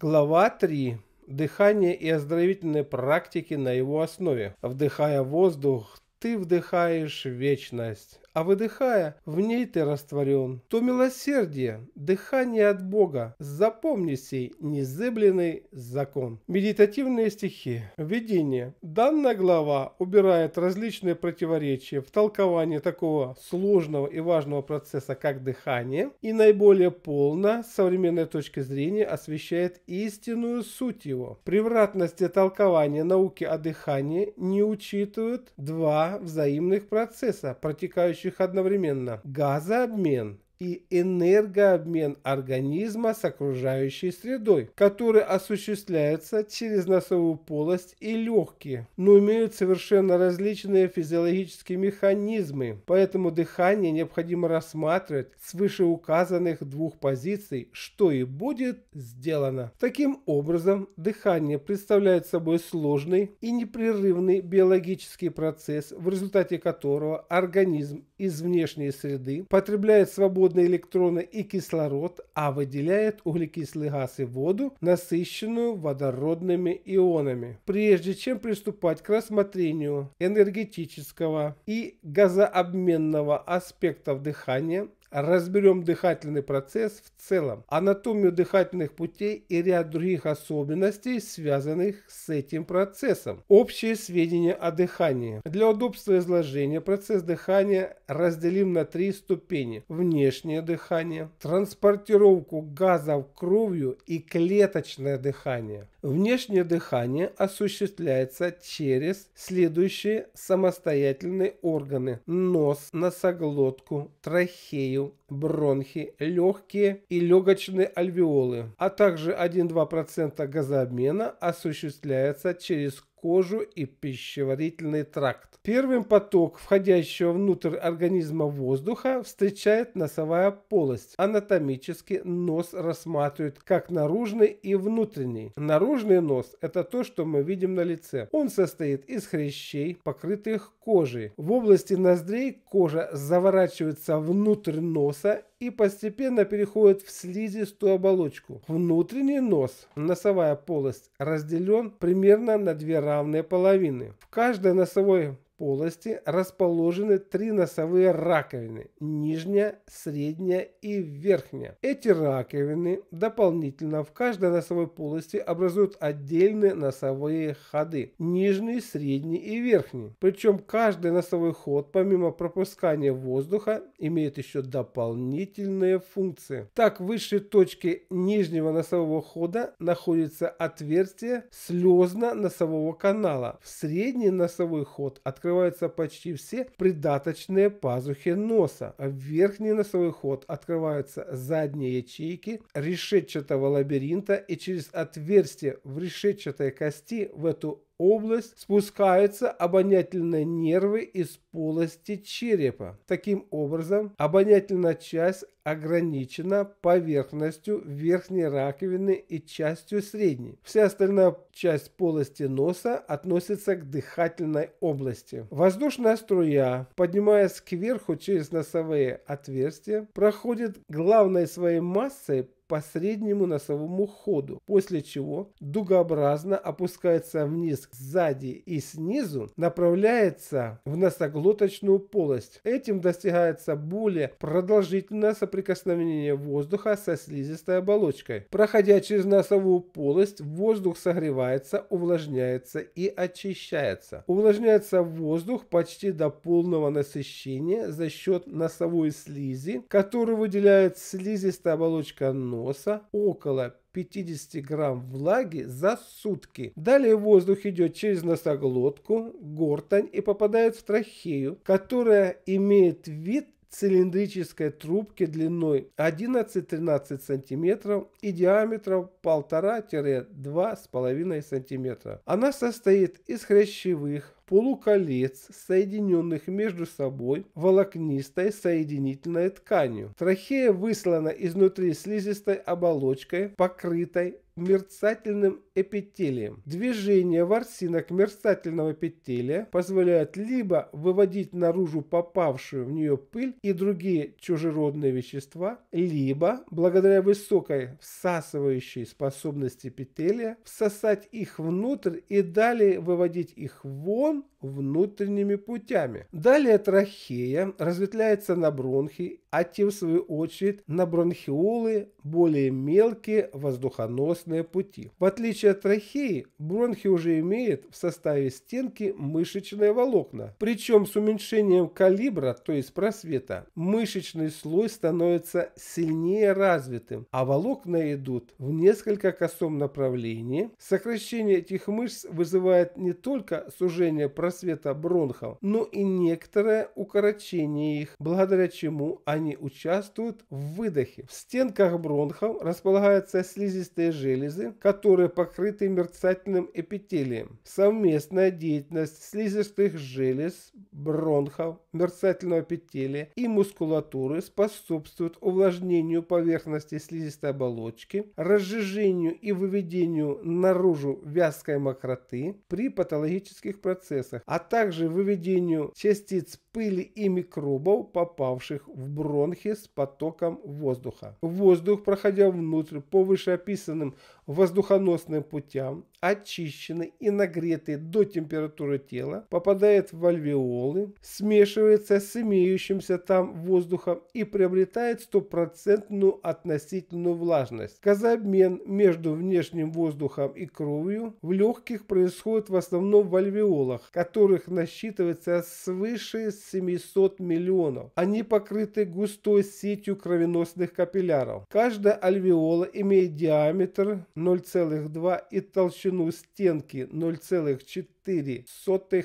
Глава 3. Дыхание и оздоровительные практики на его основе. Вдыхая воздух, ты вдыхаешь вечность, а выдыхая, в ней ты растворен. То милосердие, дыхание от Бога, запомни сей незыбленный закон. Медитативные стихи. Введение. Данная глава убирает различные противоречия в толковании такого сложного и важного процесса, как дыхание, и наиболее полно, с современной точки зрения, освещает истинную суть его. Превратности толкования науки о дыхании не учитывают два взаимных процесса, протекающих действующих одновременно газообмен и энергообмен организма с окружающей средой, который осуществляется через носовую полость и легкие, но имеют совершенно различные физиологические механизмы, поэтому дыхание необходимо рассматривать с вышеуказанных двух позиций, что и будет сделано. Таким образом, дыхание представляет собой сложный и непрерывный биологический процесс, в результате которого организм из внешней среды потребляет свободу свободные электроны и кислород, а выделяет углекислый газ и воду, насыщенную водородными ионами. Прежде чем приступать к рассмотрению энергетического и газообменного аспектов дыхания, Разберем дыхательный процесс в целом, анатомию дыхательных путей и ряд других особенностей, связанных с этим процессом. Общие сведения о дыхании. Для удобства изложения процесс дыхания разделим на три ступени. Внешнее дыхание, транспортировку газов кровью и клеточное дыхание. Внешнее дыхание осуществляется через следующие самостоятельные органы – нос, носоглотку, трахею, бронхи, легкие и легочные альвеолы, а также 1-2% газообмена осуществляется через кожу и пищеварительный тракт. Первым поток входящего внутрь организма воздуха встречает носовая полость. Анатомически нос рассматривают как наружный и внутренний. Наружный нос – это то, что мы видим на лице. Он состоит из хрящей, покрытых кожей. В области ноздрей кожа заворачивается внутрь носа и постепенно переходит в слизистую оболочку. Внутренний нос, носовая полость, разделен примерно на две равные половины. В каждой носовой полости расположены три носовые раковины – нижняя, средняя и верхняя. Эти раковины дополнительно в каждой носовой полости образуют отдельные носовые ходы – нижний, средний и верхний. Причем каждый носовой ход, помимо пропускания воздуха, имеет еще дополнительные функции. Так, в высшей точке нижнего носового хода находится отверстие слезно-носового канала. В средний носовой ход открывается открываются почти все придаточные пазухи носа. В верхний носовой ход открываются задние ячейки решетчатого лабиринта и через отверстие в решетчатой кости в эту область спускаются обонятельные нервы из полости черепа. Таким образом, обонятельная часть ограничена поверхностью верхней раковины и частью средней. Вся остальная часть полости носа относится к дыхательной области. Воздушная струя, поднимаясь кверху через носовые отверстия, проходит главной своей массой по среднему носовому ходу, после чего дугообразно опускается вниз сзади и снизу, направляется в носоглоточную полость. Этим достигается более продолжительное соприкосновение воздуха со слизистой оболочкой. Проходя через носовую полость, воздух согревается, увлажняется и очищается. Увлажняется воздух почти до полного насыщения за счет носовой слизи, которую выделяет слизистая оболочка носа переноса около 50 грамм влаги за сутки. Далее воздух идет через носоглотку, гортань и попадает в трахею, которая имеет вид цилиндрической трубки длиной 11-13 см и диаметром 1,5-2,5 см. Она состоит из хрящевых, полуколец, соединенных между собой волокнистой соединительной тканью. Трахея выслана изнутри слизистой оболочкой, покрытой мерцательным эпителием. Движение ворсинок мерцательного эпителия позволяет либо выводить наружу попавшую в нее пыль и другие чужеродные вещества, либо, благодаря высокой всасывающей способности эпителия, всосать их внутрь и далее выводить их вон Hoşçakalın. внутренними путями. Далее трахея разветвляется на бронхи, а те в свою очередь на бронхиолы, более мелкие воздухоносные пути. В отличие от трахеи, бронхи уже имеют в составе стенки мышечные волокна, причем с уменьшением калибра, то есть просвета, мышечный слой становится сильнее развитым, а волокна идут в несколько косом направлении. Сокращение этих мышц вызывает не только сужение просвета, просвета бронхов, но и некоторое укорочение их, благодаря чему они участвуют в выдохе. В стенках бронхов располагаются слизистые железы, которые покрыты мерцательным эпителием. Совместная деятельность слизистых желез, бронхов, мерцательного эпителия и мускулатуры способствует увлажнению поверхности слизистой оболочки, разжижению и выведению наружу вязкой мокроты при патологических процессах процессах, а также выведению частиц пыли и микробов, попавших в бронхи с потоком воздуха. Воздух, проходя внутрь по вышеописанным воздухоносным путям, очищенный и нагретый до температуры тела, попадает в альвеолы, смешивается с имеющимся там воздухом и приобретает стопроцентную относительную влажность. Газообмен между внешним воздухом и кровью в легких происходит в основном в альвеолах, которых насчитывается свыше 700 миллионов. Они покрыты густой сетью кровеносных капилляров. Каждая альвеола имеет диаметр 0,2 и толщину товщину стенки 0,4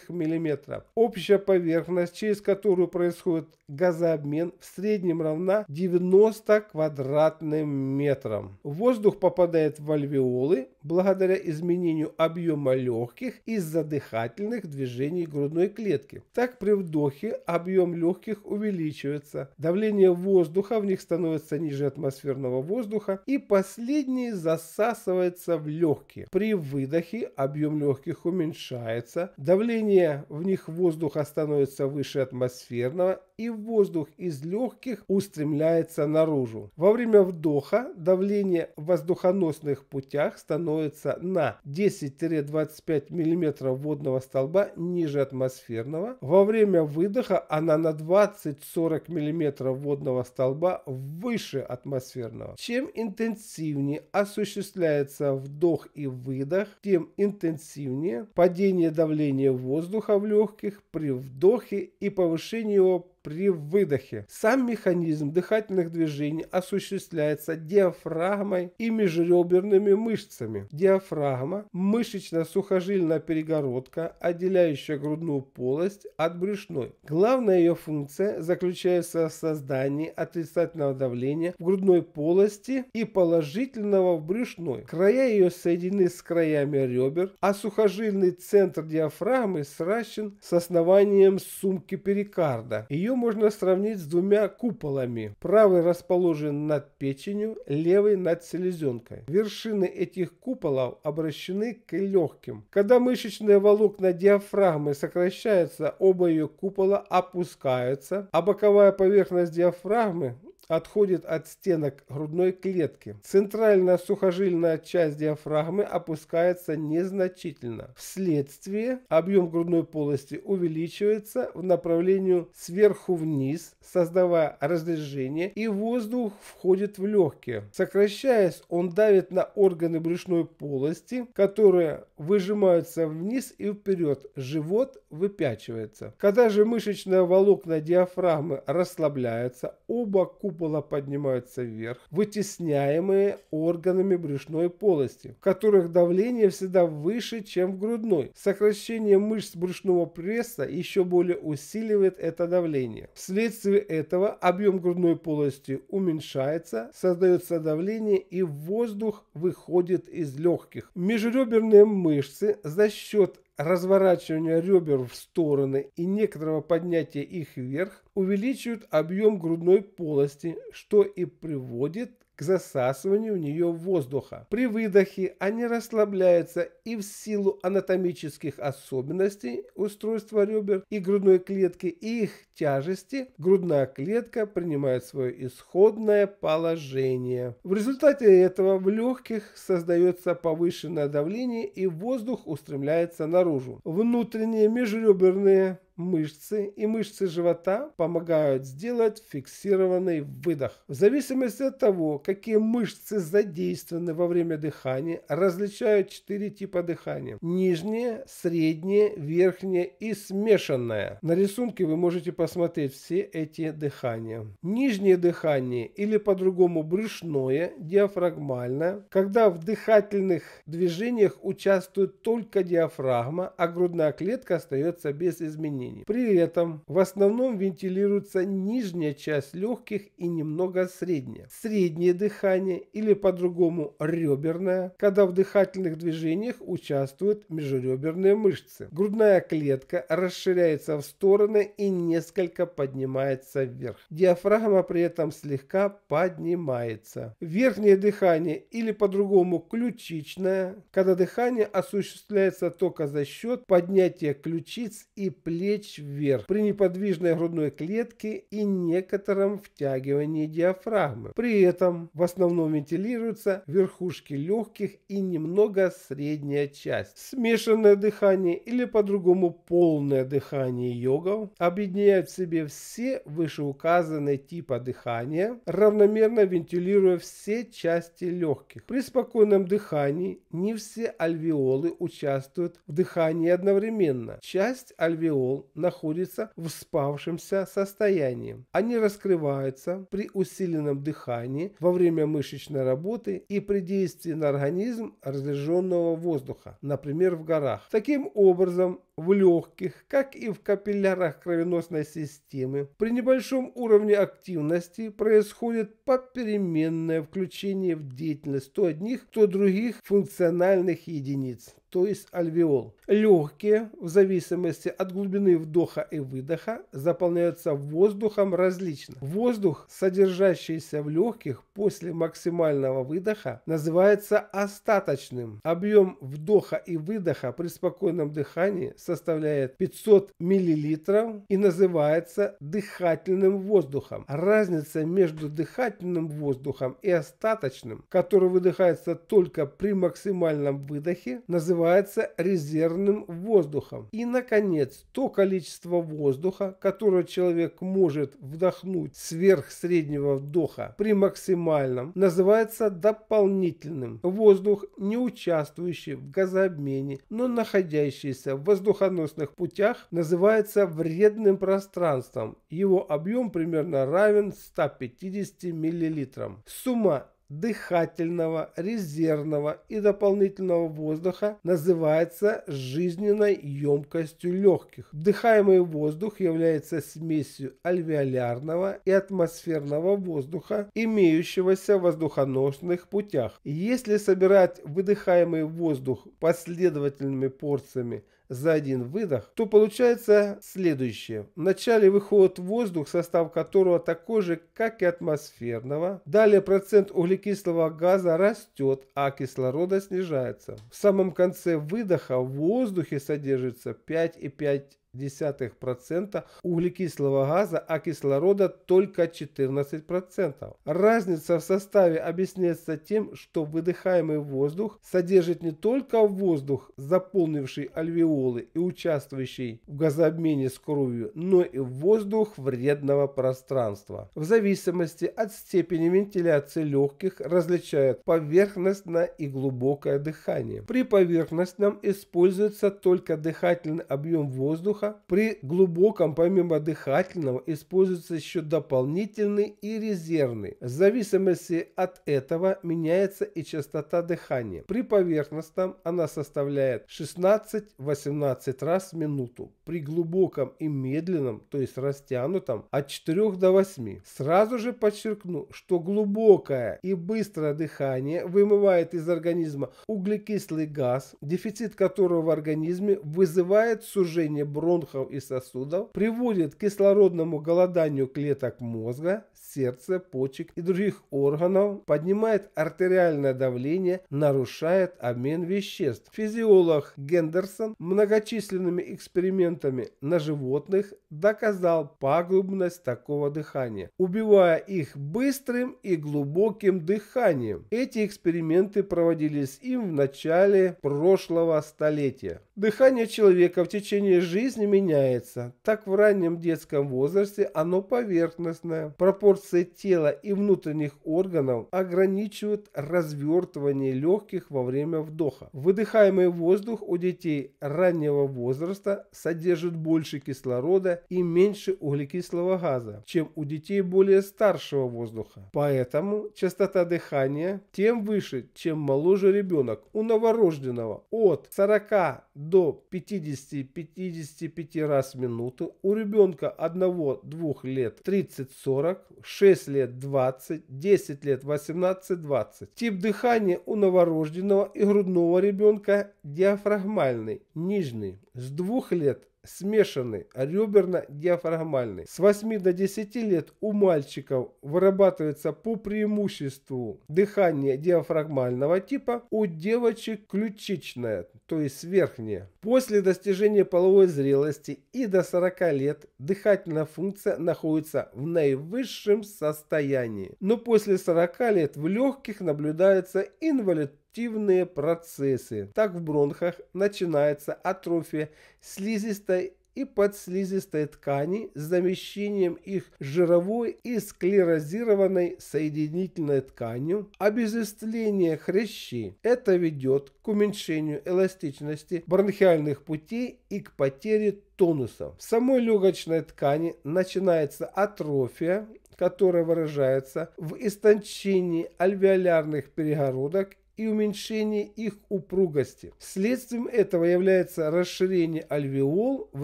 мм. Общая поверхность, через которую происходит газообмен, в среднем равна 90 квадратным метрам. Воздух попадает в альвеолы благодаря изменению объема легких из-за дыхательных движений грудной клетки. Так при вдохе объем легких увеличивается, давление воздуха в них становится ниже атмосферного воздуха и последний засасывается в легкие. При выдохе объем легких уменьшается поднимается, давление в них воздуха становится выше атмосферного, и воздух из легких устремляется наружу. Во время вдоха давление в воздухоносных путях становится на 10-25 мм водного столба ниже атмосферного. Во время выдоха она на 20-40 мм водного столба выше атмосферного. Чем интенсивнее осуществляется вдох и выдох, тем интенсивнее падение снижение давления воздуха в легких при вдохе и повышение его при выдохе. Сам механизм дыхательных движений осуществляется диафрагмой и межреберными мышцами. Диафрагма – мышечно-сухожильная перегородка, отделяющая грудную полость от брюшной. Главная ее функция заключается в создании отрицательного давления в грудной полости и положительного в брюшной. Края ее соединены с краями ребер, а сухожильный центр диафрагмы сращен с основанием сумки перикарда. Ее ее можно сравнить с двумя куполами. Правый расположен над печенью, левый над селезенкой. Вершины этих куполов обращены к легким. Когда мышечные волокна диафрагмы сокращаются, оба ее купола опускаются, а боковая поверхность диафрагмы отходит от стенок грудной клетки. Центральная сухожильная часть диафрагмы опускается незначительно. Вследствие объем грудной полости увеличивается в направлении сверху вниз, создавая разрежение, и воздух входит в легкие. Сокращаясь, он давит на органы брюшной полости, которые выжимаются вниз и вперед, живот выпячивается. Когда же мышечные волокна диафрагмы расслабляются, оба куб купола поднимаются вверх, вытесняемые органами брюшной полости, в которых давление всегда выше, чем в грудной. Сокращение мышц брюшного пресса еще более усиливает это давление. Вследствие этого объем грудной полости уменьшается, создается давление и воздух выходит из легких. Межреберные мышцы за счет разворачивания ребер в стороны и некоторого поднятия их вверх увеличивают объем грудной полости, что и приводит к засасыванию в нее воздуха. При выдохе они расслабляются и в силу анатомических особенностей устройства ребер и грудной клетки и их тяжести грудная клетка принимает свое исходное положение. В результате этого в легких создается повышенное давление и воздух устремляется наружу. Внутренние межреберные мышцы и мышцы живота помогают сделать фиксированный выдох. В зависимости от того, какие мышцы задействованы во время дыхания, различают четыре типа дыхания. Нижнее, среднее, верхнее и смешанное. На рисунке вы можете посмотреть все эти дыхания. Нижнее дыхание или по-другому брюшное, диафрагмальное, когда в дыхательных движениях участвует только диафрагма, а грудная клетка остается без изменений исполнении. При этом в основном вентилируется нижняя часть легких и немного средняя. Среднее дыхание или по-другому реберное, когда в дыхательных движениях участвуют межреберные мышцы. Грудная клетка расширяется в стороны и несколько поднимается вверх. Диафрагма при этом слегка поднимается. Верхнее дыхание или по-другому ключичное, когда дыхание осуществляется только за счет поднятия ключиц и плеч течь вверх при неподвижной грудной клетке и некотором втягивании диафрагмы. При этом в основном вентилируются верхушки легких и немного средняя часть. Смешанное дыхание или по-другому полное дыхание йогов объединяет в себе все вышеуказанные типы дыхания, равномерно вентилируя все части легких. При спокойном дыхании не все альвеолы участвуют в дыхании одновременно. Часть альвеол мускул находится в спавшемся состоянии. Они раскрываются при усиленном дыхании, во время мышечной работы и при действии на организм разряженного воздуха, например, в горах. Таким образом, в легких, как и в капиллярах кровеносной системы, при небольшом уровне активности происходит попеременное включение в деятельность то одних, то других функциональных единиц то есть альвеол. Легкие, в зависимости от глубины вдоха и выдоха, заполняются воздухом различно. Воздух, содержащийся в легких после максимального выдоха, называется остаточным. Объем вдоха и выдоха при спокойном дыхании составляет 500 мл и называется дыхательным воздухом. Разница между дыхательным воздухом и остаточным, который выдыхается только при максимальном выдохе, называется называется резервным воздухом. И, наконец, то количество воздуха, которое человек может вдохнуть сверх среднего вдоха при максимальном, называется дополнительным. Воздух, не участвующий в газообмене, но находящийся в воздухоносных путях, называется вредным пространством. Его объем примерно равен 150 мл. Сумма дыхательного, резервного и дополнительного воздуха называется жизненной емкостью легких. Вдыхаемый воздух является смесью альвеолярного и атмосферного воздуха, имеющегося в воздухоносных путях. Если собирать выдыхаемый воздух последовательными порциями за один выдох, то получается следующее. Вначале выходит воздух, состав которого такой же, как и атмосферного. Далее процент углекислого газа растет, а кислорода снижается. В самом конце выдоха в воздухе содержится 5,5 0,6% углекислого газа, а кислорода только 14%. Разница в составе объясняется тем, что выдыхаемый воздух содержит не только воздух, заполнивший альвеолы и участвующий в газообмене с кровью, но и воздух вредного пространства. В зависимости от степени вентиляции легких различают поверхностное и глубокое дыхание. При поверхностном используется только дыхательный объем воздуха воздуха при глубоком помимо дыхательного используется еще дополнительный и резервный. В зависимости от этого меняется и частота дыхания. При поверхностном она составляет 16-18 раз в минуту. При глубоком и медленном, то есть растянутом, от 4 до 8. Сразу же подчеркну, что глубокое и быстрое дыхание вымывает из организма углекислый газ, дефицит которого в организме вызывает сужение бронхов бронхов и сосудов, приводит к кислородному голоданию клеток мозга, сердца, почек и других органов, поднимает артериальное давление, нарушает обмен веществ. Физиолог Гендерсон многочисленными экспериментами на животных доказал пагубность такого дыхания, убивая их быстрым и глубоким дыханием. Эти эксперименты проводились им в начале прошлого столетия. Дыхание человека в течение жизни меняется. Так в раннем детском возрасте оно поверхностное. Пропорция Функция тела и внутренних органов ограничивают развертывание легких во время вдоха. Выдыхаемый воздух у детей раннего возраста содержит больше кислорода и меньше углекислого газа, чем у детей более старшего воздуха. Поэтому частота дыхания тем выше, чем моложе ребенок у новорожденного от 40 до 50-55 раз в минуту, у ребенка 1-2 лет 30-40, 6 лет 20, 10 лет 18-20. Тип дыхания у новорожденного и грудного ребенка диафрагмальный, нижний. С 2 лет смешанный, реберно-диафрагмальный. С 8 до 10 лет у мальчиков вырабатывается по преимуществу дыхание диафрагмального типа, у девочек ключичное, то есть верхнее. После достижения половой зрелости и до 40 лет дыхательная функция находится в наивысшем состоянии. Но после 40 лет в легких наблюдается инвалид обструктивные процессы. Так в бронхах начинается атрофия слизистой и подслизистой ткани с замещением их жировой и склерозированной соединительной тканью, обезыстление а хрящей. Это ведет к уменьшению эластичности бронхиальных путей и к потере тонуса. В самой легочной ткани начинается атрофия, которая выражается в истончении альвеолярных перегородок и уменьшение их упругости. Следствием этого является расширение альвеол в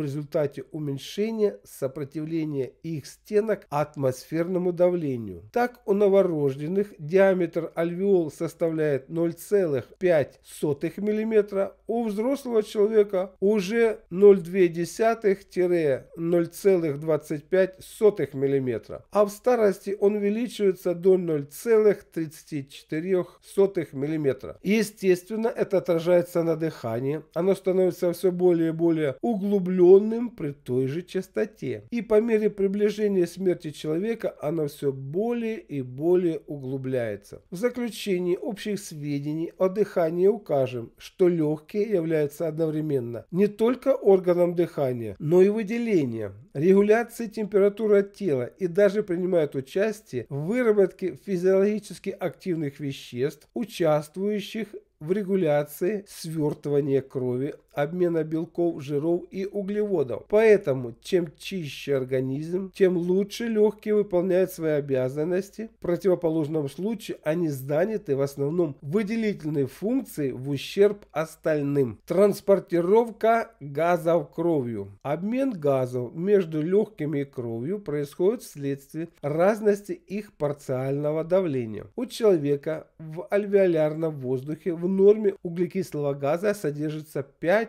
результате уменьшения сопротивления их стенок атмосферному давлению. Так у новорожденных диаметр альвеол составляет 0,5 мм, у взрослого человека уже 0,2-0,25 мм, а в старости он увеличивается до 0,34 мм мм. Естественно, это отражается на дыхании. Оно становится все более и более углубленным при той же частоте. И по мере приближения смерти человека оно все более и более углубляется. В заключении общих сведений о дыхании укажем, что легкие являются одновременно не только органом дыхания, но и выделением регуляции температуры тела и даже принимают участие в выработке физиологически активных веществ, участвующих в регуляции свертывания крови обмена белков, жиров и углеводов. Поэтому, чем чище организм, тем лучше легкие выполняют свои обязанности. В противоположном случае они заняты в основном выделительной функцией в ущерб остальным. Транспортировка газов кровью. Обмен газов между легкими и кровью происходит вследствие разности их парциального давления. У человека в альвеолярном воздухе в норме углекислого газа содержится 5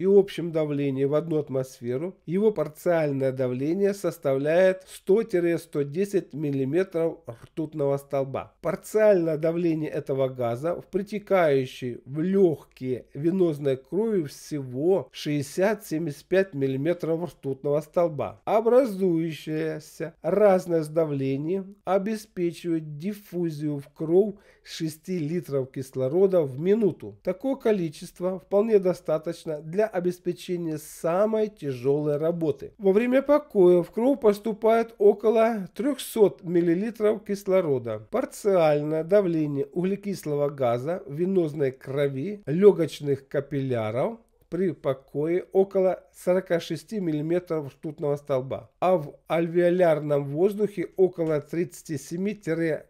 и общем давлении в одну атмосферу, его парциальное давление составляет 100-110 мм ртутного столба. Парциальное давление этого газа в притекающей в легкие венозной крови всего 60-75 мм ртутного столба. Образующееся разность давления обеспечивает диффузию в кровь 6 литров кислорода в минуту. Такое количество вполне достаточно для обеспечения самой тяжелой работы. Во время покоя в кровь поступает около 300 мл кислорода. Парциальное давление углекислого газа в венозной крови легочных капилляров при покое около 46 мм ртутного столба, а в альвеолярном воздухе около 37-40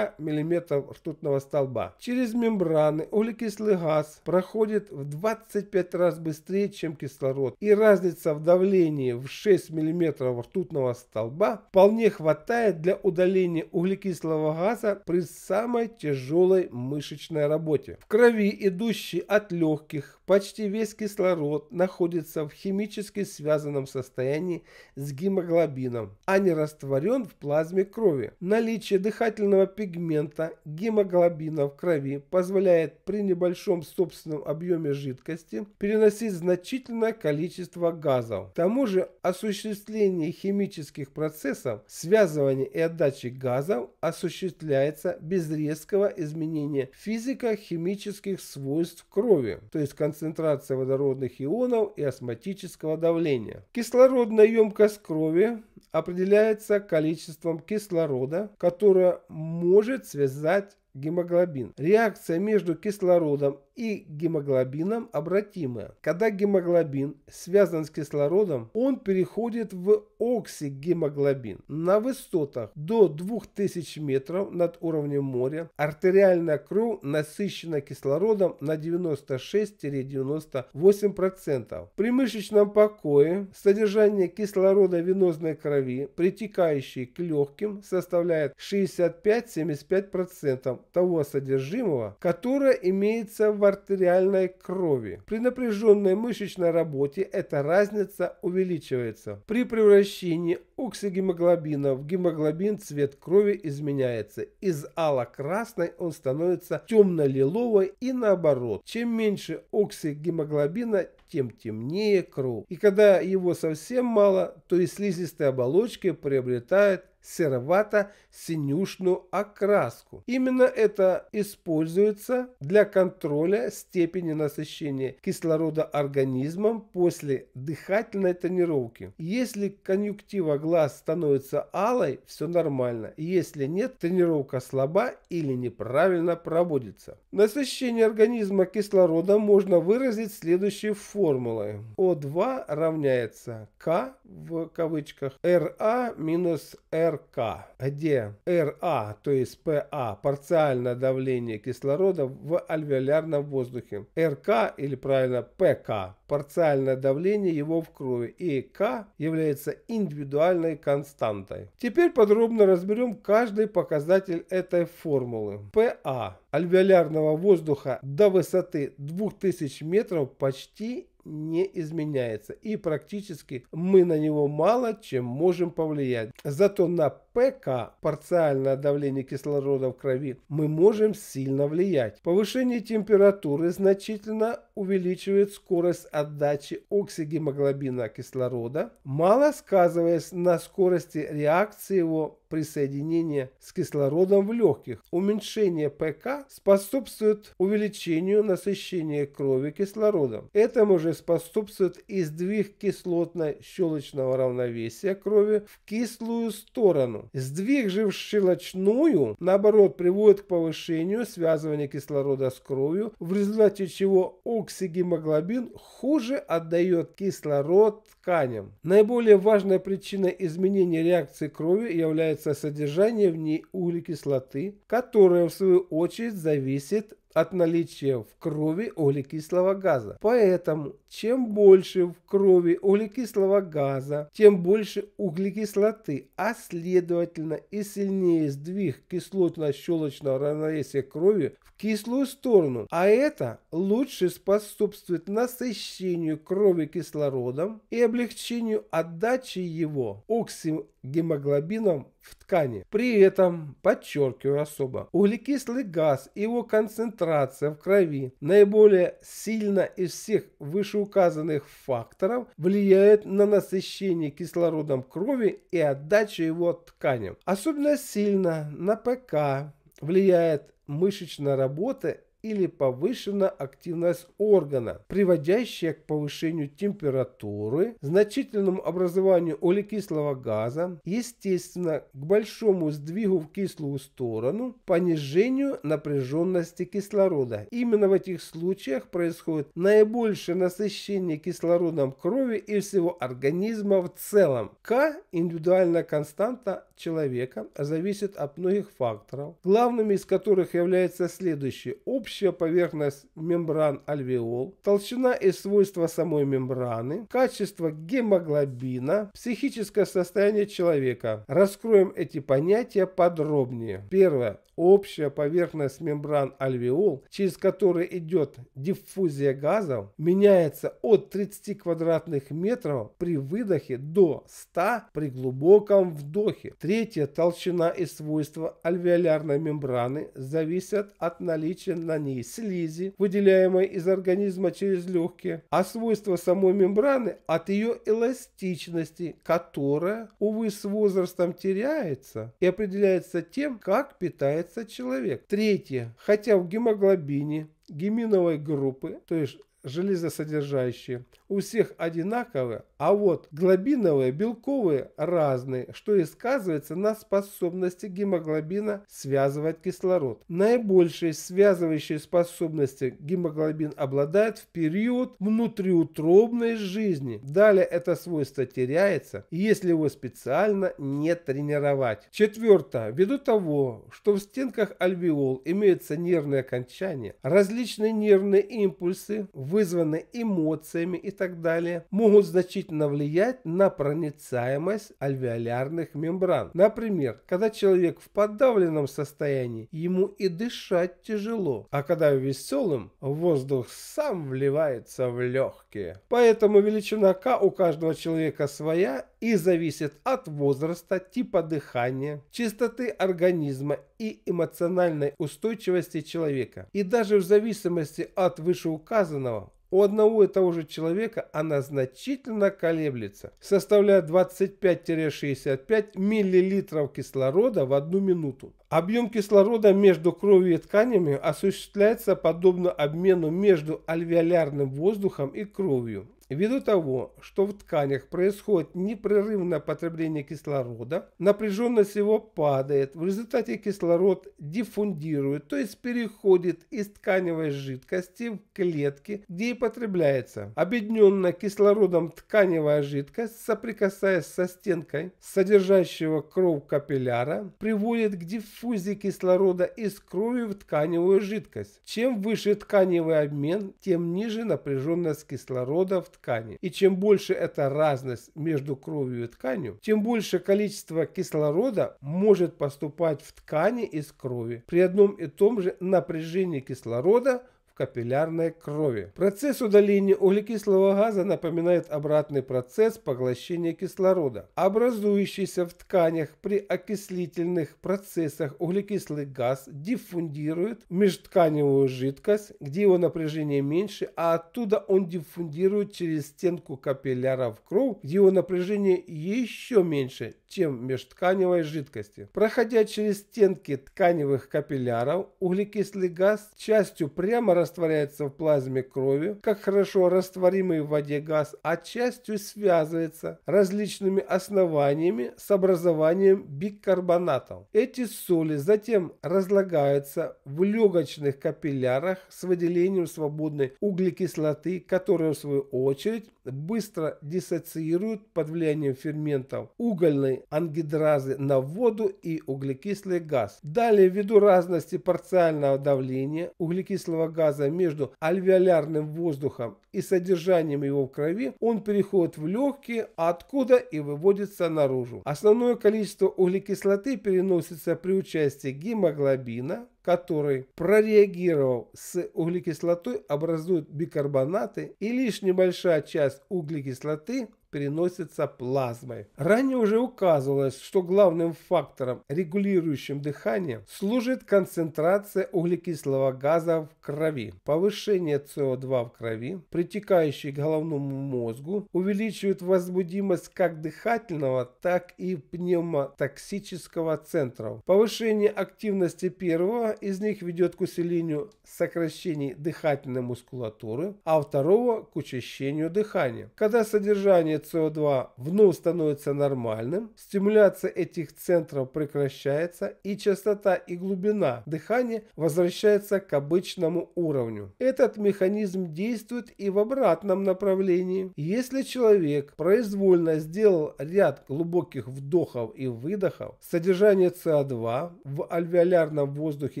мм ртутного столба. Через мембраны углекислый газ проходит в 25 раз быстрее, чем кислород, и разница в давлении в 6 мм ртутного столба вполне хватает для удаления углекислого газа при самой тяжелой мышечной работе. В крови, идущей от легких, почти весь кислород находится в химически связанном состоянии с гемоглобином, а не растворен в плазме крови. Наличие дыхательного пигмента гемоглобина в крови позволяет при небольшом собственном объеме жидкости переносить значительное количество газов. К тому же осуществление химических процессов, связывания и отдачи газов осуществляется без резкого изменения физико-химических свойств крови, то есть концентрация водорода водородных ионов и осмотического давления. Кислородная емкость крови определяется количеством кислорода, которое может связать гемоглобин. Реакция между кислородом и гемоглобином обратимы. Когда гемоглобин связан с кислородом, он переходит в оксигемоглобин. На высотах до 2000 метров над уровнем моря артериальная кровь насыщена кислородом на 96-98%. При мышечном покое содержание кислорода венозной крови, притекающей к легким, составляет 65-75% того содержимого, которое имеется в в артериальной крови. При напряженной мышечной работе эта разница увеличивается. При превращении оксигемоглобина в гемоглобин цвет крови изменяется. Из ало-красной он становится темно-лиловой и наоборот. Чем меньше оксигемоглобина, тем темнее кровь. И когда его совсем мало, то и слизистые оболочки приобретают серовато-синюшную окраску. Именно это используется для контроля степени насыщения кислорода организмом после дыхательной тренировки. Если конъюнктива глаз становится алой, все нормально. Если нет, тренировка слаба или неправильно проводится. Насыщение организма кислородом можно выразить следующей формулой. O2 равняется К в кавычках RA а минус R РК, где РА, то есть ПА, парциальное давление кислорода в альвеолярном воздухе, РК или правильно ПК, парциальное давление его в крови, и К является индивидуальной константой. Теперь подробно разберем каждый показатель этой формулы. ПА альвеолярного воздуха до высоты 2000 метров почти не изменяется и практически мы на него мало чем можем повлиять. Зато на ПК, парциальное давление кислорода в крови, мы можем сильно влиять. Повышение температуры значительно увеличивает скорость отдачи оксигемоглобина кислорода, мало сказываясь на скорости реакции его присоединения с кислородом в легких. Уменьшение ПК способствует увеличению насыщения крови кислородом. Этому же способствует и сдвиг кислотно-щелочного равновесия крови в кислую сторону Сдвиг же в щелочную, наоборот, приводит к повышению связывания кислорода с кровью, в результате чего оксигемоглобин хуже отдает кислород тканям. Наиболее важной причиной изменения реакции крови является содержание в ней углекислоты, которая в свою очередь зависит от наличия в крови углекислого газа. Поэтому, чем больше в крови углекислого газа, тем больше углекислоты, а следовательно и сильнее сдвиг кислотно-щелочного равновесия крови в кислую сторону. А это лучше способствует насыщению крови кислородом и облегчению отдачи его оксигемоглобином в ткани. При этом, подчеркиваю особо, углекислый газ и его концентрация в крови наиболее сильно из всех вышеуказанных факторов влияет на насыщение кислородом крови и отдачу его тканям. Особенно сильно на ПК влияет мышечная работа или повышена активность органа, приводящая к повышению температуры, значительному образованию углекислого газа, естественно, к большому сдвигу в кислую сторону, понижению напряженности кислорода. Именно в этих случаях происходит наибольшее насыщение кислородом крови и всего организма в целом. К – индивидуальная константа человека, зависит от многих факторов, главными из которых является следующее – общее общая поверхность мембран альвеол, толщина и свойства самой мембраны, качество гемоглобина, психическое состояние человека. Раскроем эти понятия подробнее. Первое общая поверхность мембран альвеол, через которые идет диффузия газов, меняется от 30 квадратных метров при выдохе до 100 при глубоком вдохе. Третье, толщина и свойства альвеолярной мембраны зависят от наличия на ней слизи, выделяемой из организма через легкие, а свойства самой мембраны от ее эластичности, которая, увы, с возрастом теряется и определяется тем, как питается питается человек. Третье. Хотя в гемоглобине геминовой группы, то есть железосодержащие, у всех одинаковые, а вот глобиновые, белковые разные, что и сказывается на способности гемоглобина связывать кислород. Наибольшей связывающей способности гемоглобин обладает в период внутриутробной жизни. Далее это свойство теряется, если его специально не тренировать. Четвертое. Ввиду того, что в стенках альвеол имеются нервные окончания, различные нервные импульсы вызваны эмоциями и так далее, могут значительно влиять на проницаемость альвеолярных мембран. Например, когда человек в подавленном состоянии, ему и дышать тяжело, а когда веселым, воздух сам вливается в легкие. Поэтому величина К у каждого человека своя и зависит от возраста, типа дыхания, чистоты организма и эмоциональной устойчивости человека. И даже в зависимости от вышеуказанного у одного и того же человека она значительно колеблется, составляя 25-65 мл кислорода в одну минуту. Объем кислорода между кровью и тканями осуществляется подобно обмену между альвеолярным воздухом и кровью. Ввиду того, что в тканях происходит непрерывное потребление кислорода, напряженность его падает, в результате кислород диффундирует, то есть переходит из тканевой жидкости в клетки, где и потребляется. Объединенная кислородом тканевая жидкость, соприкасаясь со стенкой содержащего кровь капилляра, приводит к диффузии кислорода из крови в тканевую жидкость. Чем выше тканевый обмен, тем ниже напряженность кислорода в ткани ткани. И чем больше эта разность между кровью и тканью, тем больше количество кислорода может поступать в ткани из крови. При одном и том же напряжении кислорода капиллярной крови. Процесс удаления углекислого газа напоминает обратный процесс поглощения кислорода. Образующийся в тканях при окислительных процессах углекислый газ диффундирует в межтканевую жидкость, где его напряжение меньше, а оттуда он диффундирует через стенку капилляра в кровь, где его напряжение еще меньше, чем в межтканевой жидкости. Проходя через стенки тканевых капилляров, углекислый газ частью прямо растворяется растворяется в плазме крови, как хорошо растворимый в воде газ, а частью связывается различными основаниями с образованием бикарбонатов. Эти соли затем разлагаются в легочных капиллярах с выделением свободной углекислоты, которая в свою очередь быстро диссоциирует под влиянием ферментов угольной ангидразы на воду и углекислый газ. Далее, ввиду разности парциального давления углекислого газа связан между альвеолярным воздухом и содержанием его в крови, он переходит в легкие, а откуда и выводится наружу. Основное количество углекислоты переносится при участии гемоглобина, который, прореагировал с углекислотой, образуют бикарбонаты и лишь небольшая часть углекислоты переносится плазмой. Ранее уже указывалось, что главным фактором, регулирующим дыхание, служит концентрация углекислого газа в крови. Повышение СО2 в крови, притекающей к головному мозгу, увеличивает возбудимость как дыхательного, так и пневмотоксического центров. Повышение активности первого Одного из них ведет к усилению сокращений дыхательной мускулатуры, а второго к учащению дыхания. Когда содержание СО2 вновь становится нормальным, стимуляция этих центров прекращается и частота и глубина дыхания возвращается к обычному уровню. Этот механизм действует и в обратном направлении. Если человек произвольно сделал ряд глубоких вдохов и выдохов, содержание СО2 в альвеолярном воздухе воздухе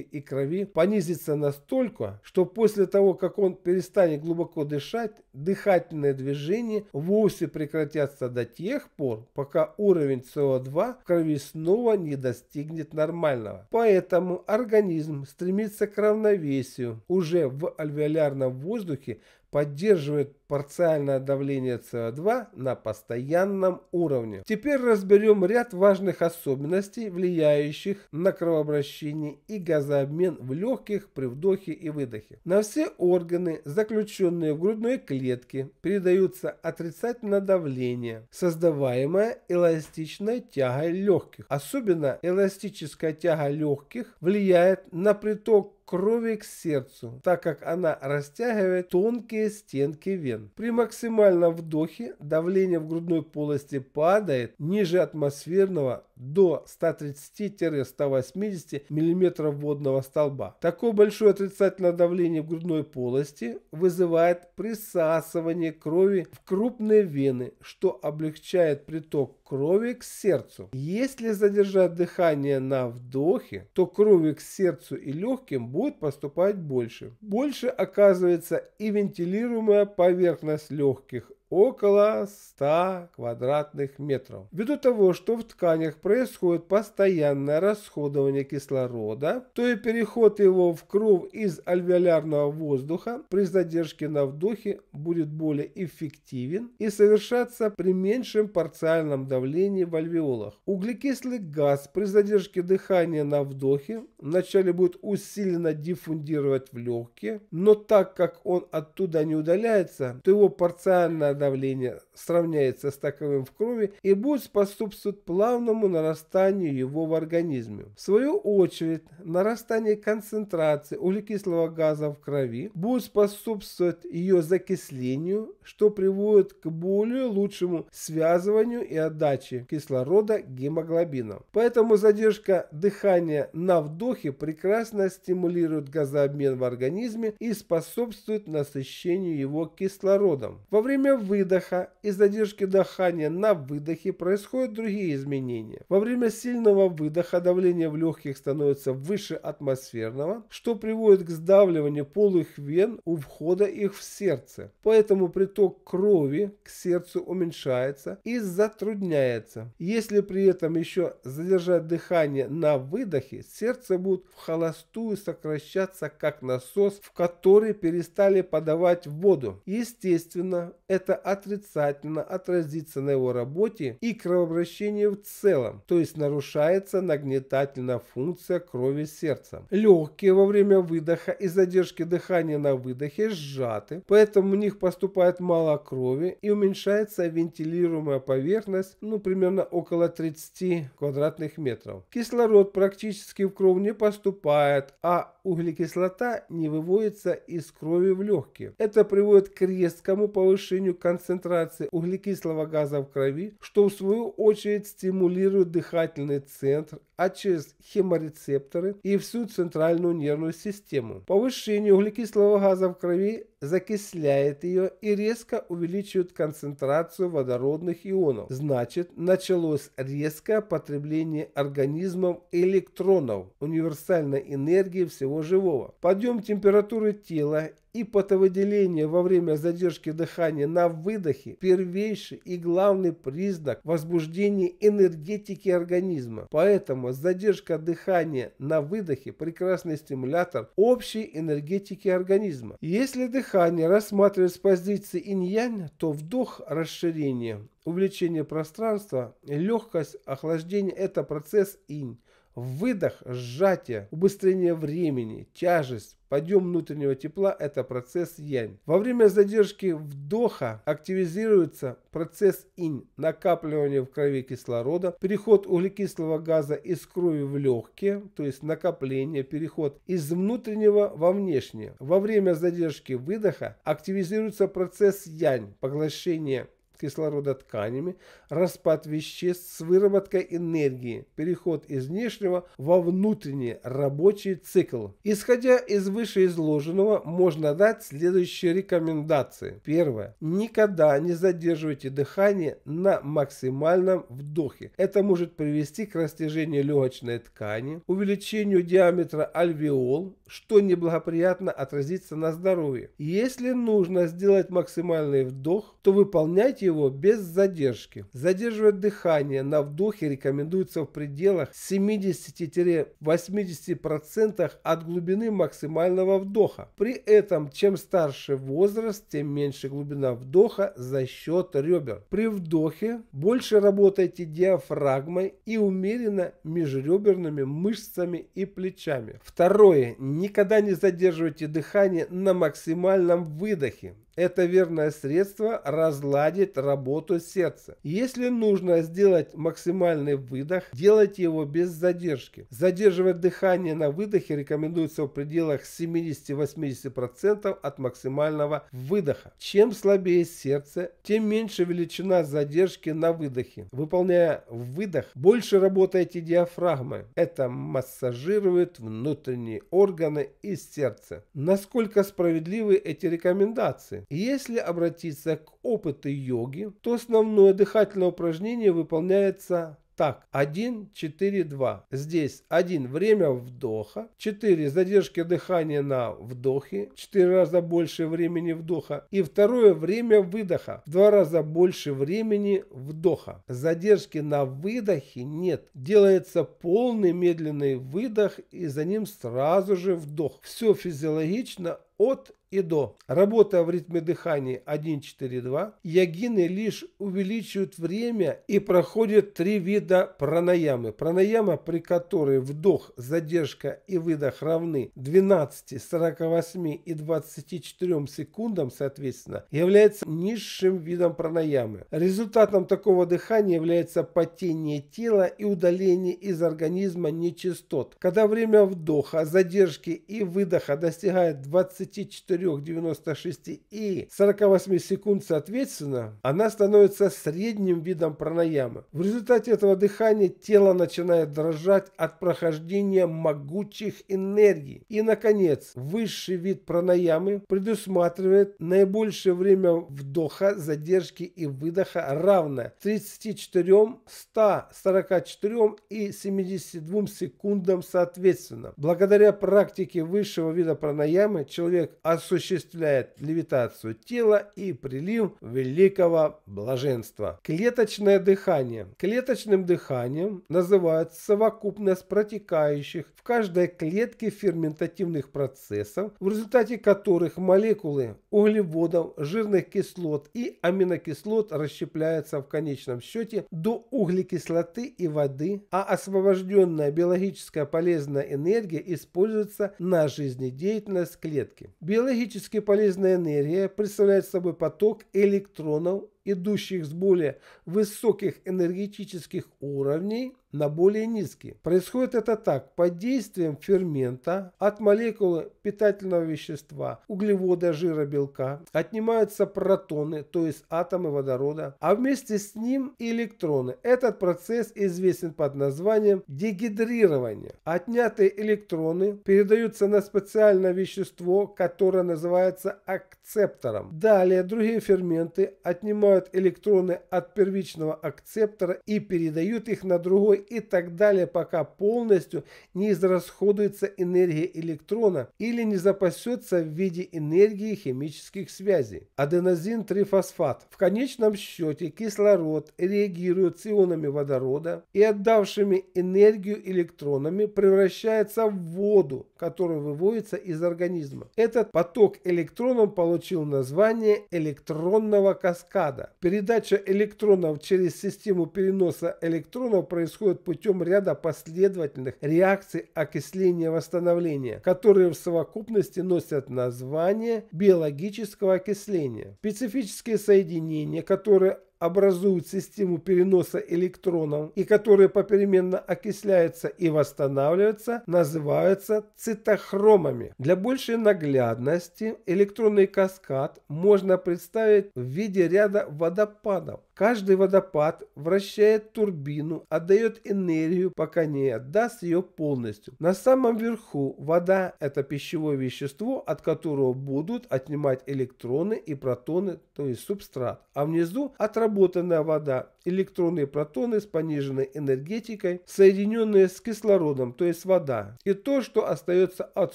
и крови понизится настолько, что после того, как он перестанет глубоко дышать, дыхательные движения вовсе прекратятся до тех пор, пока уровень СО2 в крови снова не достигнет нормального. Поэтому организм стремится к равновесию уже в альвеолярном воздухе поддерживает парциальное давление СО2 на постоянном уровне. Теперь разберем ряд важных особенностей, влияющих на кровообращение и газообмен в легких при вдохе и выдохе. На все органы, заключенные в грудной клетке, передаются отрицательное давление, создаваемое эластичной тягой легких. Особенно эластическая тяга легких влияет на приток крови к сердцу, так как она растягивает тонкие стенки вен. При максимальном вдохе давление в грудной полости падает ниже атмосферного до 130-180 мм водного столба. Такое большое отрицательное давление в грудной полости вызывает присасывание крови в крупные вены, что облегчает приток крови к сердцу. Если задержать дыхание на вдохе, то крови к сердцу и легким будет поступать больше. Больше оказывается и вентилируемая поверхность легких около 100 квадратных метров. Ввиду того, что в тканях происходит постоянное расходование кислорода, то и переход его в кровь из альвеолярного воздуха при задержке на вдохе будет более эффективен и совершаться при меньшем парциальном давлении в альвеолах. Углекислый газ при задержке дыхания на вдохе вначале будет усиленно диффундировать в легкие, но так как он оттуда не удаляется, то его парциальное давление сравняется с таковым в крови и будет способствовать плавному нарастанию его в организме. В свою очередь, нарастание концентрации углекислого газа в крови будет способствовать ее закислению, что приводит к более лучшему связыванию и отдаче кислорода гемоглобином. Поэтому задержка дыхания на вдохе прекрасно стимулирует газообмен в организме и способствует насыщению его кислородом. Во время выдоха и из задержки дыхания на выдохе происходят другие изменения. Во время сильного выдоха давление в легких становится выше атмосферного, что приводит к сдавливанию полых вен у входа их в сердце. Поэтому приток крови к сердцу уменьшается и затрудняется. Если при этом еще задержать дыхание на выдохе, сердце будет в холостую сокращаться как насос, в который перестали подавать воду. Естественно, это отрицательно обязательно отразится на его работе и кровообращении в целом, то есть нарушается нагнетательная функция крови сердца. Легкие во время выдоха и задержки дыхания на выдохе сжаты, поэтому в них поступает мало крови и уменьшается вентилируемая поверхность, ну примерно около 30 квадратных метров. Кислород практически в кровь не поступает, а углекислота не выводится из крови в легкие. Это приводит к резкому повышению концентрации концентрации углекислого газа в крови, что в свою очередь стимулирует дыхательный центр а через хеморецепторы и всю центральную нервную систему. Повышение углекислого газа в крови закисляет ее и резко увеличивает концентрацию водородных ионов. Значит, началось резкое потребление организмом электронов, универсальной энергии всего живого. Подъем температуры тела и потовыделение во время задержки дыхания на выдохе – первейший и главный признак возбуждения энергетики организма. Поэтому права, задержка дыхания на выдохе – прекрасный стимулятор общей энергетики организма. Если дыхание рассматривать с позиции инь-янь, то вдох – расширение, увеличение пространства, легкость, охлаждение – это процесс инь. Выдох, сжатие, убыстрение времени, тяжесть, подъем внутреннего тепла – это процесс янь. Во время задержки вдоха активизируется процесс инь, накапливание в крови кислорода, переход углекислого газа из крови в легкие, то есть накопление, переход из внутреннего во внешнее. Во время задержки выдоха активизируется процесс янь, поглощение кислорода тканями, распад веществ с выработкой энергии, переход из внешнего во внутренний рабочий цикл. Исходя из вышеизложенного, можно дать следующие рекомендации. Первое. Никогда не задерживайте дыхание на максимальном вдохе. Это может привести к растяжению легочной ткани, увеличению диаметра альвеол, что неблагоприятно отразится на здоровье. Если нужно сделать максимальный вдох, то выполняйте его без задержки. Задерживать дыхание на вдохе рекомендуется в пределах 70-80% от глубины максимального вдоха. При этом, чем старше возраст, тем меньше глубина вдоха за счет ребер. При вдохе больше работайте диафрагмой и умеренно межреберными мышцами и плечами. Второе. Никогда не задерживайте дыхание на максимальном выдохе. Это верное средство разладит работу сердца. Если нужно сделать максимальный выдох, делайте его без задержки. Задерживать дыхание на выдохе рекомендуется в пределах 70-80% от максимального выдоха. Чем слабее сердце, тем меньше величина задержки на выдохе. Выполняя выдох, больше работаете диафрагмы. Это массажирует внутренние органы и сердце. Насколько справедливы эти рекомендации? Если обратиться к опыту йоги йоги, то основное дыхательное упражнение выполняется так, 1, 4, 2. Здесь 1 время вдоха, 4 задержки дыхания на вдохе, 4 раза больше времени вдоха. И второе время выдоха, в 2 раза больше времени вдоха. Задержки на выдохе нет. Делается полный медленный выдох и за ним сразу же вдох. Все физиологично от и до. Работая в ритме дыхания 1-4-2, ягины лишь увеличивают время и проходят три вида пранаямы. Пранаяма, при которой вдох, задержка и выдох равны 12, 48 и 24 секундам, соответственно, является низшим видом пранаямы. Результатом такого дыхания является потение тела и удаление из организма нечистот. Когда время вдоха, задержки и выдоха достигает 24 4,96 и 48 секунд соответственно, она становится средним видом пранаямы. В результате этого дыхания тело начинает дрожать от прохождения могучих энергий. И, наконец, высший вид пранаямы предусматривает наибольшее время вдоха, задержки и выдоха равное 34, 144 и 72 секундам соответственно. Благодаря практике высшего вида пранаямы человек особо осуществляет левитацию тела и прилив великого блаженства. Клеточное дыхание. Клеточным дыханием называют совокупность протекающих в каждой клетке ферментативных процессов, в результате которых молекулы углеводов, жирных кислот и аминокислот расщепляются в конечном счете до углекислоты и воды, а освобожденная биологическая полезная энергия используется на жизнедеятельность клетки. Биологическая биологически полезная энергия представляет собой поток электронов, идущих с более высоких энергетических уровней на более низкие. Происходит это так. Под действием фермента от молекулы питательного вещества, углевода, жира, белка отнимаются протоны, то есть атомы водорода, а вместе с ним и электроны. Этот процесс известен под названием дегидрирование. Отнятые электроны передаются на специальное вещество, которое называется акцептором. Далее другие ферменты отнимают электроны от первичного акцептора и передают их на другой и так далее, пока полностью не израсходуется энергия электрона или не запасется в виде энергии химических связей. Аденозин-трифосфат. В конечном счете кислород реагирует с ионами водорода и отдавшими энергию электронами превращается в воду, которая выводится из организма. Этот поток электронов получил название электронного каскада. Передача электронов через систему переноса электронов происходит происходит путем ряда последовательных реакций окисления-восстановления, которые в совокупности носят название биологического окисления. Специфические соединения, которые образуют систему переноса электронов и которые попеременно окисляются и восстанавливаются, называются цитохромами. Для большей наглядности электронный каскад можно представить в виде ряда водопадов. Каждый водопад вращает турбину, отдает энергию, пока не отдаст ее полностью. На самом верху вода – это пищевое вещество, от которого будут отнимать электроны и протоны, то есть субстрат, а внизу – отработанные обработанная вода, электроны и протоны с пониженной энергетикой, соединенные с кислородом, то есть вода, и то, что остается от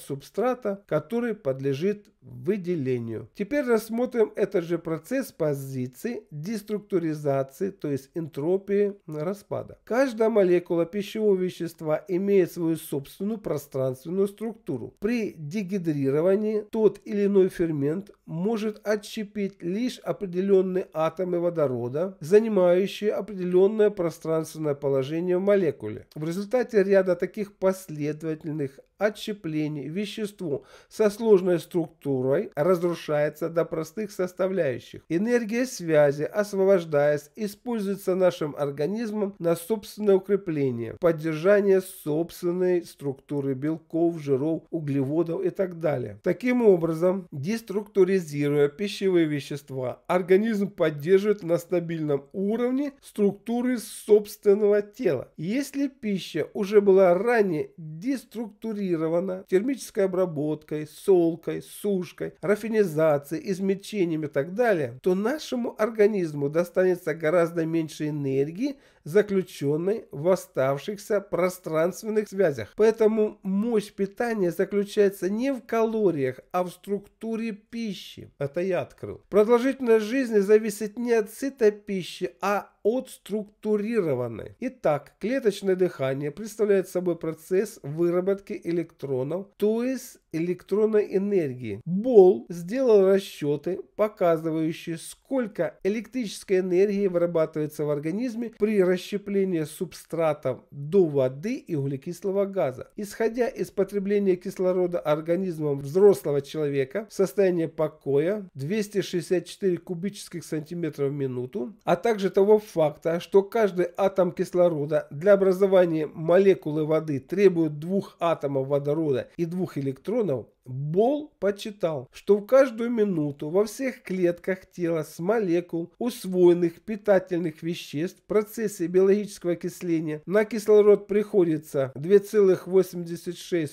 субстрата, который подлежит выделению. Теперь рассмотрим этот же процесс позиции деструктуризации, то есть энтропии распада. Каждая молекула пищевого вещества имеет свою собственную пространственную структуру. При дегидрировании тот или иной фермент может отщепить лишь определенные атомы водорода, занимающие определенное пространственное положение в молекуле. В результате ряда таких последовательных Отщеплений веществу со сложной структурой разрушается до простых составляющих. Энергия связи, освобождаясь, используется нашим организмом на собственное укрепление, поддержание собственной структуры белков, жиров, углеводов и так далее. Таким образом, деструктуризируя пищевые вещества, организм поддерживает на стабильном уровне структуры собственного тела. Если пища уже была ранее деструктуризирована, концентрировано термической обработкой, солкой, сушкой, рафинизацией, измельчением и так далее, то нашему организму достанется гораздо меньше энергии, заключенной в оставшихся пространственных связях. Поэтому мощь питания заключается не в калориях, а в структуре пищи. Это я открыл. Продолжительность жизни зависит не от сытой пищи, а отструктурированы. Итак, клеточное дыхание представляет собой процесс выработки электронов, то есть электронной энергии. Бол сделал расчеты, показывающие, сколько электрической энергии вырабатывается в организме при расщеплении субстратов до воды и углекислого газа. Исходя из потребления кислорода организмом взрослого человека в состоянии покоя 264 кубических сантиметров в минуту, а также того факта, факта, что каждый атом кислорода для образования молекулы воды требует двух атомов водорода и двух электронов, Бол подсчитал, что в каждую минуту во всех клетках тела с молекул усвоенных питательных веществ в процессе биологического окисления на кислород приходится 2,86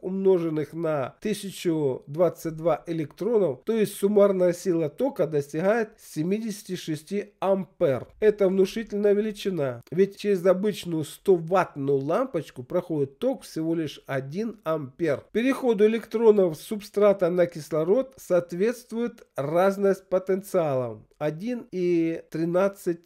умноженных на 1022 электронов, то есть суммарная сила тока достигает 76 ампер. Это внушительная величина, ведь через обычную 100-ваттную лампочку проходит ток всего лишь 1 ампер. Переходу электронов электронов субстрата на кислород соответствует разность потенциалам 1,13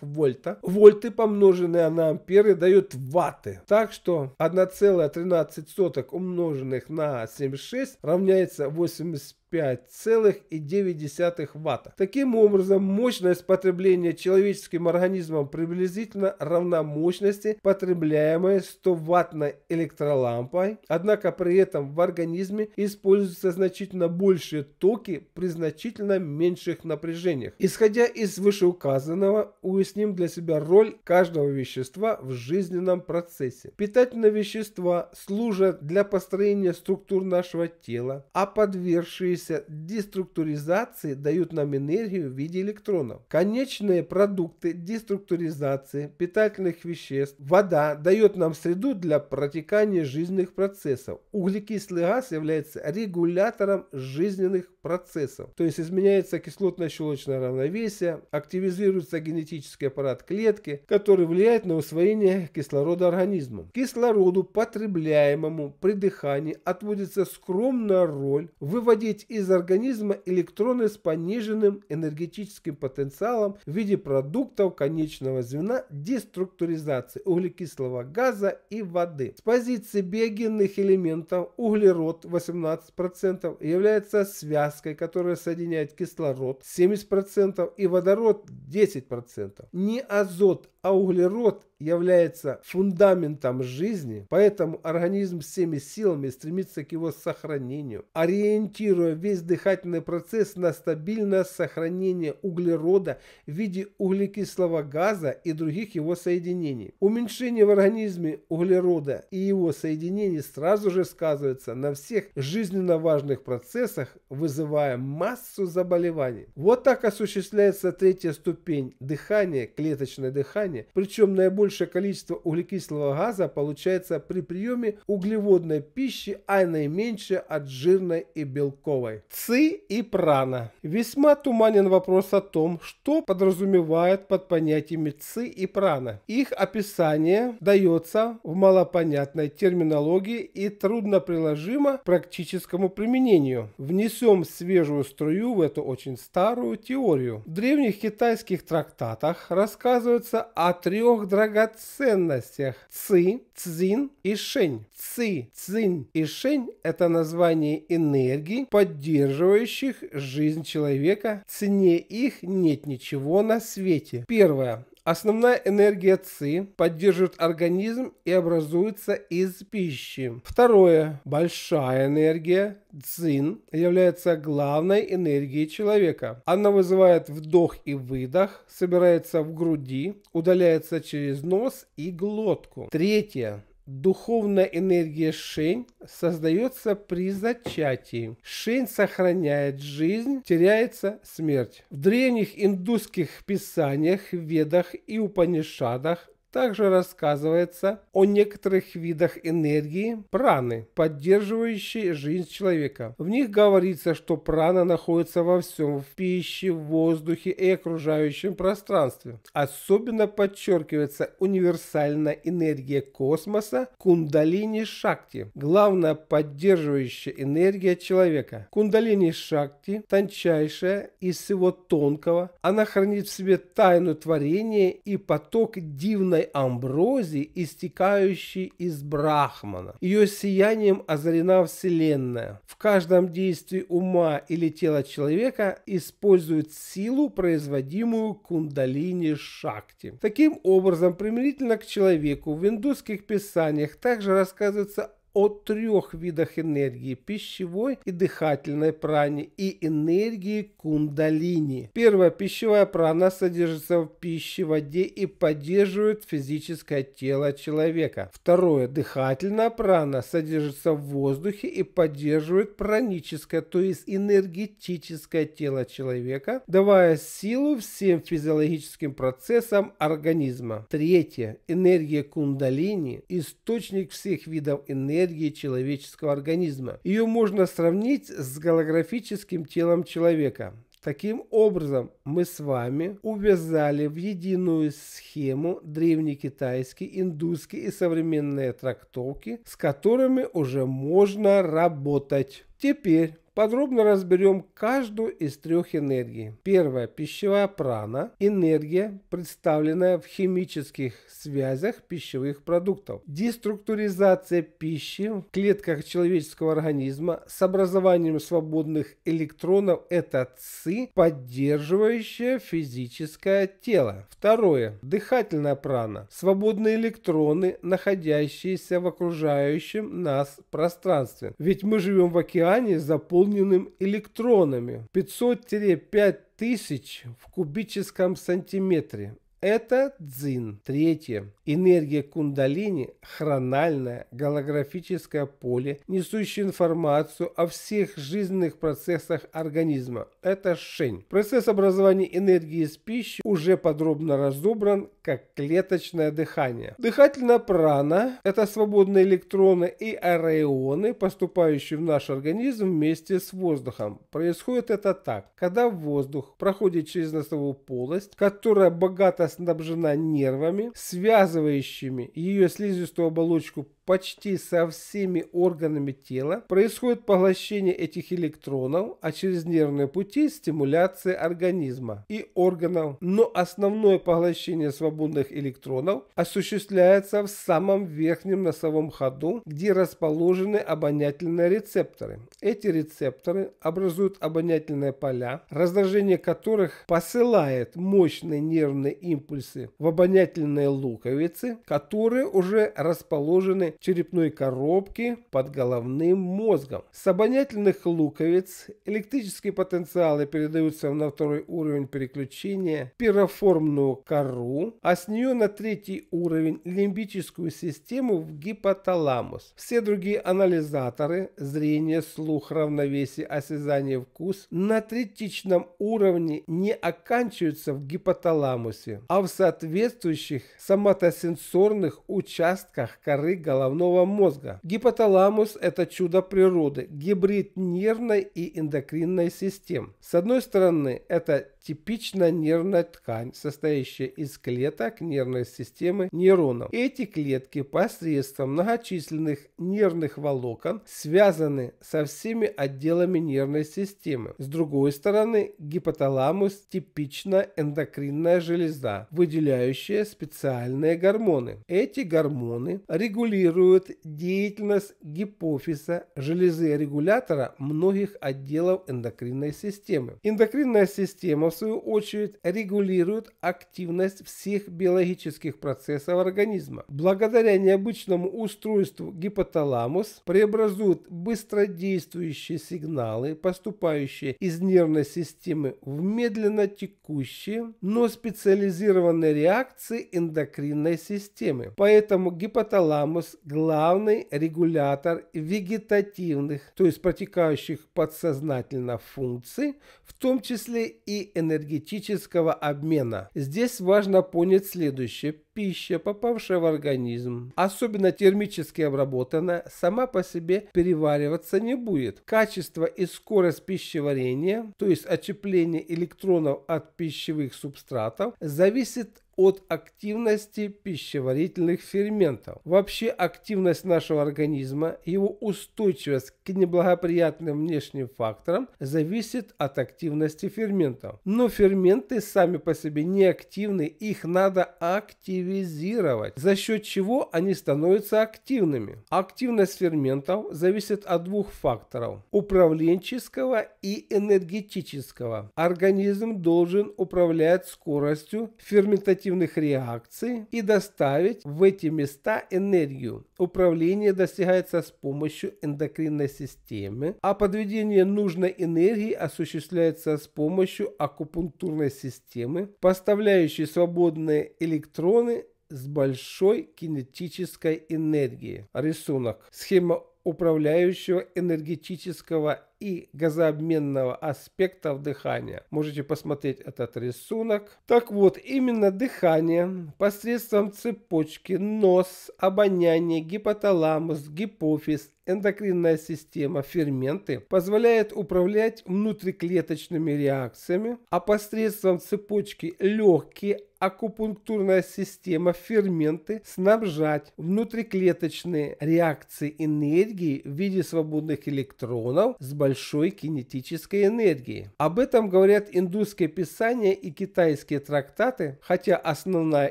вольта. Вольты, помноженные на амперы, дают ватты. Так что 1,13 умноженных на 7,6 равняется 85 5,9 Вт. Таким образом, мощность потребления человеческим организмом приблизительно равна мощности, потребляемой 100-ваттной электролампой, однако при этом в организме используются значительно большие токи при значительно меньших напряжениях. Исходя из вышеуказанного, уясним для себя роль каждого вещества в жизненном процессе. Питательные вещества служат для построения структур нашего тела, а подвергшиеся процессе деструктуризации дают нам энергию в виде электронов. Конечные продукты деструктуризации питательных веществ, вода дает нам среду для протекания жизненных процессов. Углекислый газ является регулятором жизненных процессом. То есть изменяется кислотно-щелочное равновесие, активизируется генетический аппарат клетки, который влияет на усвоение кислорода организмом. Кислороду, потребляемому при дыхании, отводится скромная роль выводить из организма электроны с пониженным энергетическим потенциалом в виде продуктов конечного звена деструктуризации углекислого газа и воды. С позиции биогенных элементов углерод 18% является связкой маской, которая соединяет кислород 70% и водород 10%. Не азот, а углерод является фундаментом жизни, поэтому организм всеми силами стремится к его сохранению, ориентируя весь дыхательный процесс на стабильное сохранение углерода в виде углекислого газа и других его соединений. Уменьшение в организме углерода и его соединений сразу же сказывается на всех жизненно важных процессах, вызывая массу заболеваний. Вот так осуществляется третья ступень дыхания, клеточное дыхание, сгорания, причем наибольшее количество углекислого газа получается при приеме углеводной пищи, а наименьшее от жирной и белковой. Ци и прана. Весьма туманен вопрос о том, что подразумевает под понятиями ци и прана. Их описание дается в малопонятной терминологии и трудно приложимо к практическому применению. Внесем свежую струю в эту очень старую теорию. В древних китайских трактатах рассказывается о о трех драгоценностях Ци, Цзин и Шень. Ци, Цзин и Шень – это название энергий, поддерживающих жизнь человека. Цене их нет ничего на свете. Первое Основная энергия ЦИ поддерживает организм и образуется из пищи. Второе. Большая энергия Цин является главной энергией человека. Она вызывает вдох и выдох, собирается в груди, удаляется через нос и глотку. Третье. Духовная энергия Шень создается при зачатии. Шень сохраняет жизнь, теряется смерть. В древних индусских писаниях, ведах и Упанишадах также рассказывается о некоторых видах энергии праны, поддерживающей жизнь человека. В них говорится, что прана находится во всем, в пище, в воздухе и окружающем пространстве. Особенно подчеркивается универсальная энергия космоса кундалини шакти, главная поддерживающая энергия человека. Кундалини шакти тончайшая из всего тонкого, она хранит в себе тайну творения и поток дивной белой амброзии, истекающей из брахмана. Ее сиянием озарена Вселенная. В каждом действии ума или тела человека использует силу, производимую кундалини шакти. Таким образом, примирительно к человеку в индусских писаниях также рассказывается о трех видах энергии – пищевой и дыхательной пране и энергии кундалини. Первая пищевая прана содержится в пище, воде и поддерживает физическое тело человека. Второе – дыхательная прана содержится в воздухе и поддерживает праническое, то есть энергетическое тело человека, давая силу всем физиологическим процессам организма. Третье – энергия кундалини – источник всех видов энергии энергии человеческого организма. Ее можно сравнить с голографическим телом человека. Таким образом, мы с вами увязали в единую схему древнекитайские, индусские и современные трактовки, с которыми уже можно работать. Теперь Подробно разберем каждую из трех энергий. Первая – пищевая прана, энергия, представленная в химических связях пищевых продуктов. Деструктуризация пищи в клетках человеческого организма с образованием свободных электронов – это ЦИ, поддерживающее физическое тело. Второе – дыхательная прана, свободные электроны, находящиеся в окружающем нас пространстве. Ведь мы живем в океане, заполненном заполненным электронами 500-5000 в кубическом сантиметре. Это дзин. Третье. Энергия кундалини – хрональное голографическое поле, несущее информацию о всех жизненных процессах организма. Это шень. Процесс образования энергии из пищи уже подробно разобран как клеточное дыхание. Дыхательная прана – это свободные электроны и ареоны, поступающие в наш организм вместе с воздухом. Происходит это так. Когда воздух проходит через носовую полость, которая богата снабжена нервами, связывающими ее слизистую оболочку почти со всеми органами тела происходит поглощение этих электронов, а через нервные пути стимуляция организма и органов. Но основное поглощение свободных электронов осуществляется в самом верхнем носовом ходу, где расположены обонятельные рецепторы. Эти рецепторы образуют обонятельные поля, раздражение которых посылает мощные нервные импульсы в обонятельные луковицы, которые уже расположены черепной коробки под головным мозгом. С обонятельных луковиц электрические потенциалы передаются на второй уровень переключения пироформную кору, а с нее на третий уровень лимбическую систему в гипоталамус. Все другие анализаторы – зрение, слух, равновесие, осязание, вкус – на третичном уровне не оканчиваются в гипоталамусе, а в соответствующих соматосенсорных участках коры головы головного мозга. Гипоталамус – это чудо природы, гибрид нервной и эндокринной систем. С одной стороны, это типично нервная ткань, состоящая из клеток нервной системы нейронов. Эти клетки посредством многочисленных нервных волокон связаны со всеми отделами нервной системы. С другой стороны, гипоталамус типично эндокринная железа, выделяющая специальные гормоны. Эти гормоны регулируют деятельность гипофиза, железы регулятора многих отделов эндокринной системы. Эндокринная система в свою очередь, регулирует активность всех биологических процессов организма. Благодаря необычному устройству гипоталамус преобразует быстродействующие сигналы, поступающие из нервной системы, в медленно текущие, но специализированные реакции эндокринной системы. Поэтому гипоталамус – главный регулятор вегетативных, то есть протекающих подсознательно функций, в том числе и эндокринных энергетического обмена. Здесь важно понять следующее. Пища, попавшая в организм, особенно термически обработанная, сама по себе перевариваться не будет. Качество и скорость пищеварения, то есть отчепление электронов от пищевых субстратов, зависит от активности пищеварительных ферментов. Вообще активность нашего организма, его устойчивость к неблагоприятным внешним факторам зависит от активности ферментов. Но ферменты сами по себе не активны, их надо активизировать, за счет чего они становятся активными. Активность ферментов зависит от двух факторов – управленческого и энергетического. Организм должен управлять скоростью ферментативного негативных реакций и доставить в эти места энергию. Управление достигается с помощью эндокринной системы, а подведение нужной энергии осуществляется с помощью акупунктурной системы, поставляющей свободные электроны с большой кинетической энергией. Рисунок. Схема управляющего энергетического и газообменного аспекта дыхания. Можете посмотреть этот рисунок. Так вот, именно дыхание посредством цепочки нос, обоняние, гипоталамус, гипофиз, эндокринная система, ферменты позволяет управлять внутриклеточными реакциями, а посредством цепочки легкие, акупунктурная система, ферменты снабжать внутриклеточные реакции энергии в виде свободных электронов с большой кинетической энергии. Об этом говорят индусские писания и китайские трактаты, хотя основная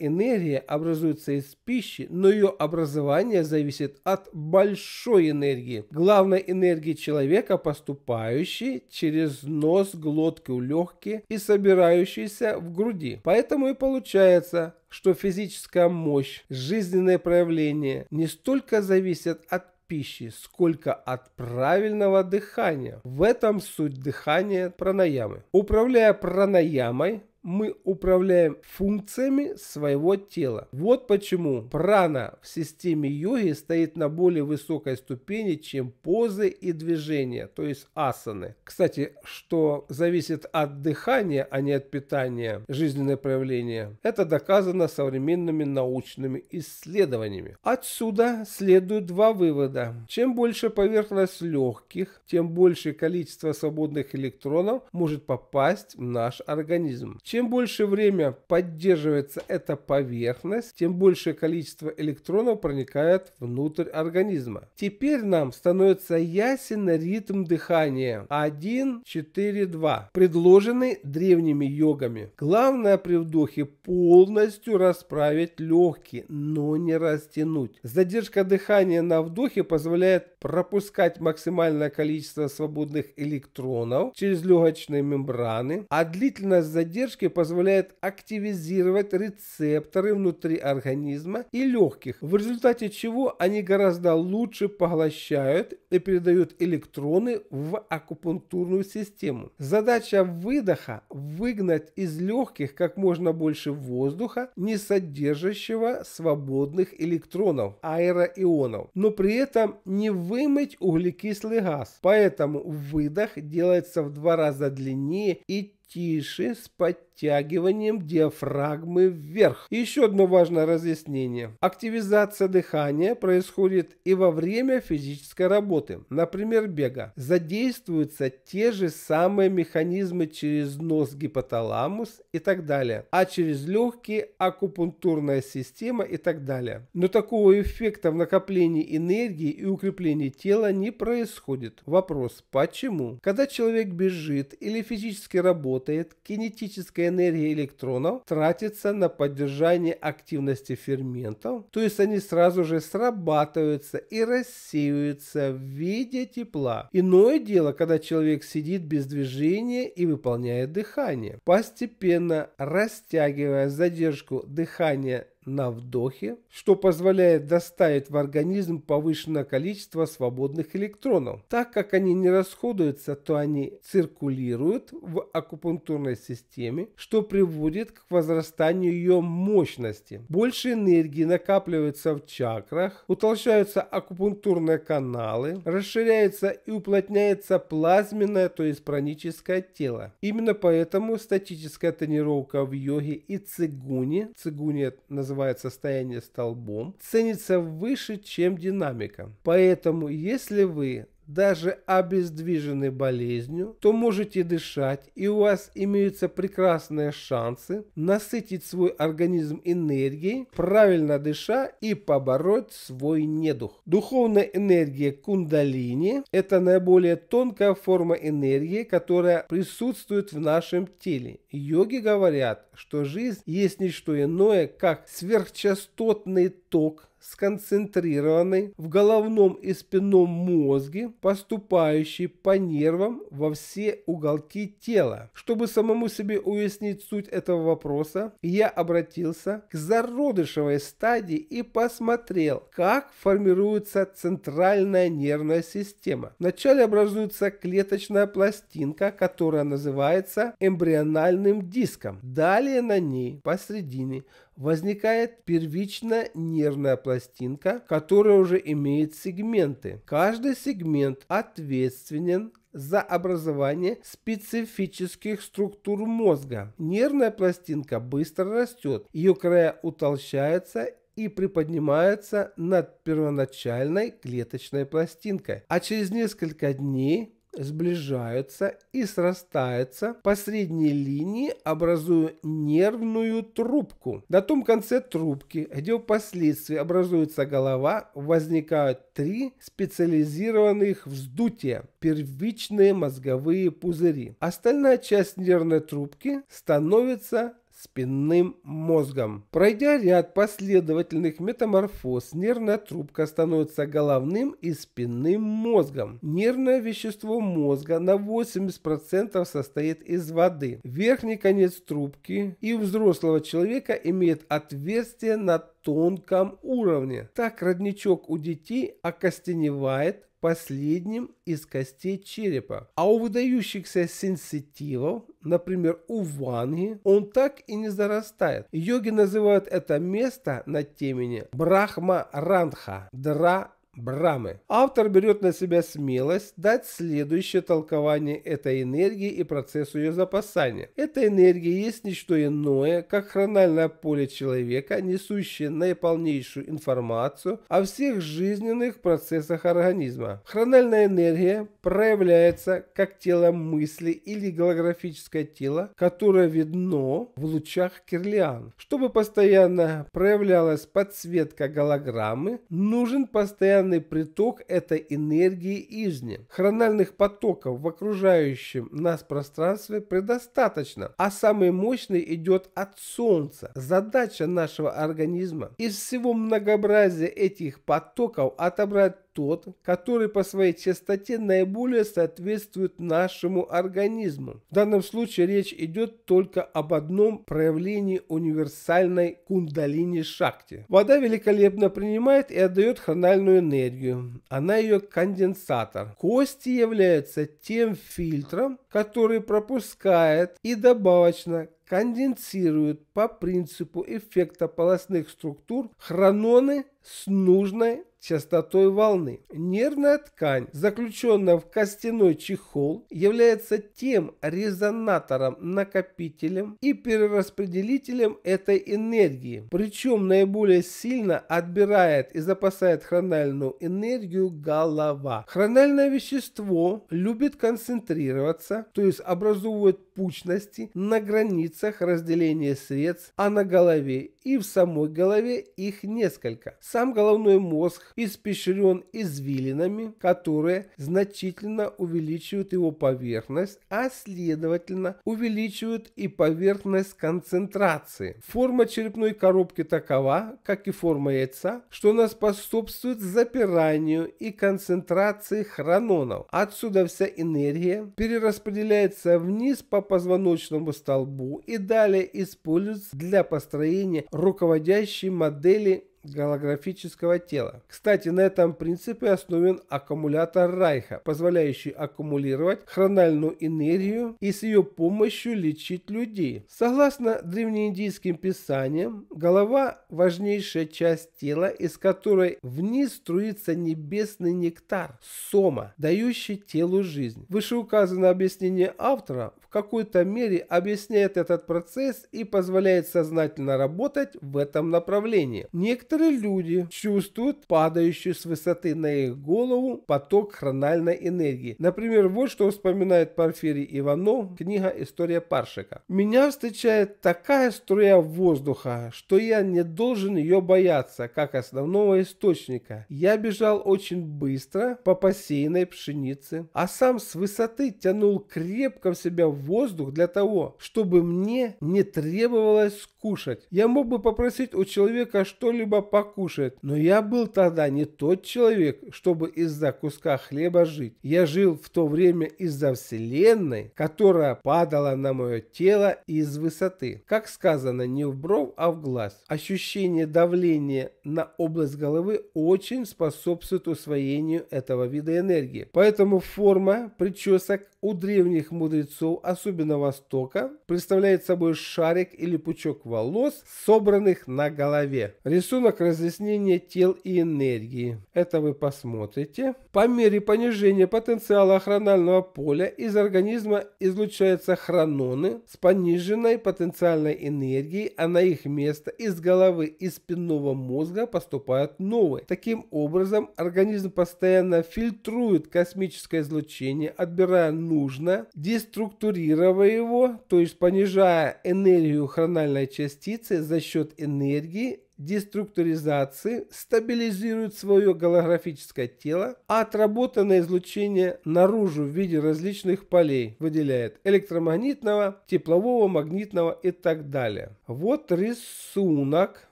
энергия образуется из пищи, но ее образование зависит от большой энергии, главной энергии человека, поступающей через нос, глотку, легкие и собирающейся в груди. Поэтому и получается, что физическая мощь, жизненное проявление не столько зависят от пищи, сколько от правильного дыхания. В этом суть дыхания пранаямы. Управляя пранаямой, мы управляем функциями своего тела. Вот почему прана в системе йоги стоит на более высокой ступени, чем позы и движения, то есть асаны. Кстати, что зависит от дыхания, а не от питания, жизненное проявление, это доказано современными научными исследованиями. Отсюда следуют два вывода. Чем больше поверхность легких, тем большее количество свободных электронов может попасть в наш организм. Чем больше время поддерживается эта поверхность, тем большее количество электронов проникает внутрь организма. Теперь нам становится ясен ритм дыхания 1-4-2, предложенный древними йогами. Главное при вдохе полностью расправить легкие, но не растянуть. Задержка дыхания на вдохе позволяет пропускать максимальное количество свободных электронов через легочные мембраны, а длительность задержки привычка позволяет активизировать рецепторы внутри организма и легких, в результате чего они гораздо лучше поглощают и передают электроны в акупунктурную систему. Задача выдоха – выгнать из легких как можно больше воздуха, не содержащего свободных электронов, аэроионов, но при этом не вымыть углекислый газ. Поэтому выдох делается в два раза длиннее и тише, с подтягиванием диафрагмы вверх. еще одно важное разъяснение. Активизация дыхания происходит и во время физической работы, например, бега. Задействуются те же самые механизмы через нос гипоталамус и так далее, а через легкие акупунктурная система и так далее. Но такого эффекта в накоплении энергии и укреплении тела не происходит. Вопрос, почему? Когда человек бежит или физически работает, работает, кинетическая энергия электронов тратится на поддержание активности ферментов, то есть они сразу же срабатываются и рассеиваются в виде тепла. Иное дело, когда человек сидит без движения и выполняет дыхание, постепенно растягивая задержку дыхания на вдохе, что позволяет доставить в организм повышенное количество свободных электронов. Так как они не расходуются, то они циркулируют в акупунктурной системе, что приводит к возрастанию ее мощности. Больше энергии накапливается в чакрах, утолщаются акупунктурные каналы, расширяется и уплотняется плазменное, то есть праническое тело. Именно поэтому статическая тренировка в йоге и цигуне, цигуне называется называют состояние столбом, ценится выше, чем динамика. Поэтому, если вы даже обездвижены болезнью, то можете дышать, и у вас имеются прекрасные шансы насытить свой организм энергией, правильно дыша и побороть свой недух. Духовная энергия кундалини – это наиболее тонкая форма энергии, которая присутствует в нашем теле. Йоги говорят, что жизнь есть не что иное, как сверхчастотный ток сконцентрированный в головном и спинном мозге, поступающий по нервам во все уголки тела. Чтобы самому себе уяснить суть этого вопроса, я обратился к зародышевой стадии и посмотрел, как формируется центральная нервная система. Вначале образуется клеточная пластинка, которая называется эмбриональным диском. Далее на ней посредине возникает первичная нервная пластинка, которая уже имеет сегменты. Каждый сегмент ответственен за образование специфических структур мозга. Нервная пластинка быстро растет, ее края утолщаются и приподнимаются над первоначальной клеточной пластинкой, а через несколько дней сближаются и срастается по средней линии, образуя нервную трубку. На том конце трубки, где впоследствии образуется голова, возникают три специализированных вздутия – первичные мозговые пузыри. Остальная часть нервной трубки становится спинным мозгом. Пройдя ряд последовательных метаморфоз, нервная трубка становится головным и спинным мозгом. Нервное вещество мозга на 80% состоит из воды. Верхний конец трубки и у взрослого человека имеет отверстие на тонком уровне. Так родничок у детей окостеневает, последним из костей черепа. А у выдающихся сенситивов, например, у ванги, он так и не зарастает. Йоги называют это место на темени Брахма Рандха, Дра Брамы. Автор берет на себя смелость дать следующее толкование этой энергии и процессу ее запасания. Эта энергия есть не что иное, как хрональное поле человека, несущее наиполнейшую информацию о всех жизненных процессах организма. Хрональная энергия проявляется как тело мысли или голографическое тело, которое видно в лучах кирлиан. Чтобы постоянно проявлялась подсветка голограммы, нужен постоянный постоянный приток этой энергии извне. Хрональных потоков в окружающем нас пространстве предостаточно, а самый мощный идет от Солнца. Задача нашего организма из всего многообразия этих потоков отобрать тот, который по своей частоте наиболее соответствует нашему организму. В данном случае речь идет только об одном проявлении универсальной кундалини-шакти. Вода великолепно принимает и отдает хрональную энергию. Она ее конденсатор. Кости являются тем фильтром, который пропускает и добавочно конденсирует по принципу эффекта полостных структур хрононы с нужной частотой волны. Нервная ткань, заключенная в костяной чехол, является тем резонатором-накопителем и перераспределителем этой энергии, причем наиболее сильно отбирает и запасает хрональную энергию голова. Хрональное вещество любит концентрироваться, то есть образует пучности на границах разделения средств, а на голове и в самой голове их несколько. Сам головной мозг испещрен извилинами, которые значительно увеличивают его поверхность, а следовательно увеличивают и поверхность концентрации. Форма черепной коробки такова, как и форма яйца, что она способствует запиранию и концентрации хрононов. Отсюда вся энергия перераспределяется вниз по позвоночному столбу и далее используется для построения руководящей модели голографического тела. Кстати, на этом принципе основан аккумулятор Райха, позволяющий аккумулировать хрональную энергию и с ее помощью лечить людей. Согласно древнеиндийским писаниям, голова – важнейшая часть тела, из которой вниз струится небесный нектар – сома, дающий телу жизнь. Вышеуказанное объяснение автора какой-то мере объясняет этот процесс и позволяет сознательно работать в этом направлении. Некоторые люди чувствуют падающую с высоты на их голову поток хрональной энергии. Например, вот что вспоминает Порфирий Иванов, книга «История Паршика». «Меня встречает такая струя воздуха, что я не должен ее бояться, как основного источника. Я бежал очень быстро по посеянной пшенице, а сам с высоты тянул крепко в себя воздух для того, чтобы мне не требовалось кушать. Я мог бы попросить у человека что-либо покушать, но я был тогда не тот человек, чтобы из-за куска хлеба жить. Я жил в то время из-за вселенной, которая падала на мое тело из высоты. Как сказано, не в бров, а в глаз. Ощущение давления на область головы очень способствует усвоению этого вида энергии. Поэтому форма причесок у древних мудрецов, особенно Востока, представляет собой шарик или пучок волос, собранных на голове. Рисунок разъяснения тел и энергии. Это вы посмотрите. По мере понижения потенциала хронального поля из организма излучаются хрононы с пониженной потенциальной энергией, а на их место из головы и спинного мозга поступают новые. Таким образом, организм постоянно фильтрует космическое излучение, отбирая нужное, деструктурируя его, то есть понижая энергию хрональной части частицы за счет энергии деструктуризации стабилизируют свое голографическое тело, а отработанное излучение наружу в виде различных полей выделяет электромагнитного, теплового, магнитного и так далее. Вот рисунок.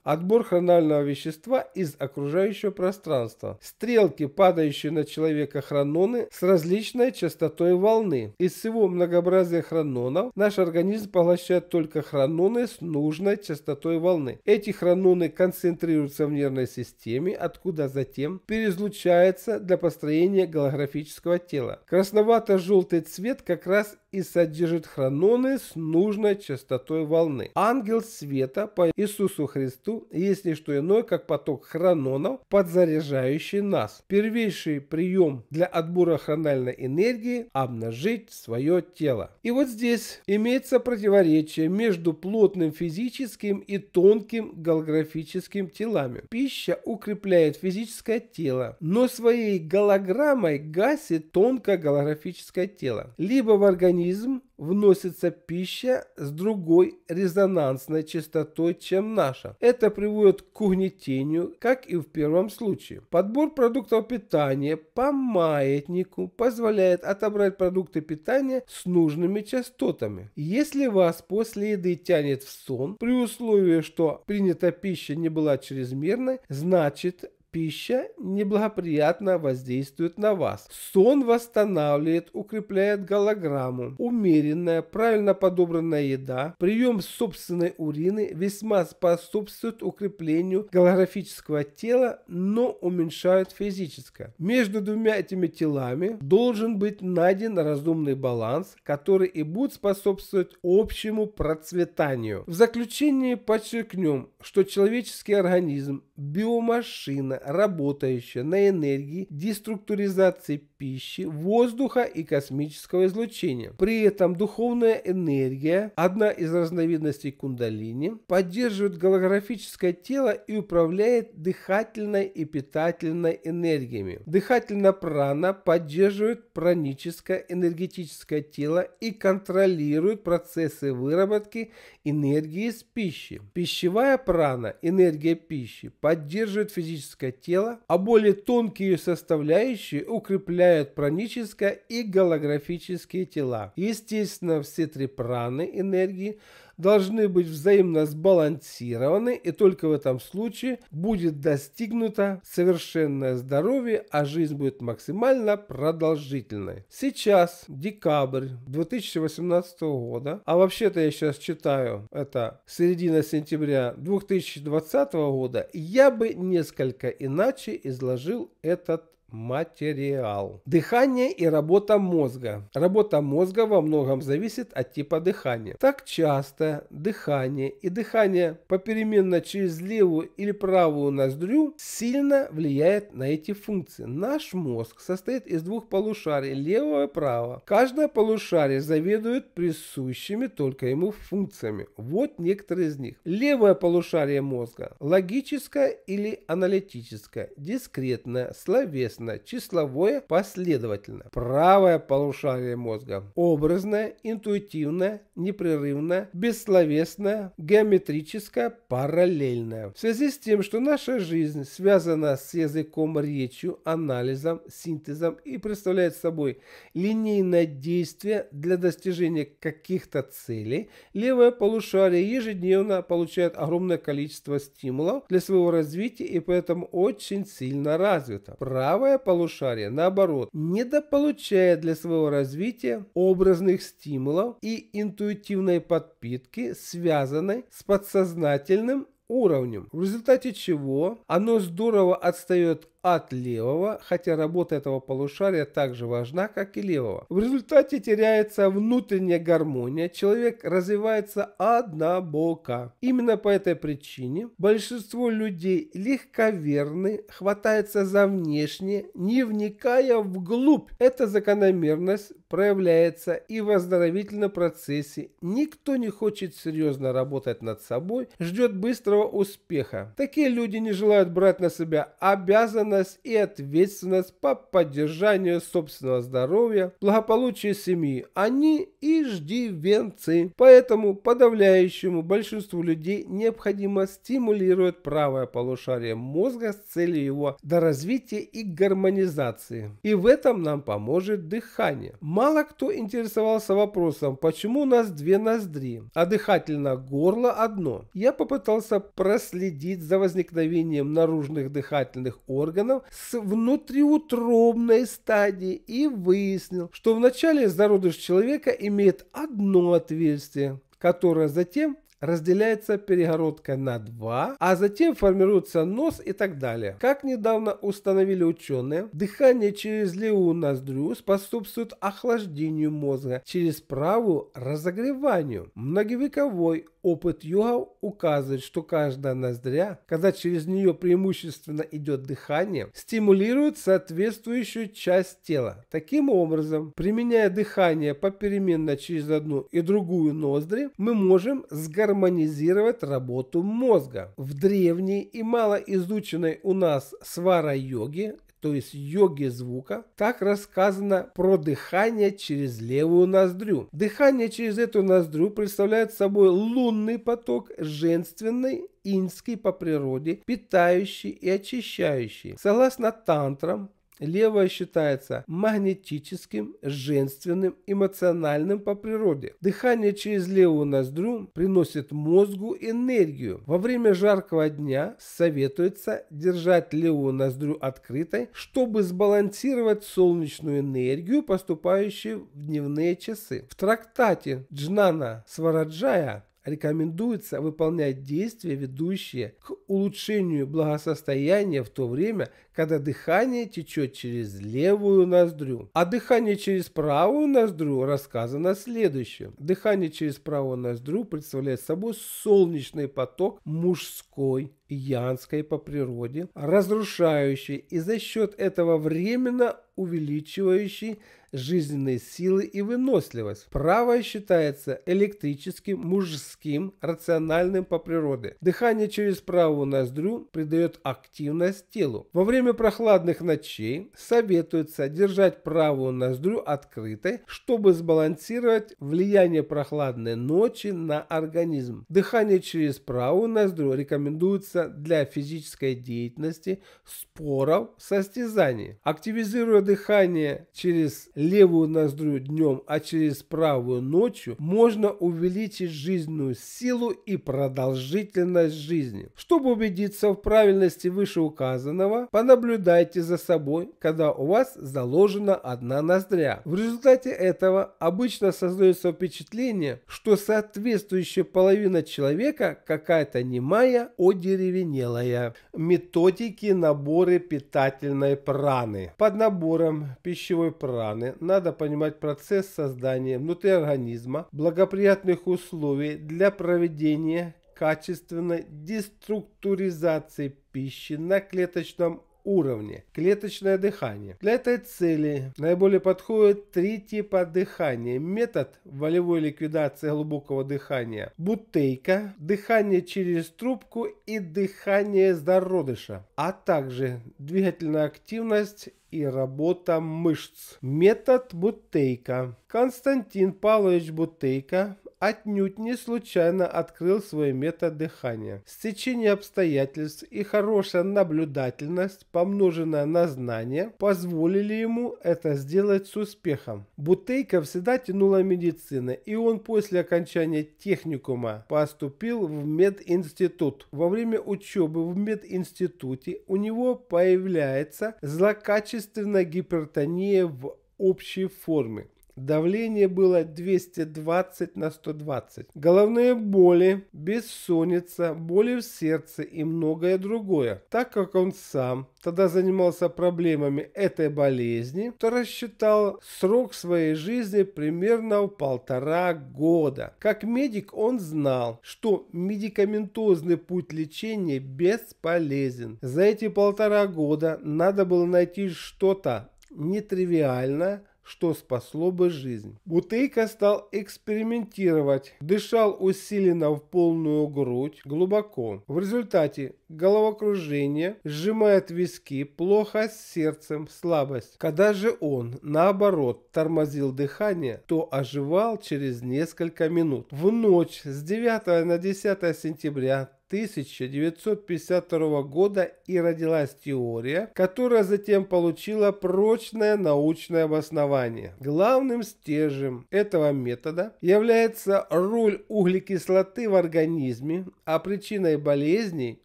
Отбор хронального вещества из окружающего пространства. Стрелки, падающие на человека хрононы с различной частотой волны. Из всего многообразия хрононов наш организм поглощает только хрононы с нужной частотой волны. Эти хрононы концентрируются в нервной системе, откуда затем перезлучаются для построения голографического тела. Красновато-желтый цвет как раз и содержит хрононы с нужной частотой волны. Ангел света по Иисусу Христу есть не что иное, как поток хрононов, подзаряжающий нас. Первейший прием для отбора хрональной энергии – обнажить свое тело. И вот здесь имеется противоречие между плотным физическим и тонким голографическим телами. Пища укрепляет физическое тело, но своей голограммой гасит тонко голографическое тело. Либо в организме организм вносится пища с другой резонансной частотой, чем наша. Это приводит к угнетению, как и в первом случае. Подбор продуктов питания по маятнику позволяет отобрать продукты питания с нужными частотами. Если вас после еды тянет в сон, при условии, что принята пища не была чрезмерной, значит Пища неблагоприятно воздействует на вас. Сон восстанавливает, укрепляет голограмму. Умеренная, правильно подобранная еда, прием собственной урины весьма способствует укреплению голографического тела, но уменьшает физическое. Между двумя этими телами должен быть найден разумный баланс, который и будет способствовать общему процветанию. В заключение подчеркнем, что человеческий организм – биомашина, работающая на энергии деструктуризации пищи, воздуха и космического излучения. При этом духовная энергия, одна из разновидностей кундалини, поддерживает голографическое тело и управляет дыхательной и питательной энергиями. Дыхательная прана поддерживает праническое энергетическое тело и контролирует процессы выработки энергии из пищи. Пищевая прана, энергия пищи, поддерживает физическое тело, а более тонкие ее составляющие укрепляют составляют праническое и голографические тела. Естественно, все три праны энергии должны быть взаимно сбалансированы, и только в этом случае будет достигнуто совершенное здоровье, а жизнь будет максимально продолжительной. Сейчас декабрь 2018 года, а вообще-то я сейчас читаю, это середина сентября 2020 года, я бы несколько иначе изложил этот материал. Дыхание и работа мозга. Работа мозга во многом зависит от типа дыхания. Так часто дыхание и дыхание попеременно через левую или правую ноздрю сильно влияет на эти функции. Наш мозг состоит из двух полушарий, левого и правого. Каждое полушарие заведует присущими только ему функциями. Вот некоторые из них. Левое полушарие мозга – логическое или аналитическое, дискретное, словесное, соответственно числовое последовательно, правое полушарие мозга образное, интуитивное, непрерывное, бессловесное, геометрическое, параллельное. В связи с тем, что наша жизнь связана с языком, речью, анализом, синтезом и представляет собой линейное действие для достижения каких-то целей, левое полушарие ежедневно получает огромное количество стимулов для своего развития и поэтому очень сильно развито. Правое правое полушарие, наоборот, недополучает для своего развития образных стимулов и интуитивной подпитки, связанной с подсознательным уровнем, в результате чего оно здорово отстает от левого, хотя работа этого полушария так же важна, как и левого. В результате теряется внутренняя гармония, человек развивается однобоко. Именно по этой причине большинство людей легковерны, хватается за внешнее, не вникая вглубь. Эта закономерность проявляется и в оздоровительном процессе. Никто не хочет серьезно работать над собой, ждет быстрого успеха. Такие люди не желают брать на себя обязанности обязанность и ответственность по поддержанию собственного здоровья, благополучия семьи. Они иждивенцы. Поэтому подавляющему большинству людей необходимо стимулировать правое полушарие мозга с целью его доразвития и гармонизации. И в этом нам поможет дыхание. Мало кто интересовался вопросом, почему у нас две ноздри, а дыхательное горло одно. Я попытался проследить за возникновением наружных дыхательных органов органов с внутриутробной стадии и выяснил, что в начале зародыш человека имеет одно отверстие, которое затем разделяется перегородкой на два, а затем формируется нос и так далее. Как недавно установили ученые, дыхание через левую ноздрю способствует охлаждению мозга, через правую – разогреванию. Многовековой опыт югов указывает, что каждая ноздря, когда через нее преимущественно идет дыхание, стимулирует соответствующую часть тела. Таким образом, применяя дыхание попеременно через одну и другую ноздри, мы можем сгорать гармонизировать работу мозга. В древней и малоизученной у нас свара-йоге то есть йоги звука, так рассказано про дыхание через левую ноздрю. Дыхание через эту ноздрю представляет собой лунный поток женственный инский по природе, питающий и очищающий. Согласно тантрам, Левое считается магнетическим, женственным, эмоциональным по природе. Дыхание через левую ноздрю приносит мозгу энергию. Во время жаркого дня советуется держать левую ноздрю открытой, чтобы сбалансировать солнечную энергию, поступающую в дневные часы. В трактате Джнана Свараджая рекомендуется выполнять действия, ведущие к улучшению благосостояния в то время, когда дыхание течет через левую ноздрю. А дыхание через правую ноздрю рассказано следующее. Дыхание через правую ноздрю представляет собой солнечный поток мужской и янской по природе, разрушающий и за счет этого временно увеличивающий жизненные силы и выносливость. Правое считается электрическим, мужским, рациональным по природе. Дыхание через правую ноздрю придает активность телу. Во время прохладных ночей советуется держать правую ноздрю открытой, чтобы сбалансировать влияние прохладной ночи на организм. Дыхание через правую ноздрю рекомендуется для физической деятельности, споров, состязаний. Активизируя дыхание через левую ноздрю днем, а через правую ночью, можно увеличить жизненную силу и продолжительность жизни. Чтобы убедиться в правильности вышеуказанного, понаблюдайте за собой, когда у вас заложена одна ноздря. В результате этого обычно создается впечатление, что соответствующая половина человека какая-то немая, одеревенелая. Методики наборы питательной праны. Под набором пищевой праны стороны, надо понимать процесс создания внутри организма благоприятных условий для проведения качественной деструктуризации пищи на клеточном уровне. Клеточное дыхание. Для этой цели наиболее подходит три типа дыхания. Метод волевой ликвидации глубокого дыхания. Бутейка, дыхание через трубку и дыхание из зародыша. А также двигательная активность и работа мышц. Метод Бутейка. Константин Павлович Бутейка отнюдь не случайно открыл свой метод дыхания. Стечение обстоятельств и хорошая наблюдательность, помноженная на знания, позволили ему это сделать с успехом. Бутейка всегда тянула медицина, и он после окончания техникума поступил в мединститут. Во время учебы в мединституте у него появляется злокачественная гипертония в общей форме. Давление было 220 на 120. Головные боли, бессонница, боли в сердце и многое другое. Так как он сам тогда занимался проблемами этой болезни, то рассчитал срок своей жизни примерно в полтора года. Как медик он знал, что медикаментозный путь лечения бесполезен. За эти полтора года надо было найти что-то нетривиальное, что спасло бы жизнь. Бутейка стал экспериментировать, дышал усиленно в полную грудь, глубоко. В результате головокружение, сжимает виски, плохо с сердцем, слабость. Когда же он, наоборот, тормозил дыхание, то оживал через несколько минут. В ночь с 9 на 10 сентября 1952 года и родилась теория, которая затем получила прочное научное обоснование. Главным стержем этого метода является роль углекислоты в организме, а причиной болезней –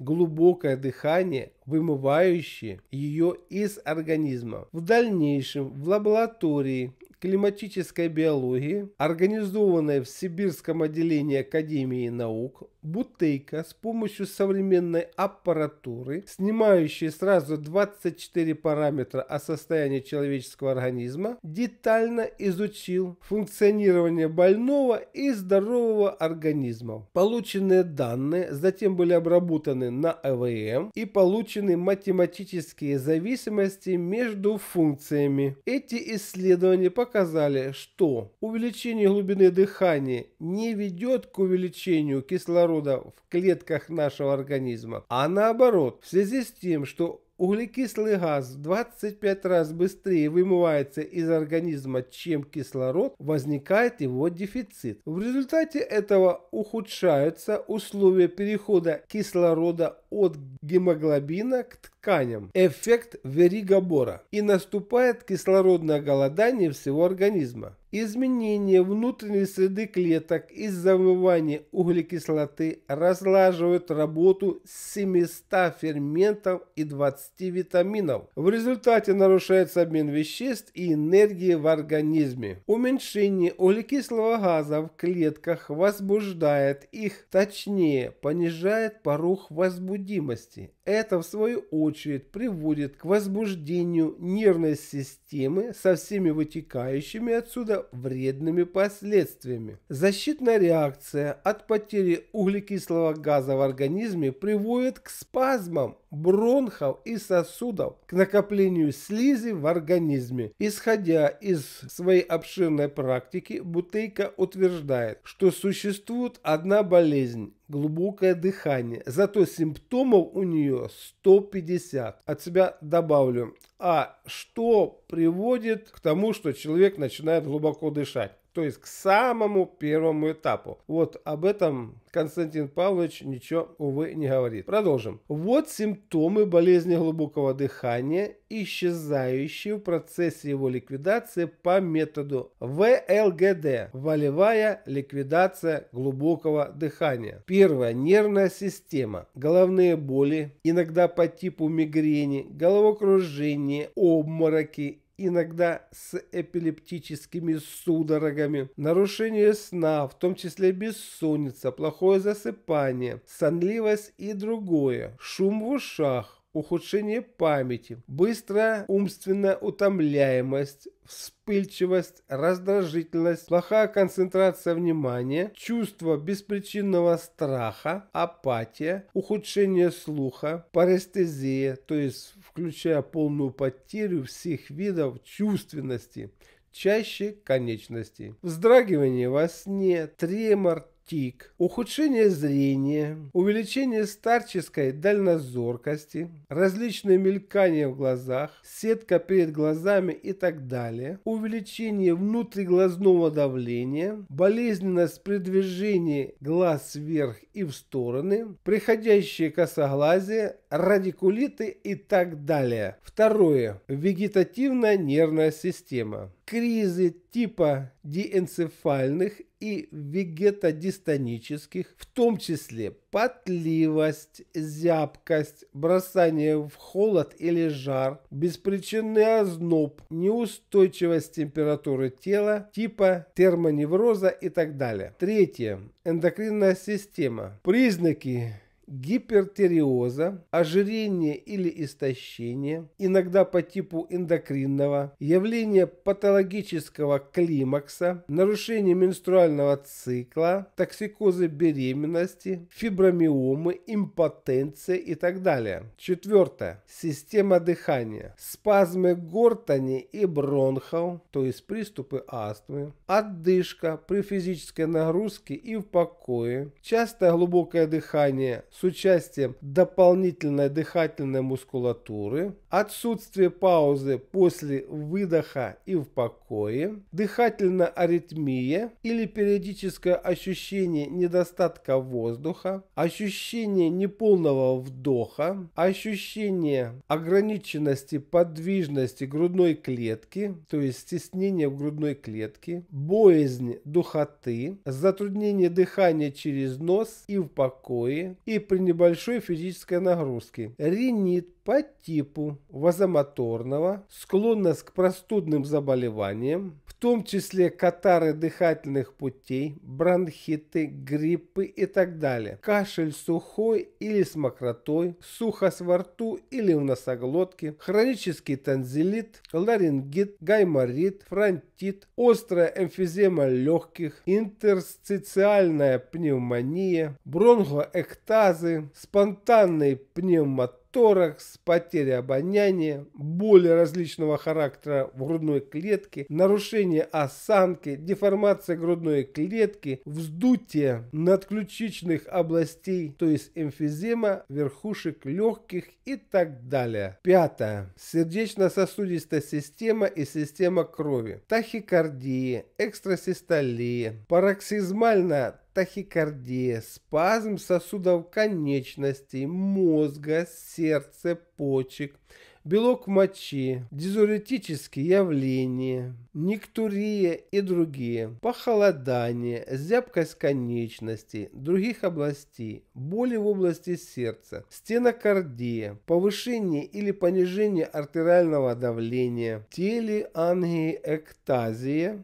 глубокое дыхание, вымывающее ее из организма. В дальнейшем в лаборатории климатической биологии, организованное в Сибирском отделении Академии наук, бутейка с помощью современной аппаратуры, снимающей сразу 24 параметра о состоянии человеческого организма, детально изучил функционирование больного и здорового организма. Полученные данные затем были обработаны на ЭВМ и получены математические зависимости между функциями. Эти исследования показали, показали, что увеличение глубины дыхания не ведет к увеличению кислорода в клетках нашего организма, а наоборот, в связи с тем, что углекислый газ в 25 раз быстрее вымывается из организма, чем кислород, возникает его дефицит. В результате этого ухудшаются условия перехода кислорода от гемоглобина к тканям, эффект веригобора, и наступает кислородное голодание всего организма. Изменения внутренней среды клеток из-за вымывания углекислоты разлаживают работу 700 ферментов и 20 витаминов. В результате нарушается обмен веществ и энергии в организме. Уменьшение углекислого газа в клетках возбуждает их, точнее понижает порог возбуждения необходимости, это, в свою очередь, приводит к возбуждению нервной системы со всеми вытекающими отсюда вредными последствиями. Защитная реакция от потери углекислого газа в организме приводит к спазмам бронхов и сосудов, к накоплению слизи в организме. Исходя из своей обширной практики, Бутейко утверждает, что существует одна болезнь – глубокое дыхание, зато симптомов у нее ее 150. От себя добавлю. А что приводит к тому, что человек начинает глубоко дышать? то есть к самому первому этапу. Вот об этом Константин Павлович ничего, увы, не говорит. Продолжим. Вот симптомы болезни глубокого дыхания, исчезающие в процессе его ликвидации по методу ВЛГД – волевая ликвидация глубокого дыхания. Первое – нервная система, головные боли, иногда по типу мигрени, головокружение, обмороки иногда с эпилептическими судорогами, нарушение сна, в том числе бессонница, плохое засыпание, сонливость и другое, шум в ушах, ухудшение памяти, быстрая умственная утомляемость, вспыльчивость, раздражительность, плохая концентрация внимания, чувство беспричинного страха, апатия, ухудшение слуха, парестезия, то есть включая полную потерю всех видов чувственности, чаще конечностей, вздрагивание во сне, тремор, тик, ухудшение зрения, увеличение старческой дальнозоркости, различные мелькания в глазах, сетка перед глазами и так далее, увеличение внутриглазного давления, болезненность при движении глаз вверх и в стороны, приходящие косоглазие, радикулиты и так далее. Второе. Вегетативная нервная система кризы типа диэнцефальных и вегетодистонических, в том числе потливость, зябкость, бросание в холод или жар, беспричинный озноб, неустойчивость температуры тела, типа термоневроза и так далее. Третье. Эндокринная система. Признаки гипертериоза, ожирение или истощение, иногда по типу эндокринного, явление патологического климакса, нарушение менструального цикла, токсикозы беременности, фибромиомы, импотенция и так далее. Четвертое. Система дыхания. Спазмы гортани и бронхов, то есть приступы астмы, отдышка при физической нагрузке и в покое, частое глубокое дыхание, с участием дополнительной дыхательной мускулатуры, отсутствие паузы после выдоха и в покое, дыхательная аритмия или периодическое ощущение недостатка воздуха, ощущение неполного вдоха, ощущение ограниченности подвижности грудной клетки, то есть стеснение в грудной клетке, боязнь духоты, затруднение дыхания через нос и в покое и при небольшой физической нагрузке, ринит, по типу вазомоторного, склонность к простудным заболеваниям, в том числе катары дыхательных путей, бронхиты, гриппы и так далее, кашель сухой или с мокротой, сухость во рту или в носоглотке, хронический танзелит, ларингит, гайморит, фронтит, острая эмфизема легких, интерстициальная пневмония, бронхоэктазы, спонтанные пневматозы, торакс, потеря обоняния, боли различного характера в грудной клетке, нарушение осанки, деформация грудной клетки, вздутие надключичных областей, то есть эмфизема верхушек легких и так далее. Пятое. Сердечно-сосудистая система и система крови, тахикардия, экстрасистолия, пароксизмальная тахикардия, спазм сосудов конечностей, мозга, сердца, почек, белок мочи, моче, явления, Никтурия и другие, похолодание, зябкость конечностей, других областей, боли в области сердца, стенокардия, повышение или понижение артериального давления, телеангии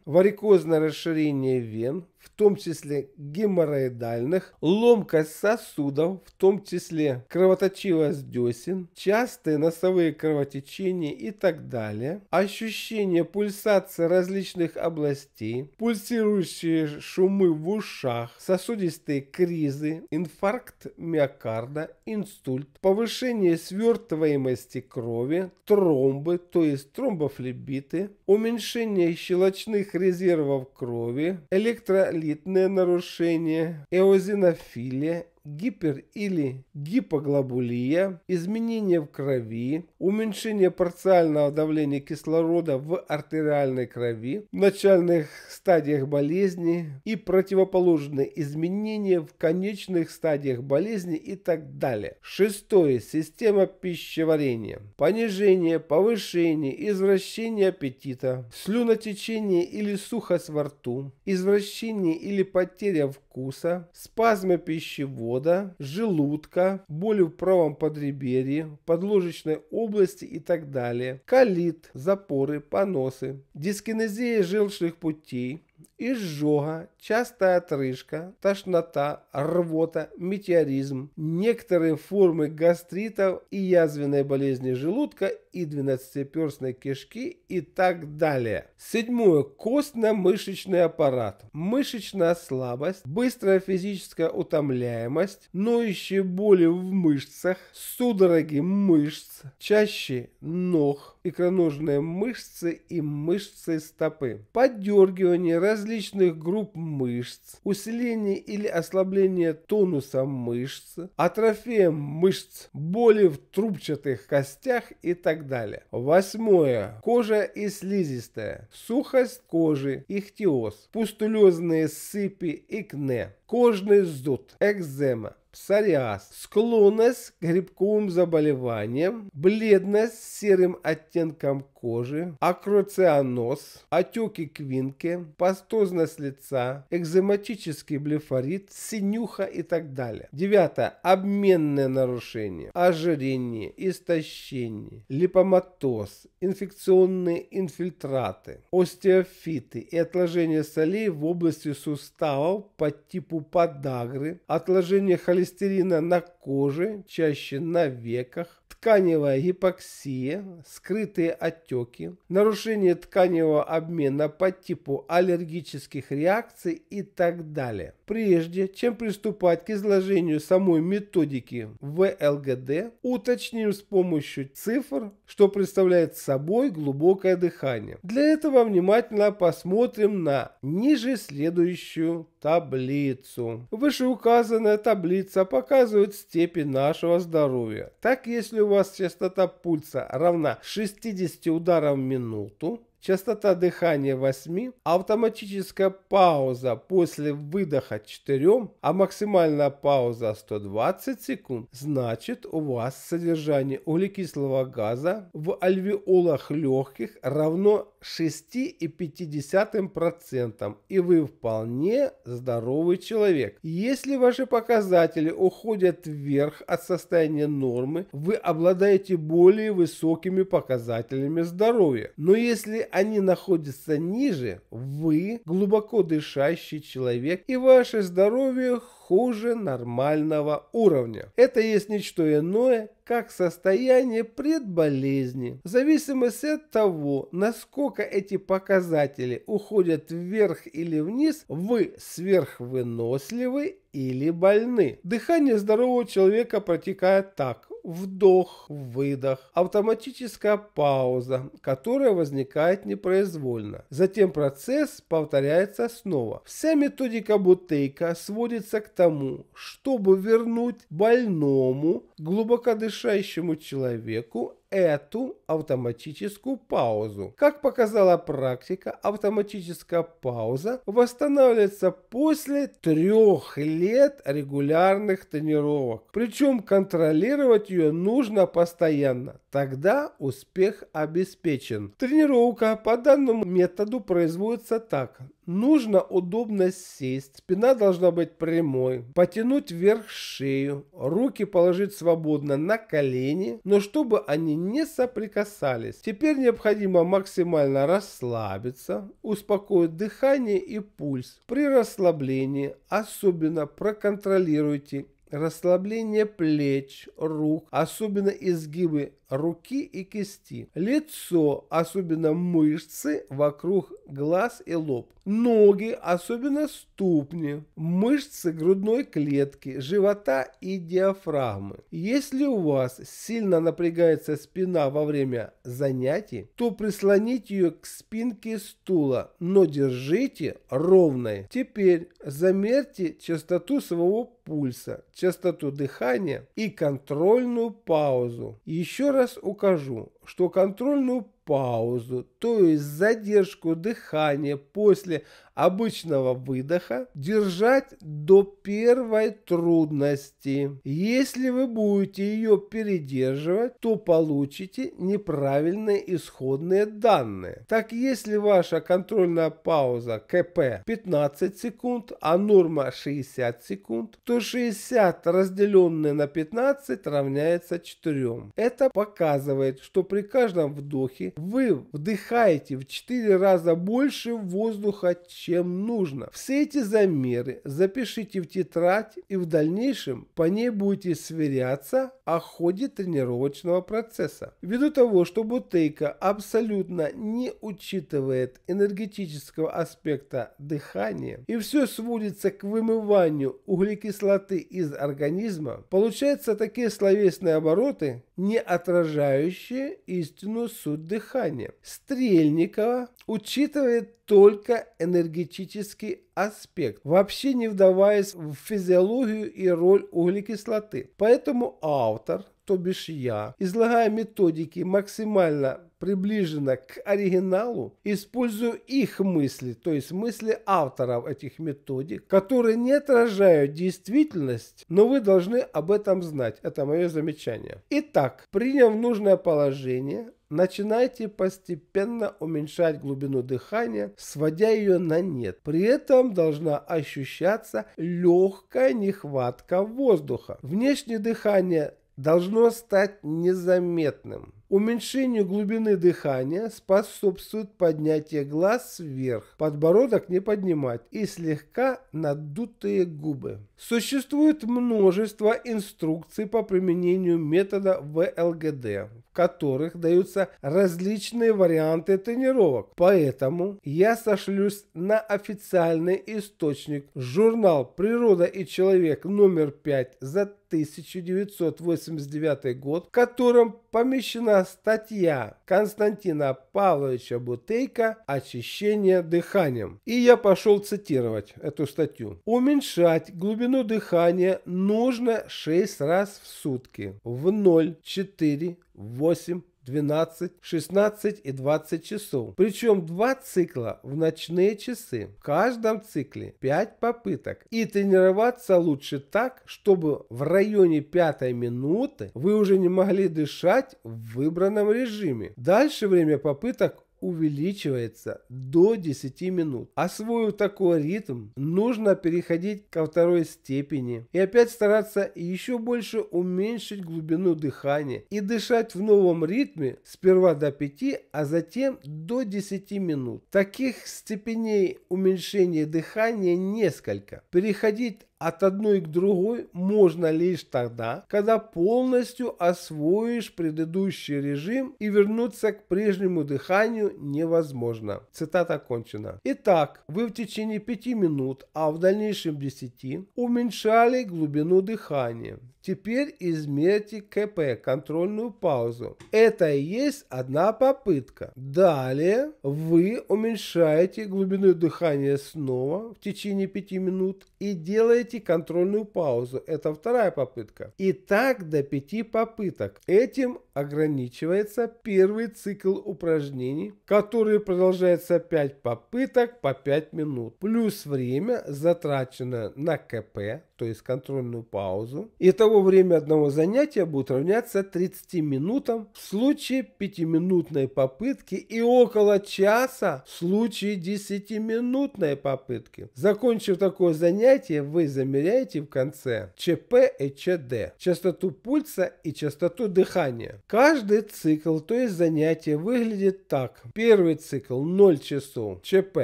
варикозное расширение вен, в том числе геморроидальных, ломкость сосудов, в том числе кровоточивость десен, частые носовые кровотечения и так далее, ощущение пульсации различных областей, пульсирующие шумы в ушах, сосудистые кризы, инфаркт миокарда, инсульт, повышение свертываемости крови, тромбы, то есть тромбофлебиты, уменьшение щелочных резервов крови, электролитное нарушение, эозинофилия гипер- или гипоглобулия, изменение в крови, уменьшение парциального давления кислорода в артериальной крови, в начальных стадиях болезни и противоположные изменения в конечных стадиях болезни и так далее. Шестое. Система пищеварения. Понижение, повышение, извращение аппетита, слюнотечение или сухость во рту, извращение или потеря в вкуса, спазмы пищевода, желудка, боли в правом подреберье, подложечной области и так далее, колит, запоры, поносы, дискинезия желчных путей, изжога, частая отрыжка, тошнота, рвота, метеоризм, некоторые формы гастритов и язвенной болезни желудка и двенадцатиперстной кишки и так далее. Седьмое. Костно-мышечный аппарат. Мышечная слабость, быстрая физическая утомляемость, ноющие боли в мышцах, судороги мышц, чаще ног, икроножные мышцы и мышцы стопы, поддергивание, различия различных групп мышц, усиление или ослабление тонуса мышц, а атрофия мышц, боли в трубчатых костях и так далее. Восьмое. Кожа и слизистая. Сухость кожи, ихтиоз, пустулезные сыпи и кне кожный вздут, экзема, псориаз, склонность к грибковым заболеваниям, бледность с серым оттенком кожи, акроцианоз, отеки квинки, пастозность лица, экзематический блефорит, синюха и так далее. Девятое. Обменное нарушение, ожирение, истощение, липоматоз, инфекционные инфильтраты, остеофиты и отложение солей в области суставов по типу типу подагры, отложение холестерина на коже, чаще на веках, тканевая гипоксия, скрытые отеки, нарушение тканевого обмена по типу аллергических реакций и так далее. Прежде чем приступать к изложению самой методики ВЛГД, уточним с помощью цифр, что представляет собой глубокое дыхание. Для этого внимательно посмотрим на ниже следующую таблицу. Вышеуказанная таблица показывает степень нашего здоровья. Так, если у вас частота пульса равна 60 ударам в минуту, частота дыхания 8, автоматическая пауза после выдоха 4, а максимальная пауза 120 секунд, значит у вас содержание углекислого газа в альвеолах легких равно 6,5% и вы вполне здоровый человек. Если ваши показатели уходят вверх от состояния нормы, вы обладаете более высокими показателями здоровья. Но если они находятся ниже, вы глубоко дышащий человек и ваше здоровье хуже нормального уровня. Это есть не иное, как состояние предболезни. В зависимости от того, насколько эти показатели уходят вверх или вниз, вы сверхвыносливы или больны. Дыхание здорового человека протекает так вдох, выдох, автоматическая пауза, которая возникает непроизвольно. Затем процесс повторяется снова. Вся методика Бутейка сводится к тому, чтобы вернуть больному, глубоко дышащему человеку эту автоматическую паузу. Как показала практика, автоматическая пауза восстанавливается после трех лет регулярных тренировок. Причем контролировать ее нужно постоянно. Тогда успех обеспечен. Тренировка по данному методу производится так. Нужно удобно сесть, спина должна быть прямой, потянуть вверх шею, руки положить свободно на колени, но чтобы они не соприкасались. Теперь необходимо максимально расслабиться, успокоить дыхание и пульс. При расслаблении особенно проконтролируйте расслабление плеч, рук, особенно изгибы руки и кисти, лицо, особенно мышцы вокруг глаз и лоб, ноги, особенно ступни, мышцы грудной клетки, живота и диафрагмы. Если у вас сильно напрягается спина во время занятий, то прислоните ее к спинке стула, но держите ровной. Теперь замерьте частоту своего пульса, частоту дыхания и контрольную паузу. Еще раз раз укажу, что контрольную паузу, то есть задержку дыхания после обычного выдоха, держать до первой трудности. Если вы будете ее передерживать, то получите неправильные исходные данные. Так, если ваша контрольная пауза КП 15 секунд, а норма 60 секунд, то 60 разделенное на 15 равняется 4. Это показывает, что при при каждом вдохе вы вдыхаете в 4 раза больше воздуха, чем нужно. Все эти замеры запишите в тетрадь и в дальнейшем по ней будете сверяться о ходе тренировочного процесса. Ввиду того, что бутейка абсолютно не учитывает энергетического аспекта дыхания и все сводится к вымыванию углекислоты из организма, получаются такие словесные обороты, не отражающие истинную суть дыхания. Стрельникова учитывает только энергетический аспект, вообще не вдаваясь в физиологию и роль углекислоты. Поэтому автор, то бишь я, излагая методики максимально приближена к оригиналу, использую их мысли, то есть мысли авторов этих методик, которые не отражают действительность, но вы должны об этом знать. Это мое замечание. Итак, приняв нужное положение, Начинайте постепенно уменьшать глубину дыхания, сводя ее на нет. При этом должна ощущаться легкая нехватка воздуха. Внешнее дыхание должно стать незаметным. Уменьшению глубины дыхания способствует поднятие глаз вверх, подбородок не поднимать и слегка надутые губы. Существует множество инструкций по применению метода ВЛГД, в которых даются различные варианты тренировок. Поэтому я сошлюсь на официальный источник журнал «Природа и человек» номер 5 за 1989 год, в котором помещена статья Константина Павловича Бутейко «Очищение дыханием». И я пошел цитировать эту статью. Уменьшать глубину дыхания нужно 6 раз в сутки в 0, 4, 8, 12, 16 и 20 часов. Причем два цикла в ночные часы. В каждом цикле 5 попыток. И тренироваться лучше так, чтобы в районе пятой минуты вы уже не могли дышать в выбранном режиме. Дальше время попыток увеличивается до 10 минут. Освоив такой ритм, нужно переходить ко второй степени и опять стараться еще больше уменьшить глубину дыхания и дышать в новом ритме сперва до 5, а затем до 10 минут. Таких степеней уменьшения дыхания несколько. Переходить от одной к другой можно лишь тогда, когда полностью освоишь предыдущий режим и вернуться к прежнему дыханию невозможно. Цитата окончена. Итак, вы в течение 5 минут, а в дальнейшем 10, уменьшали глубину дыхания. Теперь измерьте КП, контрольную паузу. Это и есть одна попытка. Далее вы уменьшаете глубину дыхания снова в течение 5 минут и делаете контрольную паузу. Это вторая попытка. И так до 5 попыток. Этим ограничивается первый цикл упражнений, который продолжается 5 попыток по 5 минут, плюс время, затраченное на КП, то есть контрольную паузу. Итого время одного занятия будет равняться 30 минутам в случае 5-минутной попытки и около часа в случае 10-минутной попытки. Закончив такое занятие, вы замеряете в конце ЧП и ЧД, частоту пульса и частоту дыхания. Каждый цикл, то есть занятие, выглядит так. Первый цикл 0 часов, ЧП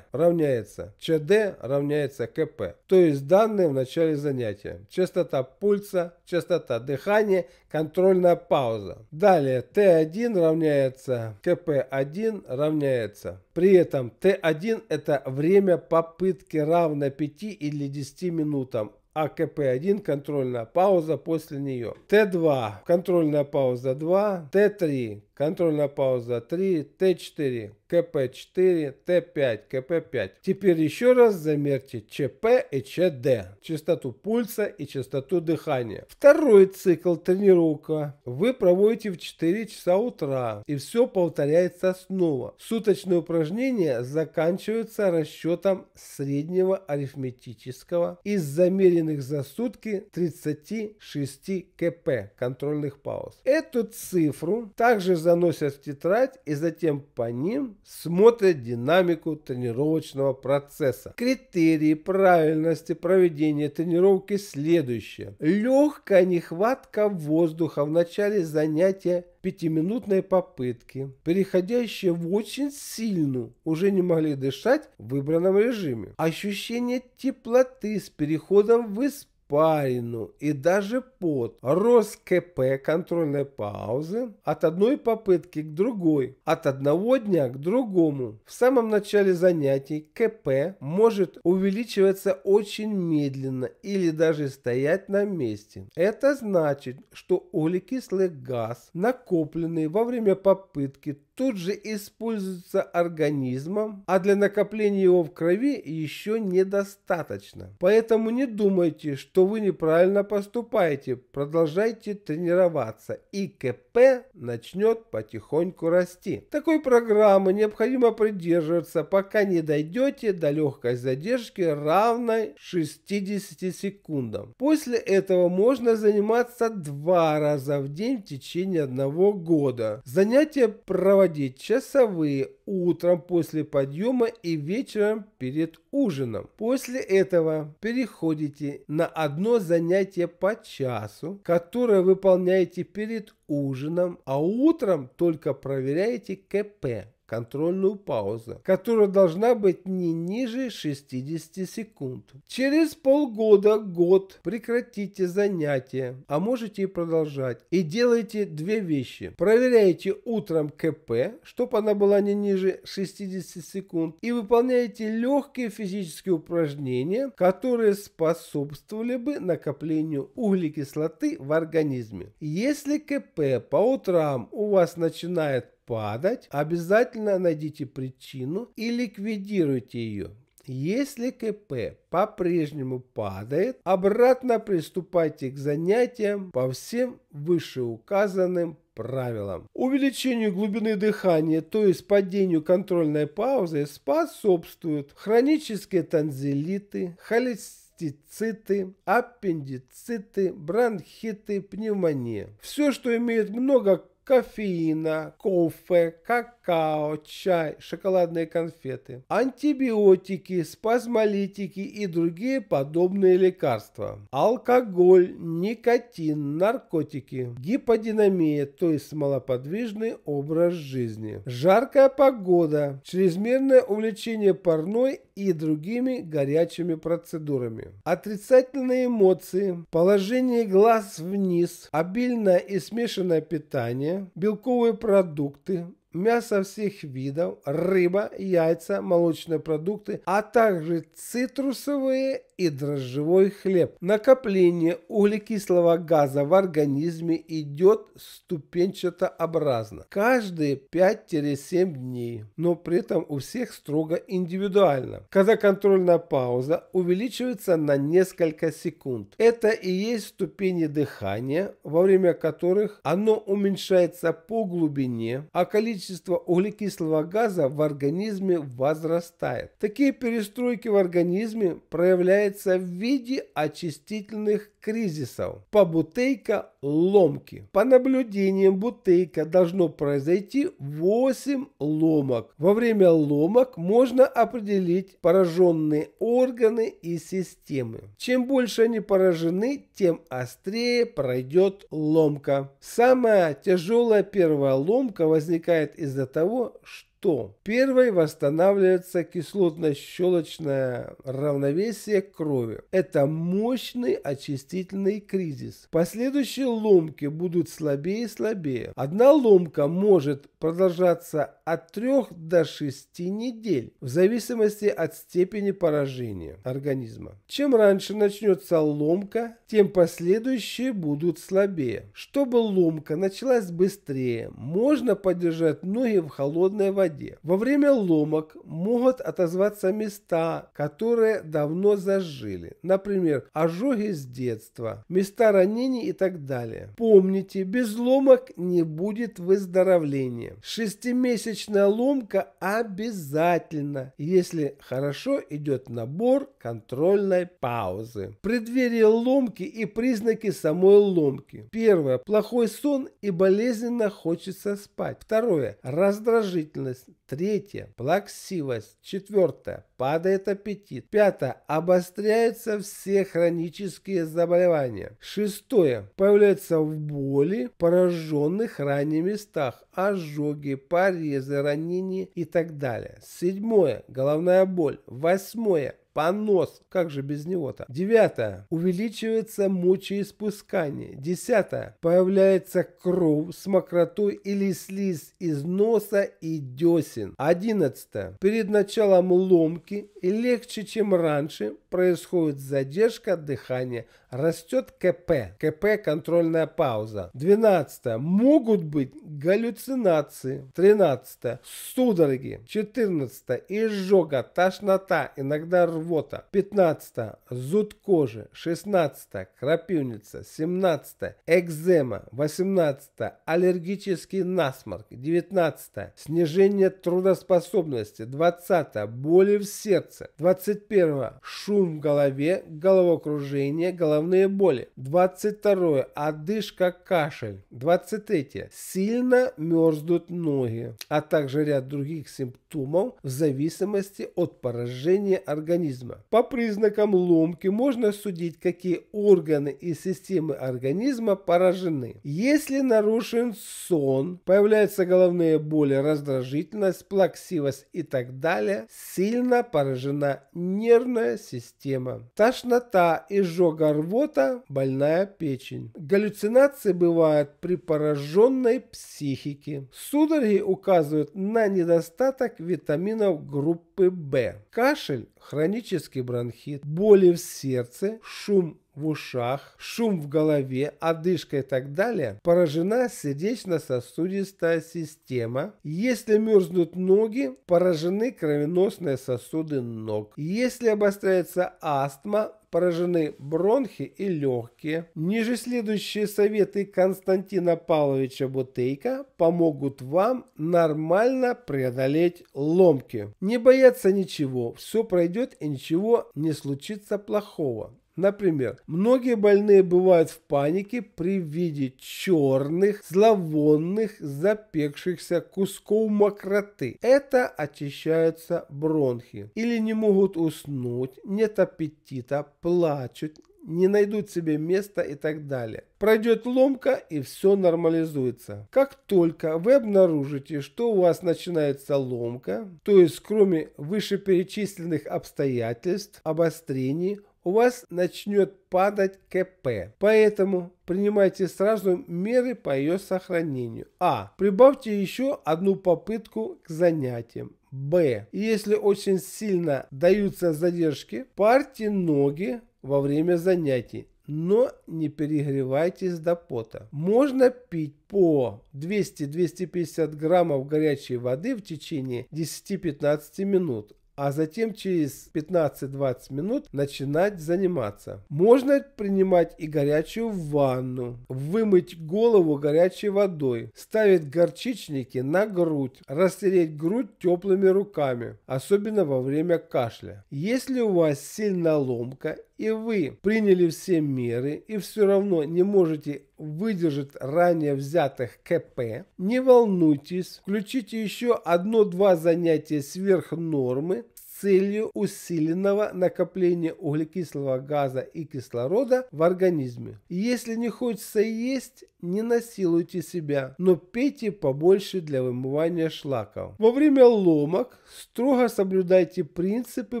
равняется ЧД равняется КП, то есть данные в начале занятия. Частота пульса, частота дыхания, контрольная пауза. Далее Т1 равняется КП1 равняется. При этом Т1 это время попытки равно 5 или 10 минутам, АКП-1 контрольная пауза после нее. Т2 контрольная пауза 2. Т3 Контрольная пауза 3, Т4, КП4, Т5, КП5. Теперь еще раз замерьте ЧП и ЧД, частоту пульса и частоту дыхания. Второй цикл тренировка вы проводите в 4 часа утра и все повторяется снова. Суточные упражнения заканчиваются расчетом среднего арифметического из замеренных за сутки 36 КП контрольных пауз. Эту цифру также заносят в тетрадь и затем по ним смотрят динамику тренировочного процесса. Критерии правильности проведения тренировки следующие. Легкая нехватка воздуха в начале занятия пятиминутной попытки, переходящие в очень сильную, уже не могли дышать в выбранном режиме. Ощущение теплоты с переходом в испарение испарину и даже пот. Рост КП контрольной паузы от одной попытки к другой, от одного дня к другому. В самом начале занятий КП может увеличиваться очень медленно или даже стоять на месте. Это значит, что углекислый газ, накопленный во время попытки тут же используется организмом, а для накопления его в крови еще недостаточно. Поэтому не думайте, что вы неправильно поступаете, продолжайте тренироваться, и КП начнет потихоньку расти. Такой программы необходимо придерживаться, пока не дойдете до легкой задержки, равной 60 секундам. После этого можно заниматься два раза в день в течение одного года. Занятия проводятся проводить часовые утром после подъема и вечером перед ужином. После этого переходите на одно занятие по часу, которое выполняете перед ужином, а утром только проверяете КП контрольную паузу, которая должна быть не ниже 60 секунд. Через полгода-год прекратите занятия, а можете и продолжать. И делайте две вещи. Проверяйте утром КП, чтобы она была не ниже 60 секунд, и выполняйте легкие физические упражнения, которые способствовали бы накоплению углекислоты в организме. Если КП по утрам у вас начинает падать, обязательно найдите причину и ликвидируйте ее. Если КП по-прежнему падает, обратно приступайте к занятиям по всем вышеуказанным правилам. Увеличению глубины дыхания, то есть падению контрольной паузы, способствуют хронические танзелиты, холестерин, аппендициты, бронхиты, пневмония. Все, что имеет много кофеина, кофе, как какао, чай, шоколадные конфеты, антибиотики, спазмолитики и другие подобные лекарства, алкоголь, никотин, наркотики, гиподинамия, то есть малоподвижный образ жизни, жаркая погода, чрезмерное увлечение парной и другими горячими процедурами, отрицательные эмоции, положение глаз вниз, обильное и смешанное питание, белковые продукты, мясо всех видов, рыба, яйца, молочные продукты, а также цитрусовые и дрожжевой хлеб. Накопление углекислого газа в организме идет ступенчатообразно, каждые 5-7 дней, но при этом у всех строго индивидуально. Когда контрольная пауза увеличивается на несколько секунд. Это и есть ступени дыхания, во время которых оно уменьшается по глубине, а количество количество углекислого газа в организме возрастает. Такие перестройки в организме проявляются в виде очистительных кризисов. По бутейка ломки. По наблюдениям бутейка должно произойти 8 ломок. Во время ломок можно определить пораженные органы и системы. Чем больше они поражены, тем острее пройдет ломка. Самая тяжелая первая ломка возникает из-за того, что то первой восстанавливается кислотно-щелочное равновесие крови. Это мощный очистительный кризис. Последующие ломки будут слабее и слабее. Одна ломка может продолжаться от 3 до 6 недель в зависимости от степени поражения организма. Чем раньше начнется ломка, тем последующие будут слабее. Чтобы ломка началась быстрее, можно подержать ноги в холодной воде воде. Во время ломок могут отозваться места, которые давно зажили, например, ожоги с детства, места ранений и так далее. Помните, без ломок не будет выздоровления. Шестимесячная ломка обязательно, если хорошо идет набор контрольной паузы. Преддверие ломки и признаки самой ломки. Первое. Плохой сон и болезненно хочется спать. Второе. Раздражительность Третье – плаксивость. Четвертое – падает аппетит. Пятое – обостряются все хронические заболевания. Шестое – появляются в боли, пораженных ранее местах, ожоги, порезы, ранения и так далее. Седьмое – головная боль. Восьмое – понос. Как же без него-то? Девятое. Увеличивается мочеиспускание. Десятое. Появляется кровь с мокротой или слизь из носа и десен. Одиннадцатое. Перед началом ломки и легче, чем раньше, происходит задержка дыхания. Растет КП. КП – контрольная пауза. Двенадцатое. Могут быть галлюцинации. Тринадцатое. Судороги. Четырнадцатое. Изжога, тошнота, иногда рвотная рвота. 15. Зуд кожи. 16. Крапивница. 17. Экзема. 18. Аллергический насморк. 19. Снижение трудоспособности. 20. Боли в сердце. 21. Шум в голове, головокружение, головные боли. 22. Одышка, кашель. 23. Сильно мерзнут ноги, а также ряд других симптомов в зависимости от поражения организма организма. По признакам ломки можно судить, какие органы и системы организма поражены. Если нарушен сон, появляются головные боли, раздражительность, плаксивость и так далее, сильно поражена нервная система. Тошнота, изжога, рвота, больная печень. Галлюцинации бывают при пораженной психике. Судороги указывают на недостаток витаминов группы группы Б. Кашель, хронический бронхит, боли в сердце, шум в ушах, шум в голове, одышка и так далее, поражена сердечно-сосудистая система. Если мерзнут ноги, поражены кровеносные сосуды ног. Если обостряется астма, поражены бронхи и легкие. Ниже следующие советы Константина Павловича Бутейка помогут вам нормально преодолеть ломки. Не бояться ничего, все пройдет и ничего не случится плохого. Например, многие больные бывают в панике при виде черных, зловонных, запекшихся кусков мокроты. Это очищаются бронхи. Или не могут уснуть, нет аппетита, плачут, не найдут себе места и так далее. Пройдет ломка и все нормализуется. Как только вы обнаружите, что у вас начинается ломка, то есть кроме вышеперечисленных обстоятельств, обострений, у вас начнет падать КП. Поэтому принимайте сразу меры по ее сохранению. А. Прибавьте еще одну попытку к занятиям. Б. Если очень сильно даются задержки, парьте ноги во время занятий но не перегревайтесь до пота. Можно пить по 200-250 граммов горячей воды в течение 10-15 минут, а затем через 15-20 минут начинать заниматься. Можно принимать и горячую ванну, вымыть голову горячей водой, ставить горчичники на грудь, растереть грудь теплыми руками, особенно во время кашля. Если у вас сильно ломка и вы приняли все меры и все равно не можете выдержать ранее взятых КП, не волнуйтесь, включите еще одно-два занятия сверх нормы целью усиленного накопления углекислого газа и кислорода в организме. Если не хочется есть, не насилуйте себя, но пейте побольше для вымывания шлаков. Во время ломок строго соблюдайте принципы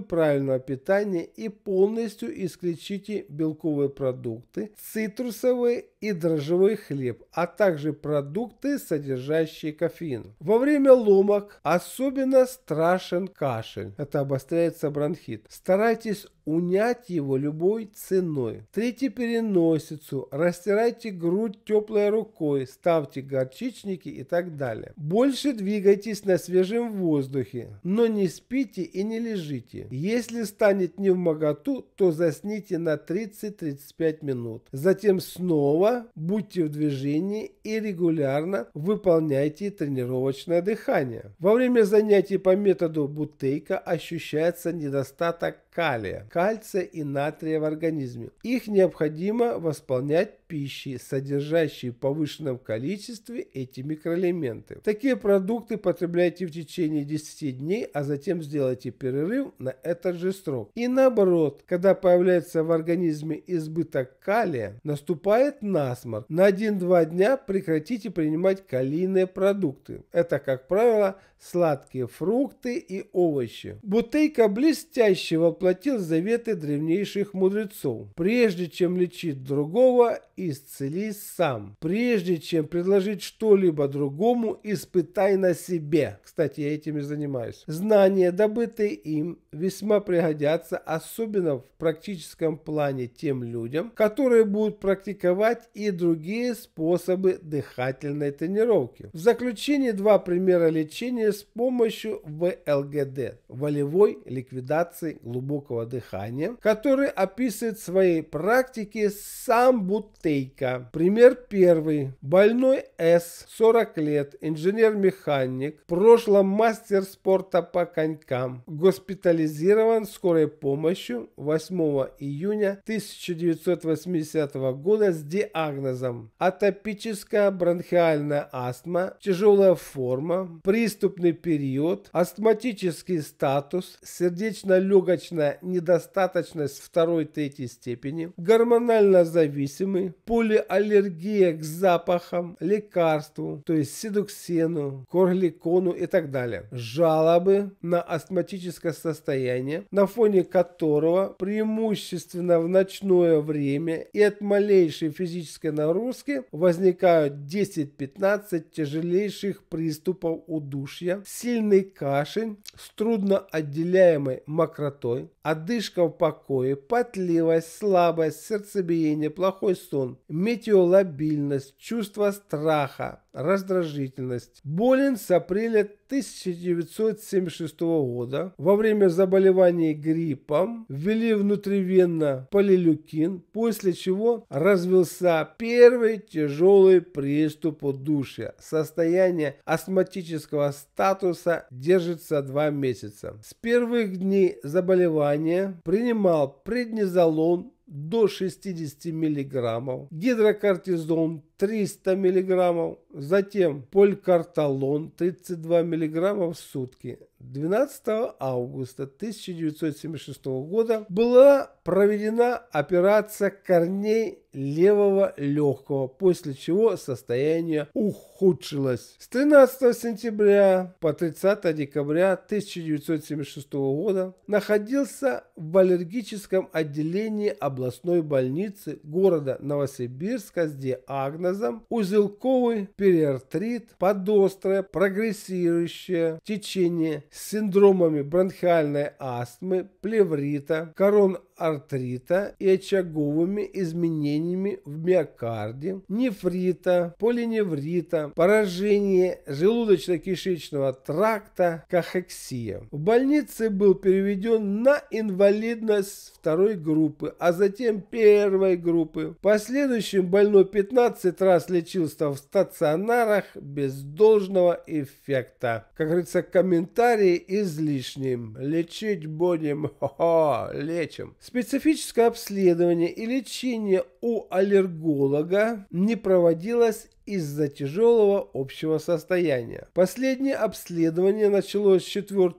правильного питания и полностью исключите белковые продукты, цитрусовые и дрожжевой хлеб, а также продукты, содержащие кофеин. Во время ломок особенно страшен кашель. Это обостряется бронхит. Старайтесь унять его любой ценой. Трите переносицу, растирайте грудь теплой рукой, ставьте горчичники и так далее. Больше двигайтесь на свежем воздухе, но не спите и не лежите. Если станет не в моготу, то засните на 30-35 минут. Затем снова будьте в движении и регулярно выполняйте тренировочное дыхание. Во время занятий по методу бутейка ощущается недостаток калия, кальция и натрия в организме. Их необходимо восполнять пищи, содержащие в повышенном количестве эти микроэлементы. Такие продукты потребляйте в течение 10 дней, а затем сделайте перерыв на этот же срок. И наоборот, когда появляется в организме избыток калия, наступает насморк. На 1-2 дня прекратите принимать калийные продукты. Это, как правило, сладкие фрукты и овощи. Бутейка блестяще воплотил заветы древнейших мудрецов. Прежде чем лечить другого и исцелись сам. Прежде чем предложить что-либо другому, испытай на себе. Кстати, я этим и занимаюсь. Знания, добытые им, весьма пригодятся, особенно в практическом плане тем людям, которые будут практиковать и другие способы дыхательной тренировки. В заключение два примера лечения с помощью ВЛГД – волевой ликвидации глубокого дыхания, который описывает в своей практике сам Будда Стейка. Пример первый. Больной С, 40 лет, инженер-механик, в прошлом мастер спорта по конькам, госпитализирован скорой помощью 8 июня 1980 года с диагнозом атопическая бронхиальная астма, тяжелая форма, приступный период, астматический статус, сердечно-легочная недостаточность второй-третьей степени, гормонально зависимый, полиаллергия к запахам, лекарству, то есть седуксену, корликону и так далее. Жалобы на астматическое состояние, на фоне которого преимущественно в ночное время и от малейшей физической нагрузки возникают 10-15 тяжелейших приступов удушья, сильный кашель с трудно отделяемой мокротой, одышка в покое, потливость, слабость, сердцебиение, плохой сон, сон, метеолобильность, чувство страха, раздражительность. Болен с апреля 1976 года во время заболевания гриппом ввели внутривенно полилюкин, после чего развился первый тяжелый приступ удушья. Состояние астматического статуса держится два месяца. С первых дней заболевания принимал преднизолон до 60 миллиграммов гидрокортизон 300 миллиграммов затем поликарталон 32 мг в сутки. 12 августа 1976 года была проведена операция корней левого легкого, после чего состояние ухудшилось. С 13 сентября по 30 декабря 1976 года находился в аллергическом отделении областной больницы города Новосибирска с диагнозом узелковый периартрит, подострое прогрессирующее течение с синдромами бронхиальной астмы, плеврита, корон артрита и очаговыми изменениями в миокарде, нефрита, полиневрита, поражение желудочно-кишечного тракта, кахексия. В больнице был переведен на инвалидность второй группы, а затем первой группы. В последующем больной 15 раз лечился в стационарах без должного эффекта. Как говорится, комментарии излишним. Лечить будем, хо-хо, лечим. Специфическое обследование и лечение у аллерголога не проводилось из-за тяжелого общего состояния. Последнее обследование началось 4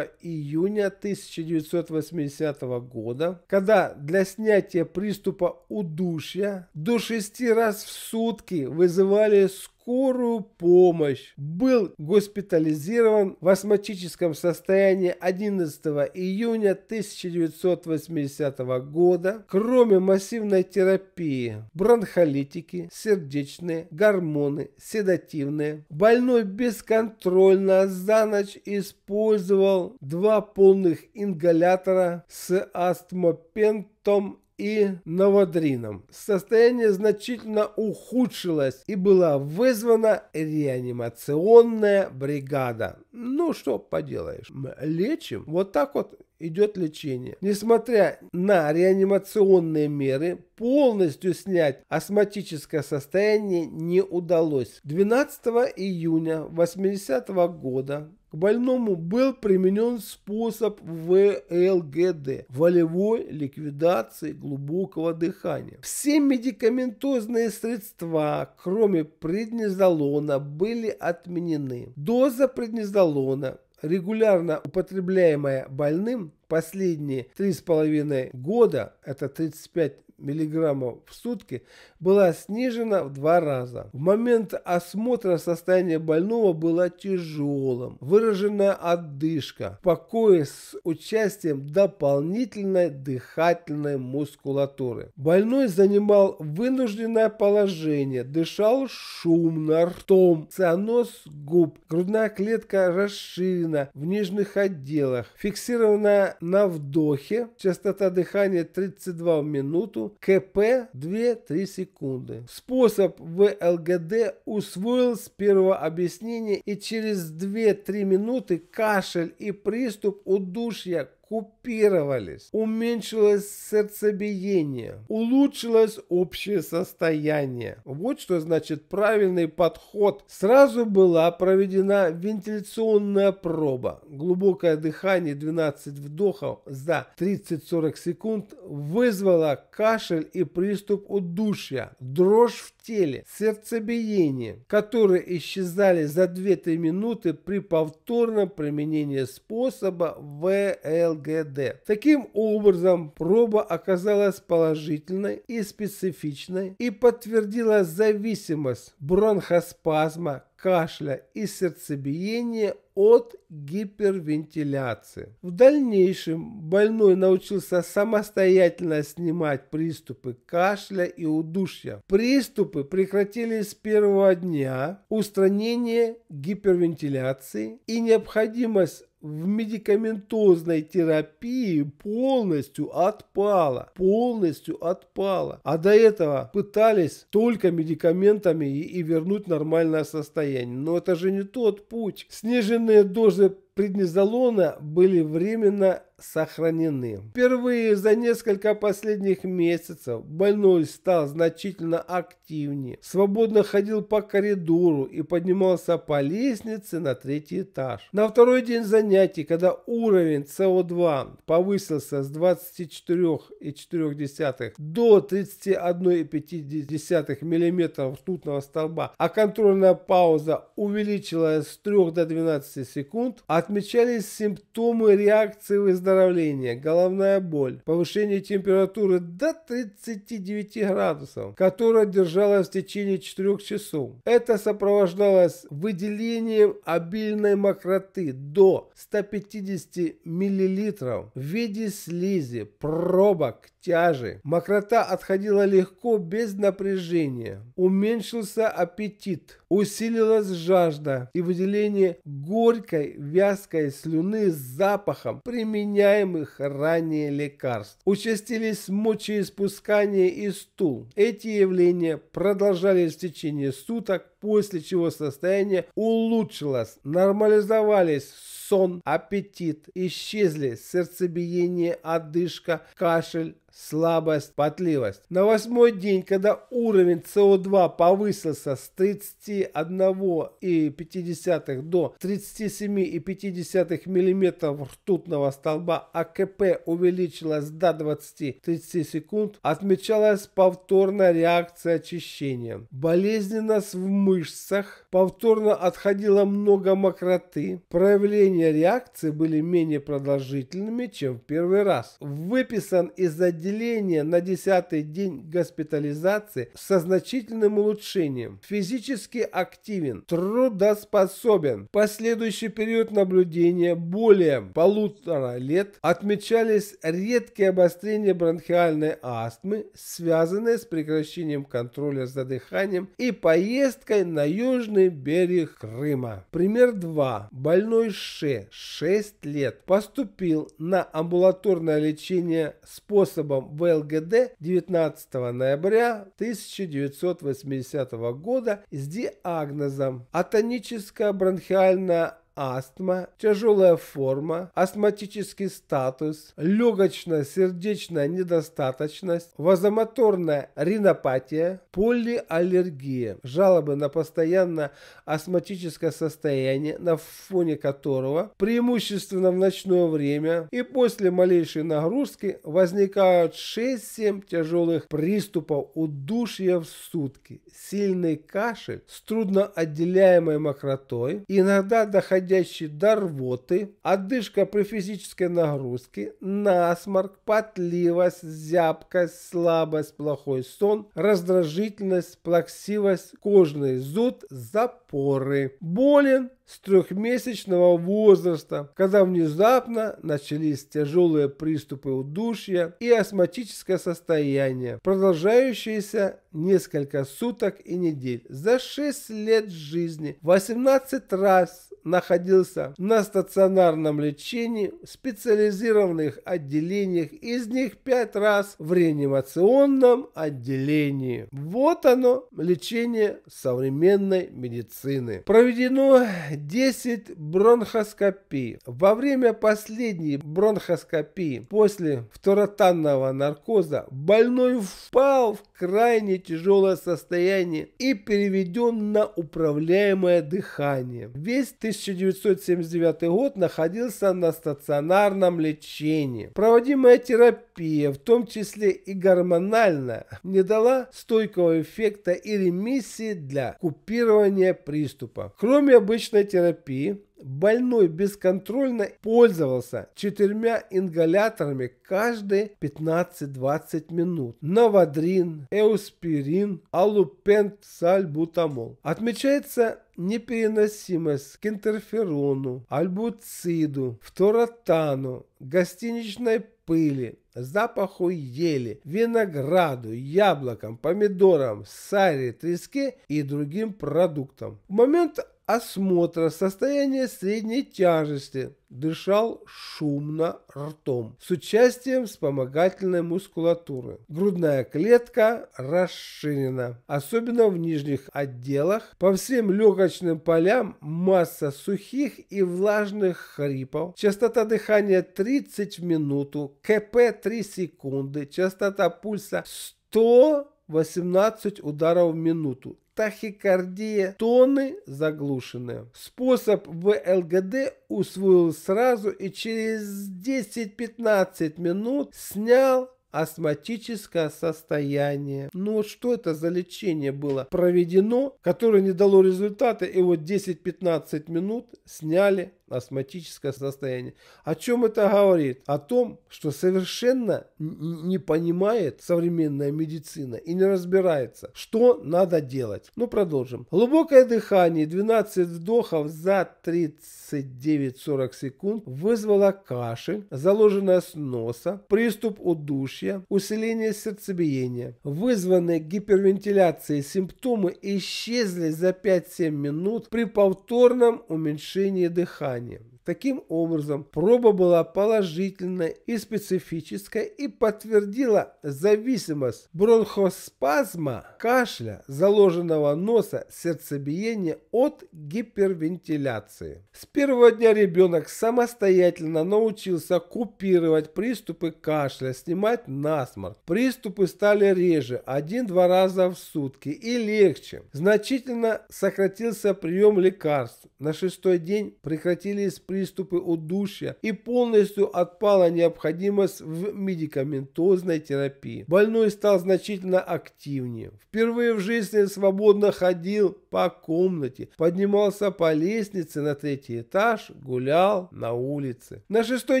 июня 1980 года, когда для снятия приступа удушья до 6 раз в сутки вызывали скорость скорую помощь. Был госпитализирован в астматическом состоянии 11 июня 1980 года. Кроме массивной терапии, бронхолитики, сердечные, гормоны, седативные, больной бесконтрольно за ночь использовал два полных ингалятора с астмопентом и новодрином. Состояние значительно ухудшилось и была вызвана реанимационная бригада. Ну, что поделаешь, лечим. Вот так вот идет лечение. Несмотря на реанимационные меры, полностью снять астматическое состояние не удалось. 12 июня 80 -го года к больному был применен способ ВЛГД – волевой ликвидации глубокого дыхания. Все медикаментозные средства, кроме преднизолона, были отменены. Доза преднизолона регулярно употребляемая больным последние 3,5 года, это 35 мг в сутки была снижена в два раза. В момент осмотра состояние больного было тяжелым, выраженная отдышка, покои с участием дополнительной дыхательной мускулатуры. Больной занимал вынужденное положение, дышал шумно, ртом, цианоз губ, грудная клетка расширена в нижних отделах, фиксированная на вдохе, частота дыхания 32 в минуту, КП 2-3 секунды. Способ ВЛГД усвоил с первого объяснения и через 2-3 минуты кашель и приступ удушья купили купировались, уменьшилось сердцебиение, улучшилось общее состояние. Вот что значит правильный подход. Сразу была проведена вентиляционная проба. Глубокое дыхание 12 вдохов за 30-40 секунд вызвало кашель и приступ удушья, дрожь в теле, сердцебиение, которые исчезали за 2-3 минуты при повторном применении способа ВЛГД. КД. Таким образом, проба оказалась положительной и специфичной и подтвердила зависимость бронхоспазма, кашля и сердцебиения от гипервентиляции. В дальнейшем больной научился самостоятельно снимать приступы кашля и удушья. Приступы прекратились с первого дня, устранение гипервентиляции и необходимость в медикаментозной терапии полностью отпала, полностью отпала. А до этого пытались только медикаментами и, и вернуть нормальное состояние. Но это же не тот путь. Сниженные дозы преднизолона были временно сохранены. Впервые за несколько последних месяцев больной стал значительно активнее, свободно ходил по коридору и поднимался по лестнице на третий этаж. На второй день занятий, когда уровень СО2 повысился с 24,4 до 31,5 мм ртутного столба, а контрольная пауза увеличилась с 3 до 12 секунд, отмечались симптомы реакции выздоровления выздоровление, головная боль, повышение температуры до 39 градусов, которая держалась в течение 4 часов. Это сопровождалось выделением обильной мокроты до 150 миллилитров в виде слизи, пробок, тяжи. Мокрота отходила легко, без напряжения. Уменьшился аппетит усилилась жажда и выделение горькой вязкой слюны с запахом применяемых ранее лекарств. Участились мочеиспускание и стул. Эти явления продолжались в течение суток после чего состояние улучшилось, нормализовались сон, аппетит, исчезли сердцебиение, одышка, кашель, слабость, потливость. На восьмой день, когда уровень СО2 повысился с 31,5 до 37,5 мм ртутного столба, АКП увеличилась до 20-30 секунд, отмечалась повторная реакция очищения. Болезненность в мышцах, повторно отходило много мокроты, проявления реакции были менее продолжительными, чем в первый раз. Выписан из отделения на 10 день госпитализации со значительным улучшением. Физически активен, трудоспособен. Последующий период наблюдения более полутора лет отмечались редкие обострения бронхиальной астмы, связанные с прекращением контроля за дыханием и поездкой Китай на южный берег Крыма. Пример 2. Больной Ше, 6 лет, поступил на амбулаторное лечение способом ВЛГД 19 ноября 1980 года с диагнозом атоническая бронхиальная астма, тяжелая форма, астматический статус, легочно-сердечная недостаточность, вазомоторная ринопатия, полиаллергия, жалобы на постоянное астматическое состояние, на фоне которого преимущественно в ночное время и после малейшей нагрузки возникают 6-7 тяжелых приступов удушья в сутки, сильный кашель с трудно отделяемой мокротой, иногда доходя доводящий до рвоты, отдышка при физической нагрузке, насморк, потливость, зябкость, слабость, плохой сон, раздражительность, плаксивость, кожный зуд, запоры. Болен с трехмесячного возраста, когда внезапно начались тяжелые приступы удушья и астматическое состояние, продолжающееся несколько суток и недель. За 6 лет жизни 18 раз находился на стационарном лечении в специализированных отделениях, из них 5 раз в реанимационном отделении. Вот оно, лечение современной медицины. Проведено 10 бронхоскопий. Во время последней бронхоскопии после второтанного наркоза больной впал в крайне тяжелое состояние и переведен на управляемое дыхание. Весь 1979 год находился на стационарном лечении. Проводимая терапия, в том числе и гормональная, не дала стойкого эффекта и ремиссии для купирования приступа. Кроме обычной терапии больной бесконтрольно пользовался четырьмя ингаляторами каждые 15-20 минут. Новодрин, эуспирин, алупент, сальбутамол. Отмечается непереносимость к интерферону, альбуциду, фторотану, гостиничной пыли, запаху ели, винограду, яблокам, помидорам, саре, треске и другим продуктам. В момент осмотра состояния средней тяжести, дышал шумно ртом с участием вспомогательной мускулатуры. Грудная клетка расширена, особенно в нижних отделах. По всем легочным полям масса сухих и влажных хрипов. Частота дыхания 30 в минуту, КП 3 секунды, частота пульса 100 18 ударов в минуту. Тахикардия тоны заглушены. Способ ВЛГД усвоил сразу и через 10-15 минут снял астматическое состояние. Ну вот что это за лечение было проведено, которое не дало результата, и вот 10-15 минут сняли астматическое состояние. О чем это говорит? О том, что совершенно не понимает современная медицина и не разбирается, что надо делать. Ну, продолжим. Глубокое дыхание, 12 вдохов за 39-40 секунд вызвало кашель, заложенная с носа, приступ удушья, усиление сердцебиения. Вызванные гипервентиляцией симптомы исчезли за 5-7 минут при повторном уменьшении дыхания 概念，Таким образом, проба была положительная и специфическая и подтвердила зависимость бронхоспазма, кашля, заложенного носа, сердцебиения от гипервентиляции. С первого дня ребенок самостоятельно научился купировать приступы кашля, снимать насморк. Приступы стали реже, один-два раза в сутки и легче. Значительно сократился прием лекарств. На шестой день прекратились приступы приступы удушья и полностью отпала необходимость в медикаментозной терапии. Больной стал значительно активнее. Впервые в жизни свободно ходил по комнате, поднимался по лестнице на третий этаж, гулял на улице. На шестой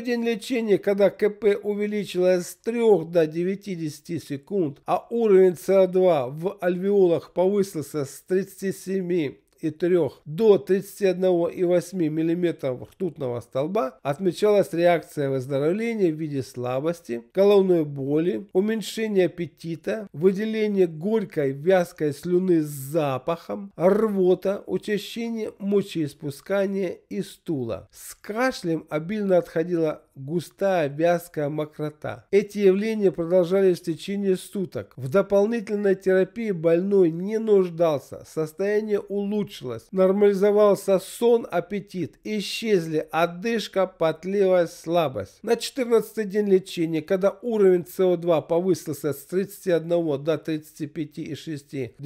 день лечения, когда КП увеличилось с 3 до 90 секунд, а уровень СО2 в альвеолах повысился с 37 до 31,8 мм ртутного столба отмечалась реакция выздоровления в виде слабости, головной боли, уменьшения аппетита, выделение горькой вязкой слюны с запахом, рвота, учащение мочеиспускания и стула. С кашлем обильно отходила густая вязкая мокрота. Эти явления продолжались в течение суток. В дополнительной терапии больной не нуждался, состояние улучшилось, нормализовался сон, аппетит, исчезли одышка, потливость, слабость. На 14 день лечения, когда уровень СО2 повысился с 31 до 35,6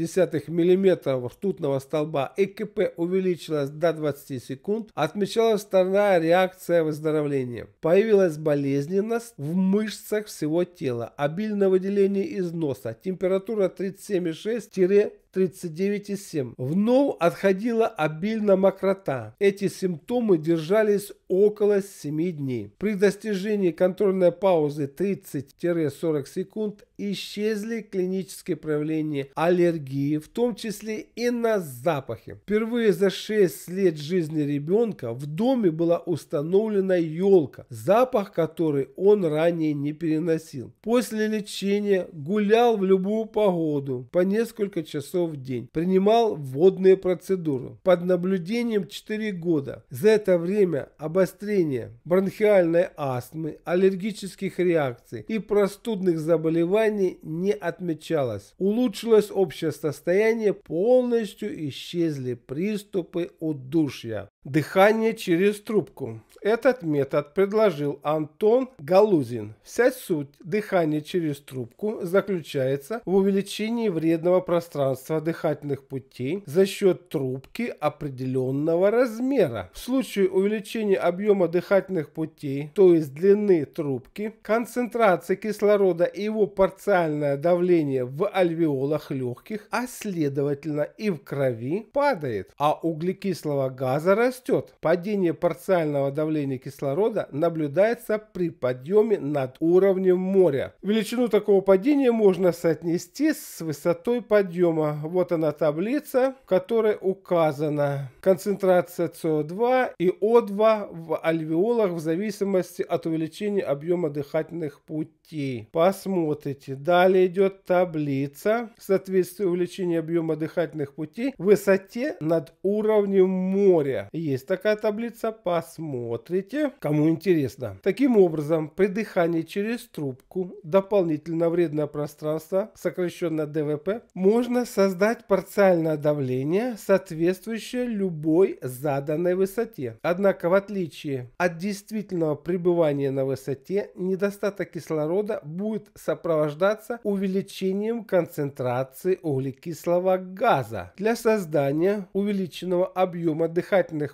мм ртутного столба и КП увеличилось до 20 секунд, отмечалась вторая реакция выздоровления. Появилась Появилась болезненность в мышцах всего тела, обильное выделение из носа, температура 37,6-39,7. Вновь отходила обильно мокрота. Эти симптомы держались около 7 дней. При достижении контрольной паузы 30-40 секунд исчезли клинические проявления аллергии, в том числе и на запахи. Впервые за 6 лет жизни ребенка в доме была установлена елка, запах которой он ранее не переносил. После лечения гулял в любую погоду по несколько часов в день, принимал водные процедуры под наблюдением 4 года. За это время обосновался обострения бронхиальной астмы, аллергических реакций и простудных заболеваний не отмечалось. Улучшилось общее состояние, полностью исчезли приступы удушья. Дыхание через трубку. Этот метод предложил Антон Галузин. Вся суть дыхания через трубку заключается в увеличении вредного пространства дыхательных путей за счет трубки определенного размера. В случае увеличения объема дыхательных путей, то есть длины трубки, концентрация кислорода и его парциальное давление в альвеолах легких, а следовательно и в крови, падает, а углекислого газа растет растет. Падение парциального давления кислорода наблюдается при подъеме над уровнем моря. Величину такого падения можно соотнести с высотой подъема. Вот она таблица, в которой указана концентрация СО2 и О2 в альвеолах в зависимости от увеличения объема дыхательных путей. Посмотрите. Далее идет таблица в соответствии увеличения объема дыхательных путей в высоте над уровнем моря. Есть такая таблица, посмотрите, кому интересно. Таким образом, при дыхании через трубку, дополнительно вредное пространство, сокращенно ДВП, можно создать парциальное давление, соответствующее любой заданной высоте. Однако, в отличие от действительного пребывания на высоте, недостаток кислорода будет сопровождаться увеличением концентрации углекислого газа. Для создания увеличенного объема дыхательных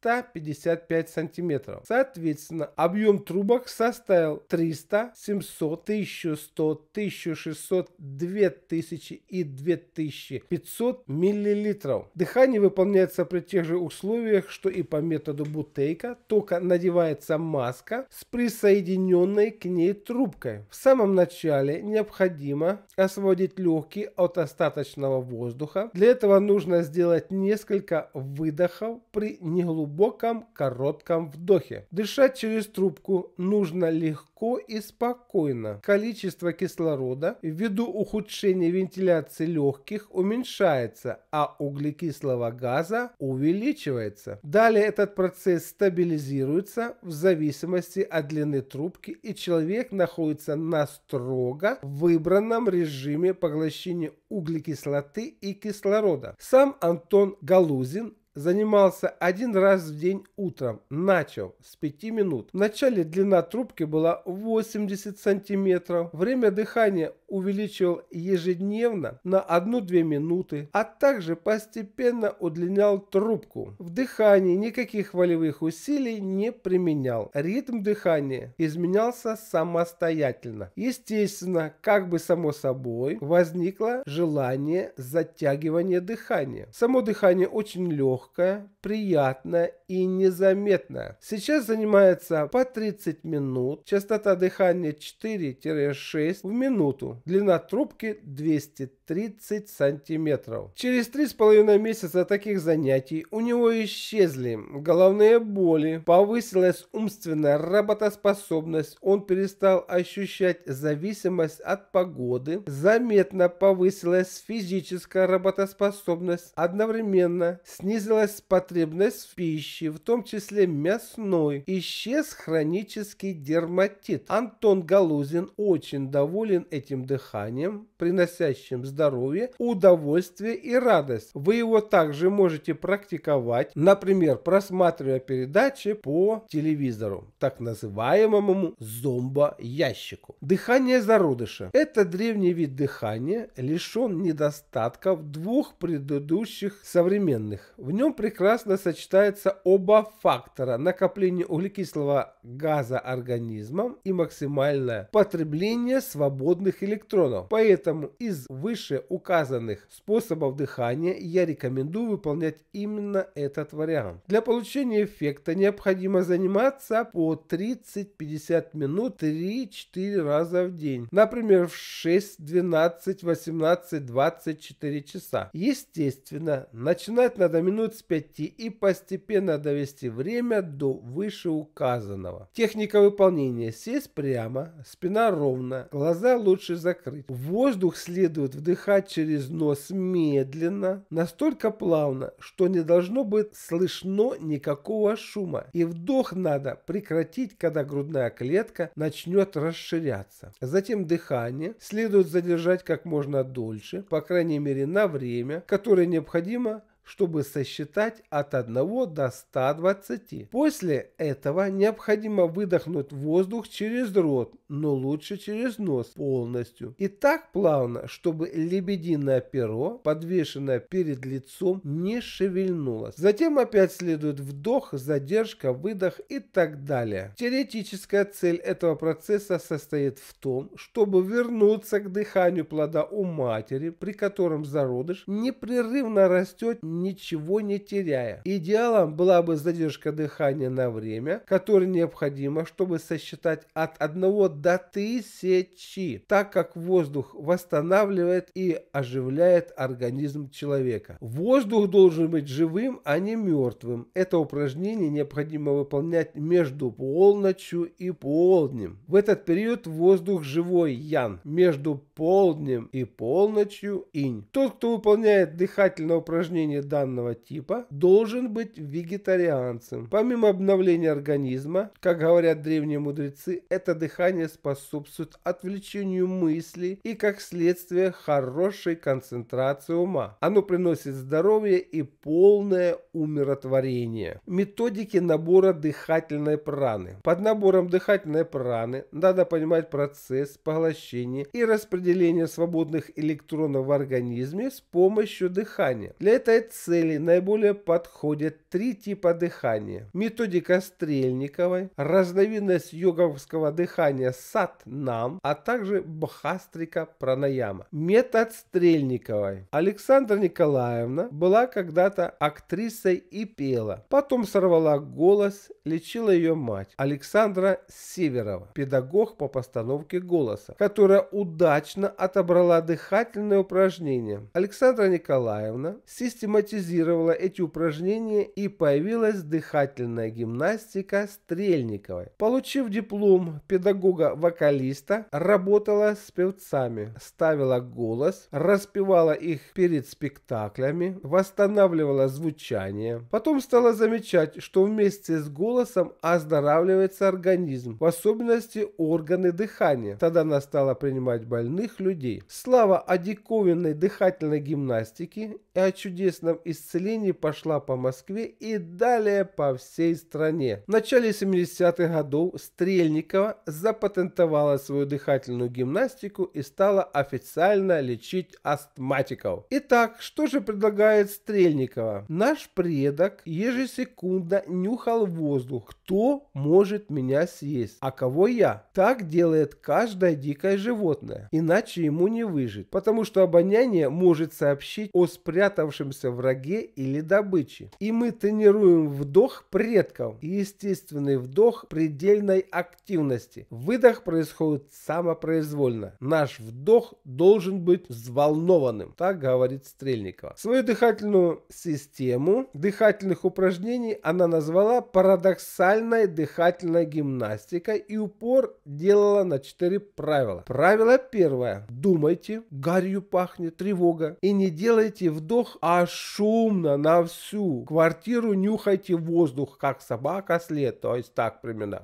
155 сантиметров. Соответственно, объем трубок составил 300, 700, 1100, 1600, 2000 и 2500 миллилитров. Дыхание выполняется при тех же условиях, что и по методу бутейка, только надевается маска с присоединенной к ней трубкой. В самом начале необходимо освободить легкие от остаточного воздуха. Для этого нужно сделать несколько выдохов при неглубоком глубоком коротком вдохе. Дышать через трубку нужно легко и спокойно. Количество кислорода ввиду ухудшения вентиляции легких уменьшается, а углекислого газа увеличивается. Далее этот процесс стабилизируется в зависимости от длины трубки и человек находится на строго выбранном режиме поглощения углекислоты и кислорода. Сам Антон Галузин занимался один раз в день утром. Начал с 5 минут. Вначале длина трубки была 80 сантиметров. Время дыхания увеличивал ежедневно на 1-2 минуты, а также постепенно удлинял трубку. В дыхании никаких волевых усилий не применял. Ритм дыхания изменялся самостоятельно. Естественно, как бы само собой, возникло желание затягивания дыхания. Само дыхание очень легкое, приятное и незаметное. Сейчас занимается по 30 минут. Частота дыхания 4-6 в минуту. Длина трубки 230 сантиметров. Через три с половиной месяца таких занятий у него исчезли головные боли, повысилась умственная работоспособность, он перестал ощущать зависимость от погоды, заметно повысилась физическая работоспособность, одновременно снизилась потребность в пище, в том числе мясной, исчез хронический дерматит. Антон Галузин очень доволен этим дыханием приносящим здоровье, удовольствие и радость. Вы его также можете практиковать, например, просматривая передачи по телевизору, так называемому зомбо ящику. Дыхание зародыша. Это древний вид дыхания, лишен недостатков двух предыдущих современных. В нем прекрасно сочетаются оба фактора – накопление углекислого газа организмом и максимальное потребление свободных электронов. Поэтому Поэтому из выше указанных способов дыхания я рекомендую выполнять именно этот вариант. Для получения эффекта необходимо заниматься по 30-50 минут 3-4 раза в день. Например, в 6, 12, 18, 24 часа. Естественно, начинать надо минут с 5 и постепенно довести время до вышеуказанного. Техника выполнения. Сесть прямо, спина ровно, глаза лучше закрыть. Воздух Воздух следует вдыхать через нос медленно, настолько плавно, что не должно быть слышно никакого шума. И вдох надо прекратить, когда грудная клетка начнет расширяться. Затем дыхание следует задержать как можно дольше, по крайней мере на время, которое необходимо чтобы сосчитать от 1 до 120. После этого необходимо выдохнуть воздух через рот, но лучше через нос полностью. И так плавно, чтобы лебединое перо, подвешенное перед лицом, не шевельнулось. Затем опять следует вдох, задержка, выдох и так далее. Теоретическая цель этого процесса состоит в том, чтобы вернуться к дыханию плода у матери, при котором зародыш непрерывно растет ничего не теряя. Идеалом была бы задержка дыхания на время, которое необходимо, чтобы сосчитать от 1 до 1000, так как воздух восстанавливает и оживляет организм человека. Воздух должен быть живым, а не мертвым. Это упражнение необходимо выполнять между полночью и полднем. В этот период воздух живой ян, между полднем и полночью инь. Тот, кто выполняет дыхательное упражнение данного типа должен быть вегетарианцем. Помимо обновления организма, как говорят древние мудрецы, это дыхание способствует отвлечению мыслей и, как следствие, хорошей концентрации ума. Оно приносит здоровье и полное умиротворение. Методики набора дыхательной праны. Под набором дыхательной праны надо понимать процесс поглощения и распределения свободных электронов в организме с помощью дыхания. Для этой цели наиболее подходят три типа дыхания. Методика Стрельниковой, разновидность йоговского дыхания сат-нам, а также бхастрика пранаяма. Метод Стрельниковой. Александра Николаевна была когда-то актрисой и пела. Потом сорвала голос, лечила ее мать Александра Северова, педагог по постановке голоса, которая удачно отобрала дыхательные упражнения. Александра Николаевна систематически автоматизировала эти упражнения и появилась дыхательная гимнастика Стрельниковой. Получив диплом педагога-вокалиста, работала с певцами, ставила голос, распевала их перед спектаклями, восстанавливала звучание. Потом стала замечать, что вместе с голосом оздоравливается организм, в особенности органы дыхания. Тогда она стала принимать больных людей. Слава о диковинной дыхательной гимнастике и о чудесном народном исцелении пошла по Москве и далее по всей стране. В начале 70-х годов Стрельникова запатентовала свою дыхательную гимнастику и стала официально лечить астматиков. Итак, что же предлагает Стрельникова? Наш предок ежесекундно нюхал воздух. Кто может меня съесть? А кого я? Так делает каждое дикое животное. Иначе ему не выжить. Потому что обоняние может сообщить о спрятавшемся в враге или добыче. И мы тренируем вдох предков и естественный вдох предельной активности. Выдох происходит самопроизвольно. Наш вдох должен быть взволнованным, так говорит Стрельникова. Свою дыхательную систему дыхательных упражнений она назвала парадоксальной дыхательной гимнастикой и упор делала на четыре правила. Правило первое. Думайте, гарью пахнет, тревога, и не делайте вдох аж шумно на всю квартиру, нюхайте воздух, как собака след, то есть так примерно.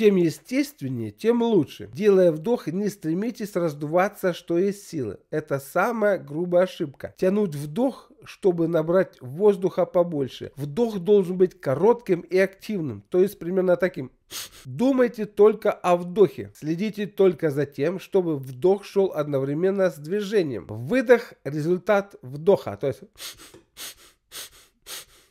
Чем естественнее, тем лучше. Делая вдох, не стремитесь раздуваться, что есть силы. Это самая грубая ошибка. Тянуть вдох, чтобы набрать воздуха побольше. Вдох должен быть коротким и активным, то есть примерно таким. Думайте только о вдохе. Следите только за тем, чтобы вдох шел одновременно с движением. Выдох – результат вдоха, то есть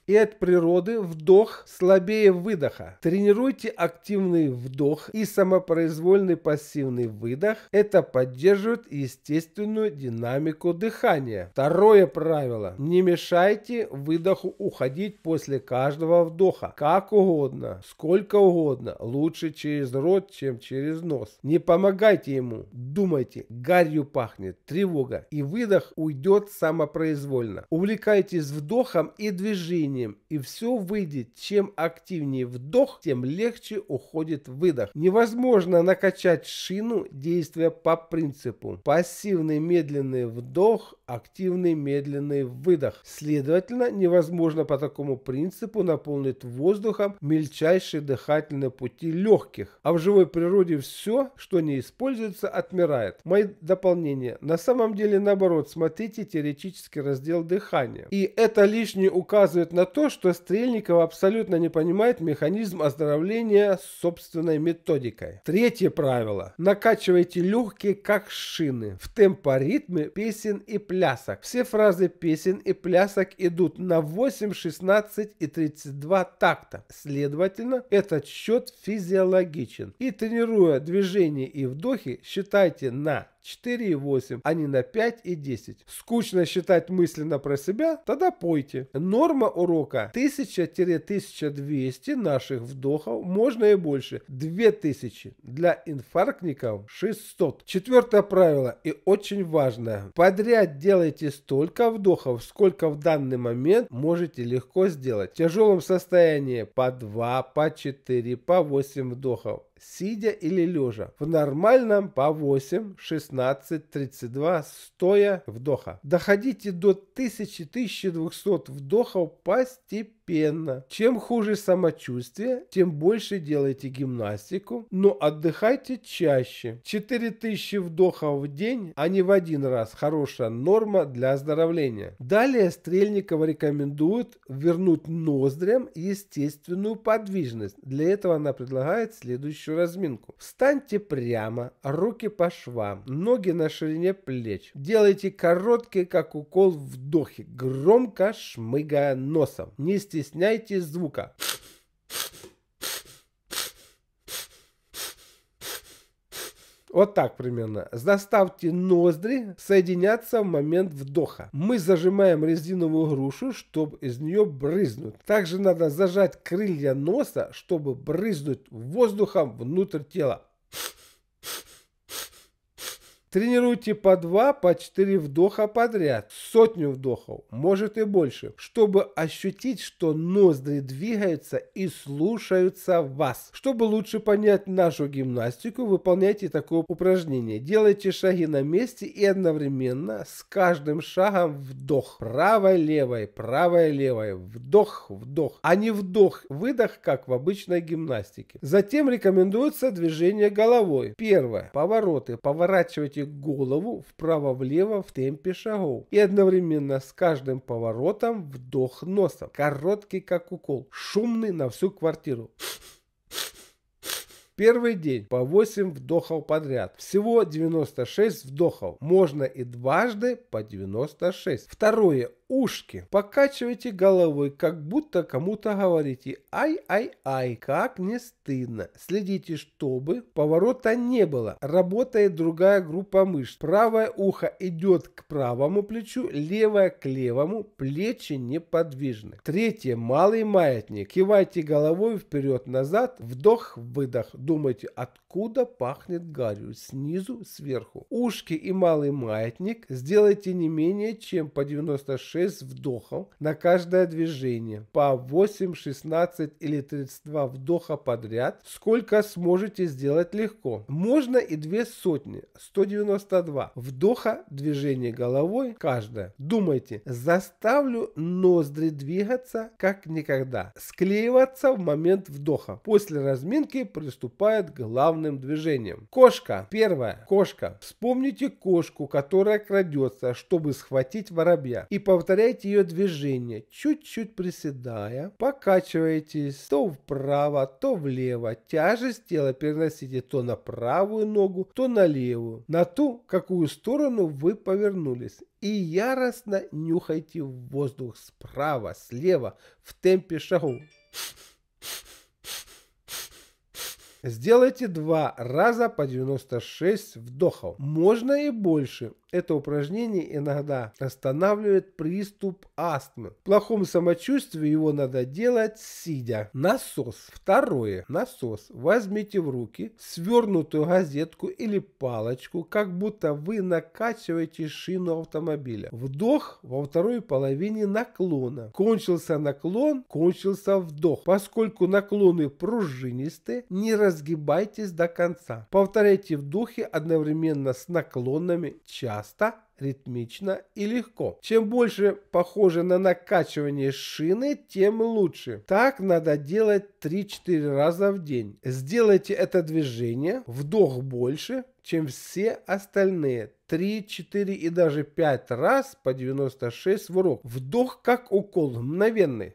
и от природы вдох слабее выдоха. Тренируйте активный вдох и самопроизвольный пассивный выдох. Это поддерживает естественную динамику дыхания. Второе правило. Не мешайте выдоху уходить после каждого вдоха. Как угодно, сколько угодно. Лучше через рот, чем через нос. Не помогайте ему. Думайте, гарью пахнет, тревога. И выдох уйдет самопроизвольно. Увлекайтесь вдохом и движением дыханием, и все выйдет. Чем активнее вдох, тем легче уходит выдох. Невозможно накачать шину, действуя по принципу пассивный медленный вдох, активный медленный выдох. Следовательно, невозможно по такому принципу наполнить воздухом мельчайшие дыхательные пути легких. А в живой природе все, что не используется, отмирает. Мои дополнения. На самом деле наоборот, смотрите теоретический раздел дыхания. И это лишнее указывает на то, что Стрельникова абсолютно не понимает механизм оздоровления собственной методикой. Третье правило. Накачивайте легкие, как шины, в темпоритме песен и плясок. Все фразы песен и плясок идут на 8, 16 и 32 такта. Следовательно, этот счет физиологичен. И тренируя движения и вдохи, считайте на 4,8, а не на 5 и 10. Скучно считать мысленно про себя? Тогда пойте. Норма урока 1000-1200 наших вдохов, можно и больше, 2000. Для инфарктников 600. Четвертое правило и очень важное. Подряд делайте столько вдохов, сколько в данный момент можете легко сделать. В тяжелом состоянии по 2, по 4, по 8 вдохов сидя или лежа. В нормальном по 8, 16, 32, стоя вдоха. Доходите до 1000-1200 вдохов постепенно постепенно. Чем хуже самочувствие, тем больше делайте гимнастику, но отдыхайте чаще. 4000 вдохов в день, а не в один раз. Хорошая норма для оздоровления. Далее Стрельникова рекомендует вернуть ноздрям естественную подвижность. Для этого она предлагает следующую разминку. Встаньте прямо, руки по швам, ноги на ширине плеч. Делайте короткие, как укол, вдохи, громко шмыгая носом. Не стесняйтесь стесняйтесь звука. Вот так примерно. Заставьте ноздри соединяться в момент вдоха. Мы зажимаем резиновую грушу, чтобы из нее брызнуть. Также надо зажать крылья носа, чтобы брызнуть воздухом внутрь тела. Тренируйте по два, по четыре вдоха подряд, сотню вдохов, может и больше, чтобы ощутить, что ноздри двигаются и слушаются вас. Чтобы лучше понять нашу гимнастику, выполняйте такое упражнение. Делайте шаги на месте и одновременно с каждым шагом вдох. Правой-левой, правой-левой, вдох-вдох, а не вдох-выдох, как в обычной гимнастике. Затем рекомендуется движение головой. Первое. Повороты. Поворачивайте крутите голову вправо-влево в темпе шагов и одновременно с каждым поворотом вдох носом, короткий как укол, шумный на всю квартиру. Первый день по 8 вдохов подряд. Всего 96 вдохов. Можно и дважды по 96. Второе ушки, покачивайте головой, как будто кому-то говорите «Ай-ай-ай, как не стыдно». Следите, чтобы поворота не было. Работает другая группа мышц. Правое ухо идет к правому плечу, левое к левому, плечи неподвижны. Третье. Малый маятник. Кивайте головой вперед-назад, вдох-выдох. Думайте, откуда откуда пахнет гарью, снизу, сверху. Ушки и малый маятник сделайте не менее чем по 96 вдохов на каждое движение, по 8, 16 или 32 вдоха подряд, сколько сможете сделать легко. Можно и две сотни, 192 вдоха, движение головой каждое. Думайте, заставлю ноздри двигаться как никогда, склеиваться в момент вдоха. После разминки приступает главный странным движением. Кошка. Первое. Кошка. Вспомните кошку, которая крадется, чтобы схватить воробья. И повторяйте ее движение, чуть-чуть приседая. Покачиваетесь то вправо, то влево. Тяжесть тела переносите то на правую ногу, то на левую. На ту, какую сторону вы повернулись и яростно нюхайте воздух справа, слева в темпе шагов. Сделайте два раза по 96 вдохов. Можно и больше. Это упражнение иногда останавливает приступ астмы. В плохом самочувствии его надо делать сидя. Насос. Второе. Насос. Возьмите в руки свернутую газетку или палочку, как будто вы накачиваете шину автомобиля. Вдох во второй половине наклона. Кончился наклон, кончился вдох. Поскольку наклоны пружинистые, не раз разгибайтесь до конца. Повторяйте в духе одновременно с наклонами часто, ритмично и легко. Чем больше похоже на накачивание шины, тем лучше. Так надо делать 3-4 раза в день. Сделайте это движение, вдох больше, чем все остальные. 3, 4 и даже 5 раз по 96 в урок. Вдох как укол, мгновенный.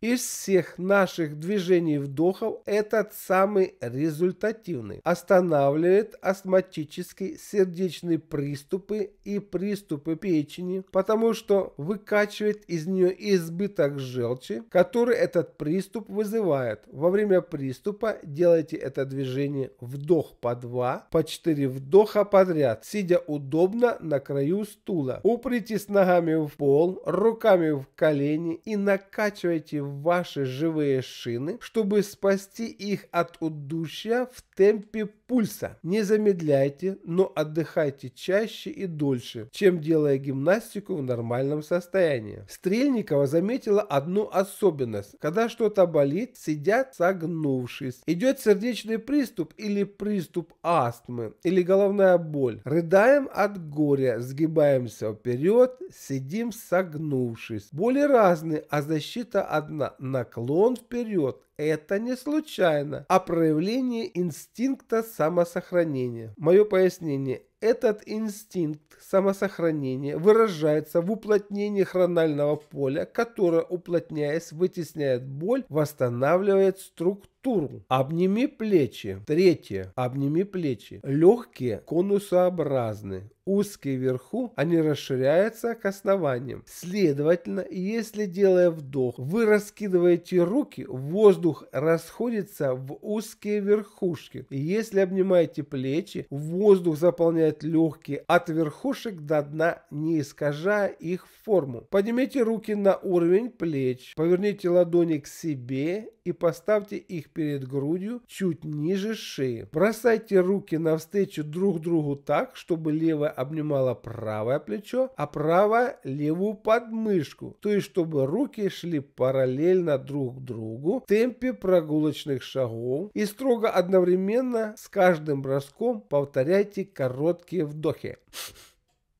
Из всех наших движений вдохов этот самый результативный. Останавливает астматические сердечные приступы и приступы печени, потому что выкачивает из нее избыток желчи, который этот приступ вызывает. Во время приступа делайте это движение вдох по 2, по 4 вдоха вдоха подряд, сидя удобно на краю стула. Упритесь ногами в пол, руками в колени и накачивайте ваши живые шины, чтобы спасти их от удушья в темпе пульса. Не замедляйте, но отдыхайте чаще и дольше, чем делая гимнастику в нормальном состоянии. Стрельникова заметила одну особенность. Когда что-то болит, сидят согнувшись. Идет сердечный приступ или приступ астмы, или головная боль. Рыдаем от горя, сгибаемся вперед, сидим согнувшись. Боли разные, а защита одна. Наклон вперед. Это не случайно, а проявление инстинкта самосохранения. Мое пояснение. Этот инстинкт самосохранения выражается в уплотнении хронального поля, которое, уплотняясь, вытесняет боль, восстанавливает структуру структуру. Обними плечи. Третье. Обними плечи. Легкие конусообразны. Узкие вверху, они расширяются к основаниям. Следовательно, если делая вдох, вы раскидываете руки, воздух расходится в узкие верхушки. если обнимаете плечи, воздух заполняет легкие от верхушек до дна, не искажая их форму. Поднимите руки на уровень плеч, поверните ладони к себе и поставьте их перед грудью, чуть ниже шеи. Бросайте руки навстречу друг другу так, чтобы левая обнимала правое плечо, а правая левую подмышку, то есть чтобы руки шли параллельно друг другу в темпе прогулочных шагов и строго одновременно с каждым броском повторяйте короткие вдохи.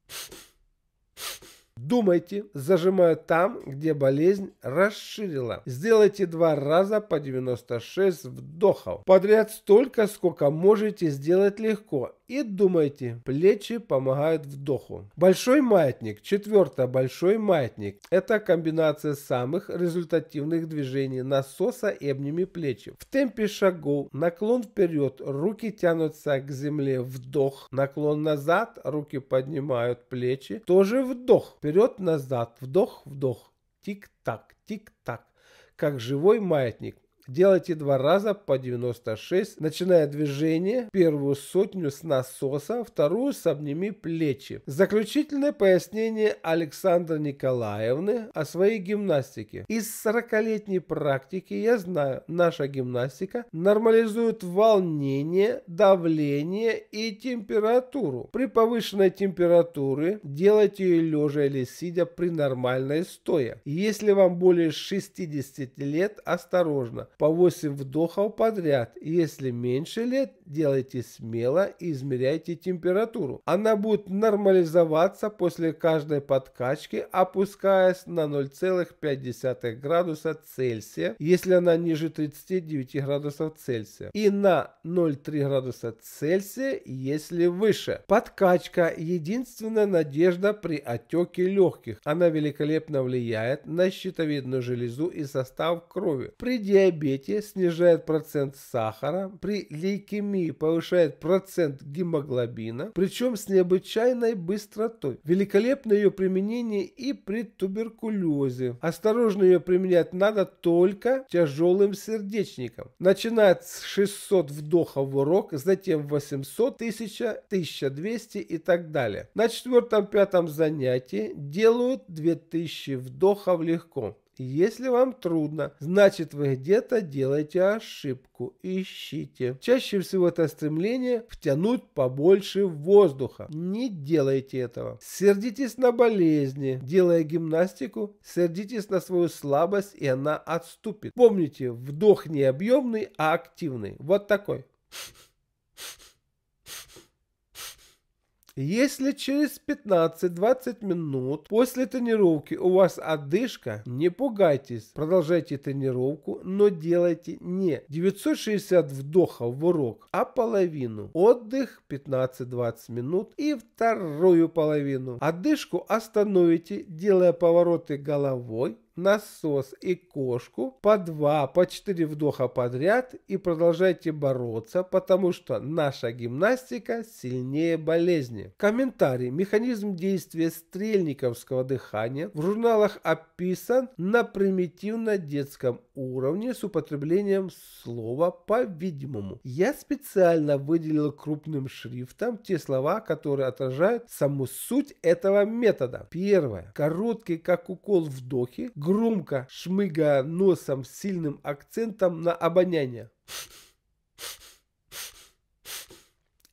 Yeah. Думайте, зажимая там, где болезнь расширила. Сделайте два раза по 96 вдохов. Подряд столько, сколько можете сделать легко и думайте, плечи помогают вдоху. Большой маятник, четвертое, большой маятник. Это комбинация самых результативных движений насоса и обними плечи. В темпе шагов, наклон вперед, руки тянутся к земле, вдох, наклон назад, руки поднимают плечи, тоже вдох, вперед-назад, вдох-вдох, тик-так, тик-так, как живой маятник. Делайте два раза по 96, начиная движение, первую сотню с насоса, вторую с обними плечи. Заключительное пояснение Александра Николаевны о своей гимнастике. Из 40-летней практики я знаю, наша гимнастика нормализует волнение, давление и температуру. При повышенной температуре делайте ее лежа или сидя при нормальной стоя. Если вам более 60 лет, осторожно по 8 вдохов подряд. Если меньше лет, делайте смело и измеряйте температуру. Она будет нормализоваться после каждой подкачки, опускаясь на 0,5 градуса Цельсия, если она ниже 39 градусов Цельсия, и на 0,3 градуса Цельсия, если выше. Подкачка – единственная надежда при отеке легких. Она великолепно влияет на щитовидную железу и состав крови. При диабете диабете снижает процент сахара, при лейкемии повышает процент гемоглобина, причем с необычайной быстротой. Великолепно ее применение и при туберкулезе. Осторожно ее применять надо только тяжелым сердечником. Начинает с 600 вдохов в урок, затем 800, 1000, 1200 и так далее. На четвертом-пятом занятии делают 2000 вдохов легко. Если вам трудно, значит вы где-то делаете ошибку. Ищите. Чаще всего это стремление втянуть побольше воздуха. Не делайте этого. Сердитесь на болезни. Делая гимнастику, сердитесь на свою слабость и она отступит. Помните, вдох не объемный, а активный. Вот такой. Yeah. Если через 15-20 минут после тренировки у вас отдышка, не пугайтесь, продолжайте тренировку, но делайте не 960 вдохов в урок, а половину. Отдых 15-20 минут и вторую половину. Отдышку остановите, делая повороты головой, насос и кошку по 2, по 4 вдоха подряд и продолжайте бороться, потому что наша гимнастика сильнее болезни. Комментарий. Механизм действия стрельниковского дыхания в журналах описан на примитивно-детском уровне с употреблением слова «по-видимому». Я специально выделил крупным шрифтом те слова, которые отражают саму суть этого метода. Первое. Короткий, как укол вдохи, громко шмыгая носом с сильным акцентом на обоняние.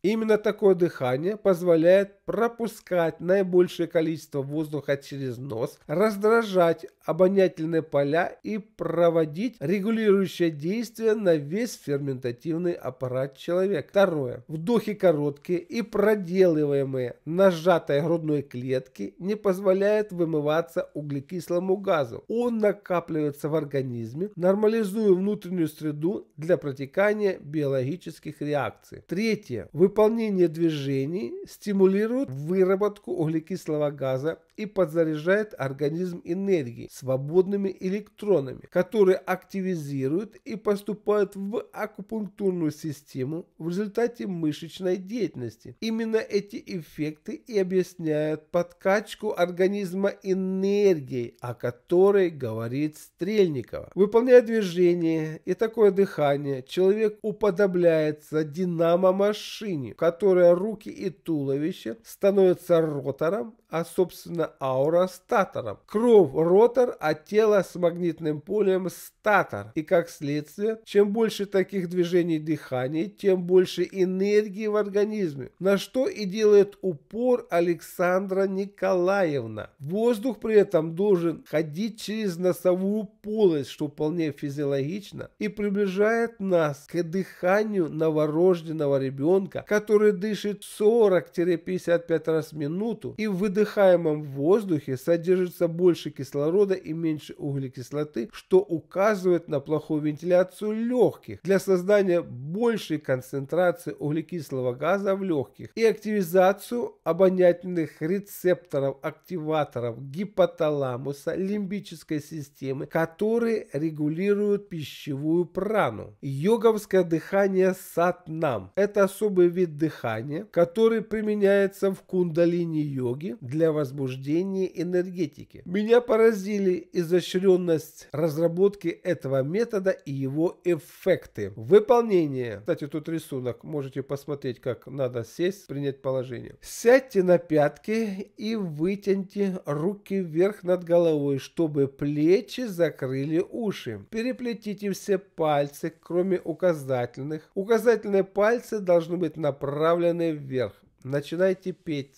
Именно такое дыхание позволяет пропускать наибольшее количество воздуха через нос, раздражать обонятельные поля и проводить регулирующее действие на весь ферментативный аппарат человека. Второе. Вдохи короткие и проделываемые на сжатой грудной клетке не позволяют вымываться углекислому газу. Он накапливается в организме, нормализуя внутреннюю среду для протекания биологических реакций. Третье. Выполнение движений стимулирует планируют выработку углекислого газа и подзаряжает организм энергией, свободными электронами, которые активизируют и поступают в акупунктурную систему в результате мышечной деятельности. Именно эти эффекты и объясняют подкачку организма энергией, о которой говорит Стрельникова. Выполняя движение и такое дыхание, человек уподобляется динамо-машине, в которой руки и туловище становятся ротором, а собственно аура статором. Кровь ротор, а тело с магнитным полем статор. И как следствие, чем больше таких движений дыхания, тем больше энергии в организме. На что и делает упор Александра Николаевна. Воздух при этом должен ходить через носовую полость, что вполне физиологично, и приближает нас к дыханию новорожденного ребенка, который дышит 40-55 раз в минуту и выдыхает выдыхаемом воздухе содержится больше кислорода и меньше углекислоты, что указывает на плохую вентиляцию легких для создания большей концентрации углекислого газа в легких и активизацию обонятельных рецепторов, активаторов гипоталамуса, лимбической системы, которые регулируют пищевую прану. Йоговское дыхание сатнам – это особый вид дыхания, который применяется в кундалини-йоге для возбуждения энергетики. Меня поразили изощренность разработки этого метода и его эффекты. Выполнение. Кстати, тут рисунок. Можете посмотреть, как надо сесть, принять положение. Сядьте на пятки и вытяньте руки вверх над головой, чтобы плечи закрыли уши. Переплетите все пальцы, кроме указательных. Указательные пальцы должны быть направлены вверх. Начинайте петь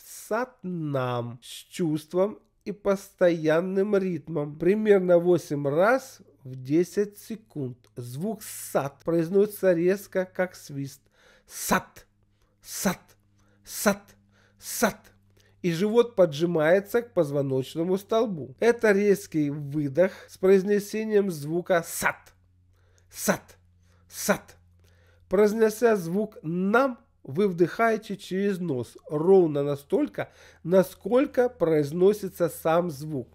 нам с чувством и постоянным ритмом. Примерно 8 раз в 10 секунд. Звук сат произносится резко, как свист. Сат, сат, сат, сат. И живот поджимается к позвоночному столбу. Это резкий выдох с произнесением звука сат, сат, сат. Произнося звук нам, вы вдыхаете через нос ровно настолько, насколько произносится сам звук.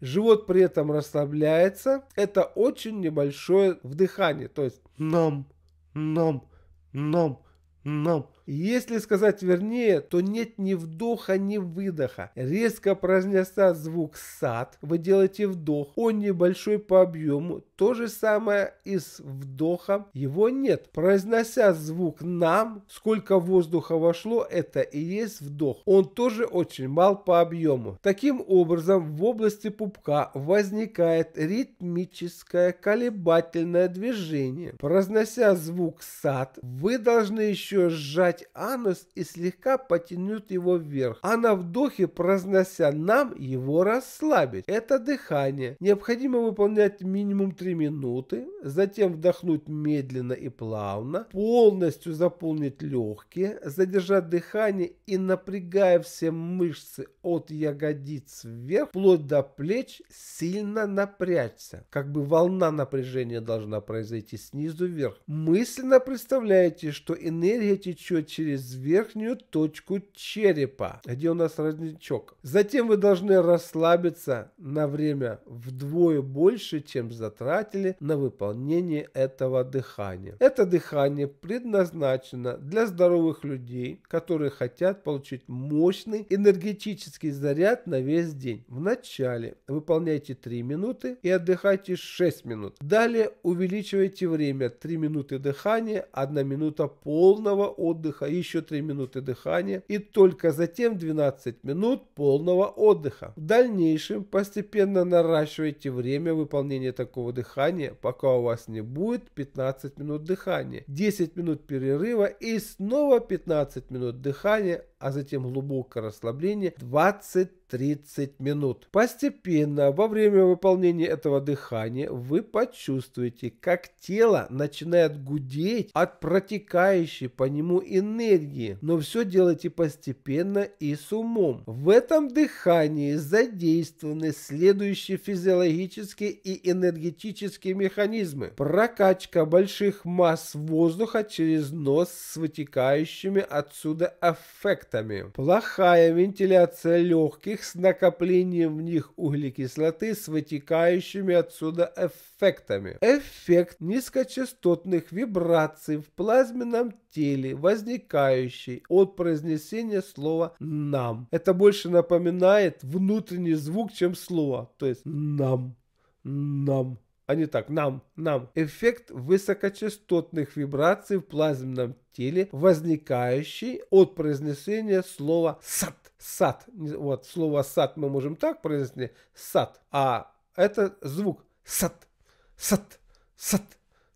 Живот при этом расслабляется. Это очень небольшое вдыхание. То есть нам, нам, нам, нам. Если сказать вернее, то нет ни вдоха, ни выдоха. Резко произнеся звук «сад», вы делаете вдох, он небольшой по объему. То же самое и с вдохом, его нет. Произнося звук «нам», сколько воздуха вошло, это и есть вдох. Он тоже очень мал по объему. Таким образом, в области пупка возникает ритмическое колебательное движение. Произнося звук «сад», вы должны еще сжать сжать анус и слегка потянуть его вверх, а на вдохе, произнося нам, его расслабить. Это дыхание. Необходимо выполнять минимум 3 минуты, затем вдохнуть медленно и плавно, полностью заполнить легкие, задержать дыхание и напрягая все мышцы от ягодиц вверх, вплоть до плеч, сильно напрячься. Как бы волна напряжения должна произойти снизу вверх. Мысленно представляете, что энергия течет через верхнюю точку черепа, где у нас родничок. Затем вы должны расслабиться на время вдвое больше, чем затратили на выполнение этого дыхания. Это дыхание предназначено для здоровых людей, которые хотят получить мощный энергетический заряд на весь день. Вначале выполняйте 3 минуты и отдыхайте 6 минут. Далее увеличивайте время 3 минуты дыхания, 1 минута полного отдыха отдыха, еще 3 минуты дыхания и только затем 12 минут полного отдыха. В дальнейшем постепенно наращивайте время выполнения такого дыхания, пока у вас не будет 15 минут дыхания, 10 минут перерыва и снова 15 минут дыхания, а затем глубокое расслабление 20-30 минут. Постепенно во время выполнения этого дыхания вы почувствуете, как тело начинает гудеть от протекающей по нему энергии, но все делайте постепенно и с умом. В этом дыхании задействованы следующие физиологические и энергетические механизмы. Прокачка больших масс воздуха через нос с вытекающими отсюда эффектами эффектами. Плохая вентиляция легких с накоплением в них углекислоты с вытекающими отсюда эффектами. Эффект низкочастотных вибраций в плазменном теле, возникающий от произнесения слова «нам». Это больше напоминает внутренний звук, чем слово, то есть «нам», «нам» а не так «нам, нам». Эффект высокочастотных вибраций в плазменном теле, возникающий от произнесения слова сат, сат, Вот слово сат, мы можем так произнести сат, а это звук сат, сат, сат,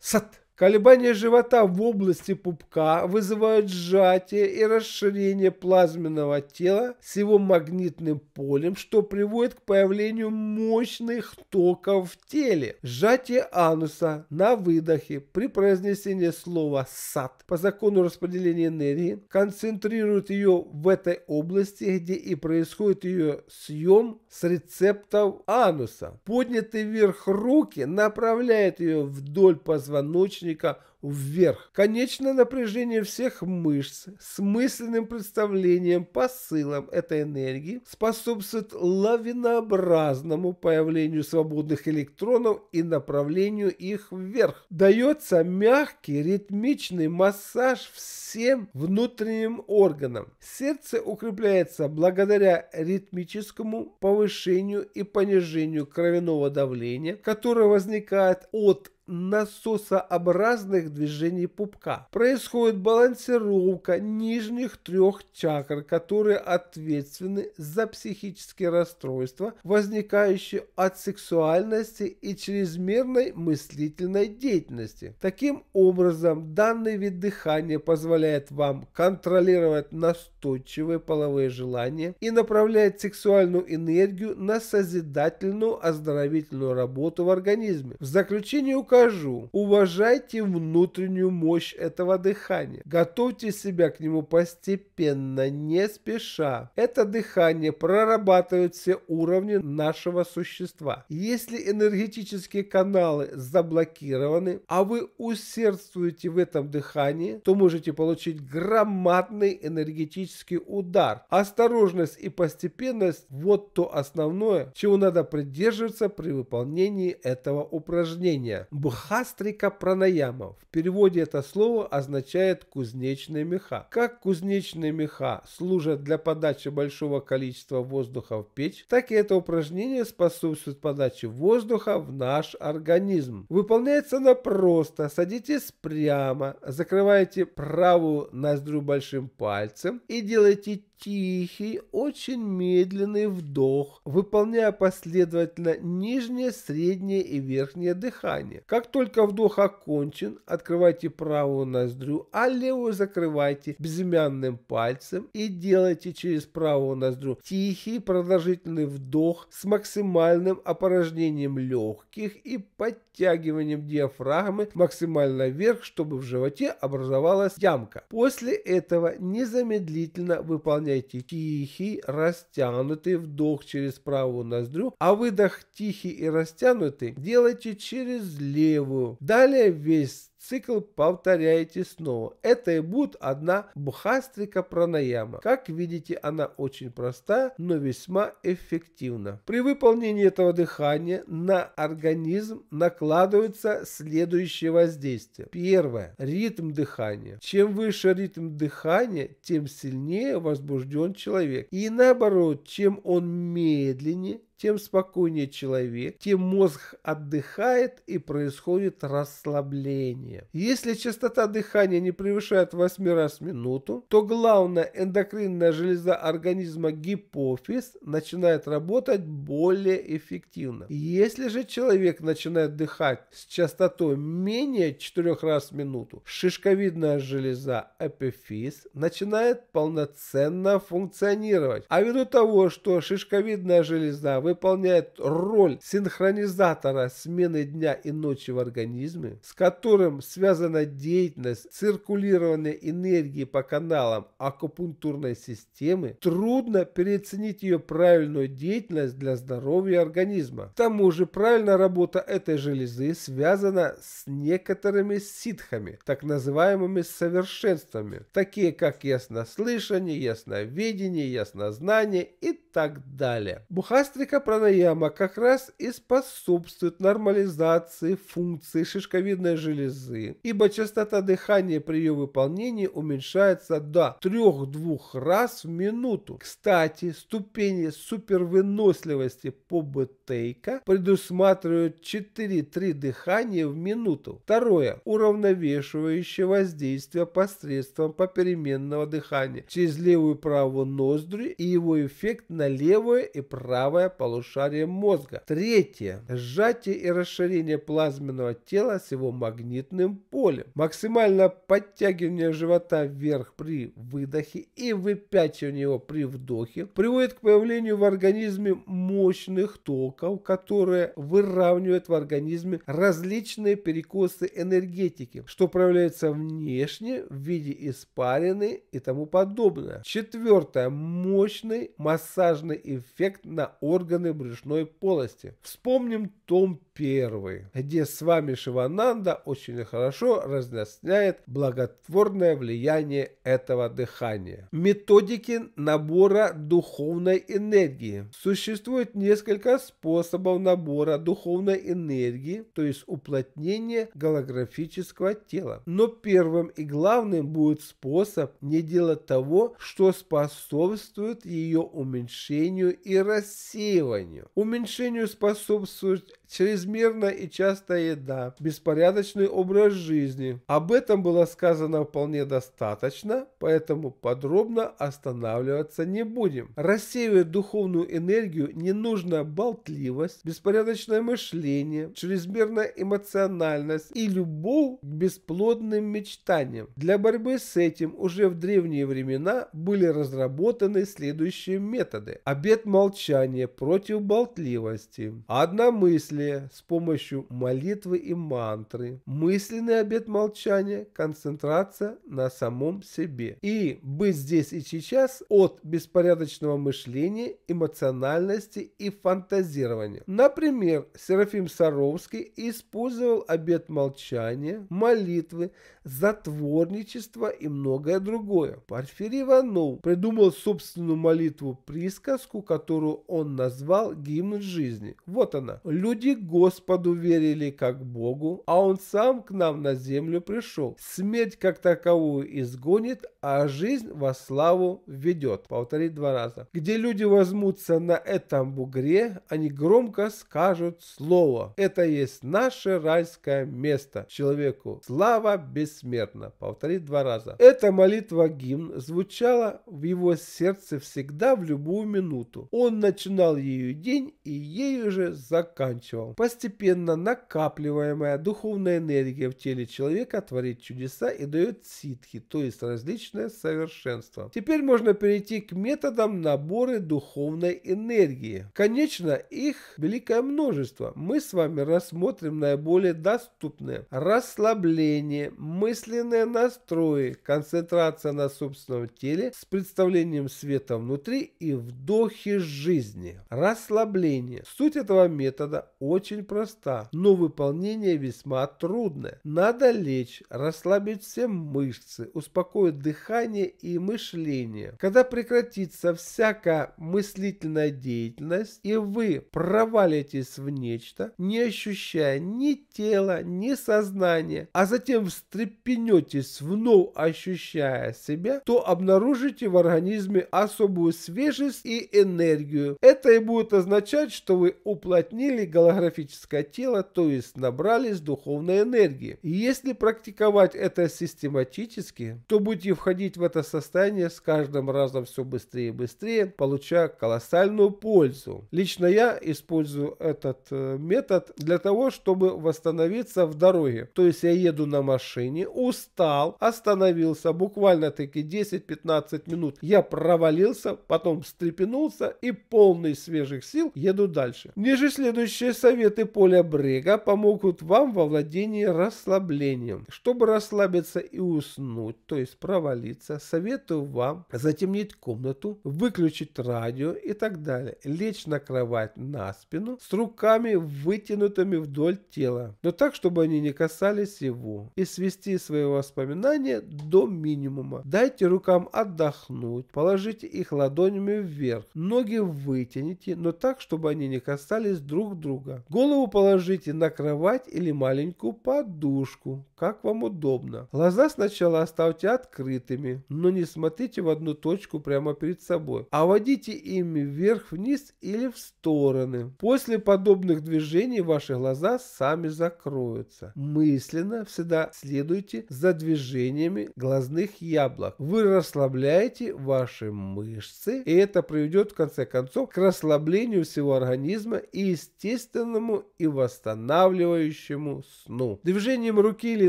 сат. Колебания живота в области пупка вызывают сжатие и расширение плазменного тела с его магнитным полем, что приводит к появлению мощных токов в теле. Сжатие ануса на выдохе при произнесении слова «сад» по закону распределения энергии концентрирует ее в этой области, где и происходит ее съем с рецептов ануса. Поднятый вверх руки направляет ее вдоль позвоночника позвоночника вверх. Конечное напряжение всех мышц с мысленным представлением посылом этой энергии способствует лавинообразному появлению свободных электронов и направлению их вверх. Дается мягкий ритмичный массаж всем внутренним органам. Сердце укрепляется благодаря ритмическому повышению и понижению кровяного давления, которое возникает от насосообразных движений пупка. Происходит балансировка нижних трех чакр, которые ответственны за психические расстройства, возникающие от сексуальности и чрезмерной мыслительной деятельности. Таким образом, данный вид дыхания позволяет вам контролировать настойчивые половые желания и направляет сексуальную энергию на созидательную оздоровительную работу в организме. В заключение указано скажу. Уважайте внутреннюю мощь этого дыхания. Готовьте себя к нему постепенно, не спеша. Это дыхание прорабатывает все уровни нашего существа. Если энергетические каналы заблокированы, а вы усердствуете в этом дыхании, то можете получить громадный энергетический удар. Осторожность и постепенность – вот то основное, чего надо придерживаться при выполнении этого упражнения. Бхастрика пранаяма. В переводе это слово означает кузнечные меха. Как кузнечные меха служат для подачи большого количества воздуха в печь, так и это упражнение способствует подаче воздуха в наш организм. Выполняется оно просто. Садитесь прямо, закрываете правую ноздрю большим пальцем и делаете тихий, очень медленный вдох, выполняя последовательно нижнее, среднее и верхнее дыхание. Как только вдох окончен, открывайте правую ноздрю, а левую закрывайте безымянным пальцем и делайте через правую ноздрю тихий продолжительный вдох с максимальным опорожнением легких и подтягиванием диафрагмы максимально вверх, чтобы в животе образовалась ямка. После этого незамедлительно выполняйте Выполняйте тихий, растянутый вдох через правую ноздрю, а выдох тихий и растянутый делайте через левую. Далее весь Цикл повторяете снова. Это и будет одна бхастрика пранаяма. Как видите, она очень проста, но весьма эффективна. При выполнении этого дыхания на организм накладываются следующие воздействия: Первое. Ритм дыхания. Чем выше ритм дыхания, тем сильнее возбужден человек. И наоборот, чем он медленнее, тем спокойнее человек, тем мозг отдыхает и происходит расслабление. Если частота дыхания не превышает 8 раз в минуту, то главная эндокринная железа организма гипофиз начинает работать более эффективно. Если же человек начинает дыхать с частотой менее 4 раз в минуту, шишковидная железа эпифиз начинает полноценно функционировать. А ввиду того, что шишковидная железа вы выполняет роль синхронизатора смены дня и ночи в организме, с которым связана деятельность циркулирования энергии по каналам акупунктурной системы, трудно переоценить ее правильную деятельность для здоровья организма. К тому же правильная работа этой железы связана с некоторыми ситхами, так называемыми совершенствами, такие как яснослышание, ясновидение, яснознание и так далее. Бухастрик Практика пранаяма как раз и способствует нормализации функции шишковидной железы, ибо частота дыхания при ее выполнении уменьшается до 3-2 раз в минуту. Кстати, ступени супервыносливости по бетейка предусматривают 4-3 дыхания в минуту. Второе. Уравновешивающее воздействие посредством попеременного дыхания через левую и правую ноздри и его эффект на левое и правое полушария мозга. Третье. Сжатие и расширение плазменного тела с его магнитным полем. максимальное подтягивание живота вверх при выдохе и выпячивание его при вдохе приводит к появлению в организме мощных токов, которые выравнивают в организме различные перекосы энергетики, что проявляется внешне в виде испарины и тому подобное. Четвертое. Мощный массажный эффект на органы органы брюшной полости. Вспомним том Первый, где с вами Шивананда очень хорошо разъясняет благотворное влияние этого дыхания. Методики набора духовной энергии. Существует несколько способов набора духовной энергии, то есть уплотнения голографического тела. Но первым и главным будет способ не делать того, что способствует ее уменьшению и рассеиванию. Уменьшению способствует чрезмерная и частая еда, беспорядочный образ жизни. Об этом было сказано вполне достаточно, поэтому подробно останавливаться не будем. Рассеивает духовную энергию ненужная болтливость, беспорядочное мышление, чрезмерная эмоциональность и любовь к бесплодным мечтаниям. Для борьбы с этим уже в древние времена были разработаны следующие методы. обед молчания против болтливости, одна мысль числе с помощью молитвы и мантры, мысленный обет молчания, концентрация на самом себе. И быть здесь и сейчас от беспорядочного мышления, эмоциональности и фантазирования. Например, Серафим Саровский использовал обет молчания, молитвы, затворничество и многое другое. Порфирий Иванов придумал собственную молитву-присказку, которую он назвал «Гимн жизни». Вот она. «Люди Господу верили как Богу, а Он сам к нам на землю пришел. Смерть как таковую изгонит, а жизнь во славу ведет». Повторить два раза. «Где люди возьмутся на этом бугре, они громко скажут слово. Это есть наше райское место. Человеку слава без бессмертно. Повторит два раза. Эта молитва-гимн звучала в его сердце всегда в любую минуту. Он начинал ее день и ею же заканчивал. Постепенно накапливаемая духовная энергия в теле человека творит чудеса и дает ситхи, то есть различное совершенство. Теперь можно перейти к методам набора духовной энергии. Конечно, их великое множество. Мы с вами рассмотрим наиболее доступные. Расслабление, мысленные настрои, концентрация на собственном теле с представлением света внутри и вдохе жизни. Расслабление. Суть этого метода очень проста, но выполнение весьма трудное. Надо лечь, расслабить все мышцы, успокоить дыхание и мышление. Когда прекратится всякая мыслительная деятельность и вы провалитесь в нечто, не ощущая ни тела, ни сознания, а затем встрепетываете встрепенетесь, вновь ощущая себя, то обнаружите в организме особую свежесть и энергию. Это и будет означать, что вы уплотнили голографическое тело, то есть набрались духовной энергии. И если практиковать это систематически, то будете входить в это состояние с каждым разом все быстрее и быстрее, получая колоссальную пользу. Лично я использую этот э, метод для того, чтобы восстановиться в дороге. То есть я еду на машине, времени, устал, остановился буквально-таки 10-15 минут. Я провалился, потом встрепенулся и полный свежих сил еду дальше. Ниже следующие советы Поля Брега помогут вам во владении расслаблением. Чтобы расслабиться и уснуть, то есть провалиться, советую вам затемнить комнату, выключить радио и так далее. Лечь на кровать на спину с руками вытянутыми вдоль тела, но так, чтобы они не касались его, и свести довести свои воспоминания до минимума. Дайте рукам отдохнуть, положите их ладонями вверх, ноги вытяните, но так, чтобы они не касались друг друга. Голову положите на кровать или маленькую подушку, как вам удобно. Глаза сначала оставьте открытыми, но не смотрите в одну точку прямо перед собой, а водите ими вверх-вниз или в стороны. После подобных движений ваши глаза сами закроются. Мысленно всегда следуйте следуете за движениями глазных яблок. Вы расслабляете ваши мышцы, и это приведет в конце концов к расслаблению всего организма и естественному и восстанавливающему сну. Движением руки или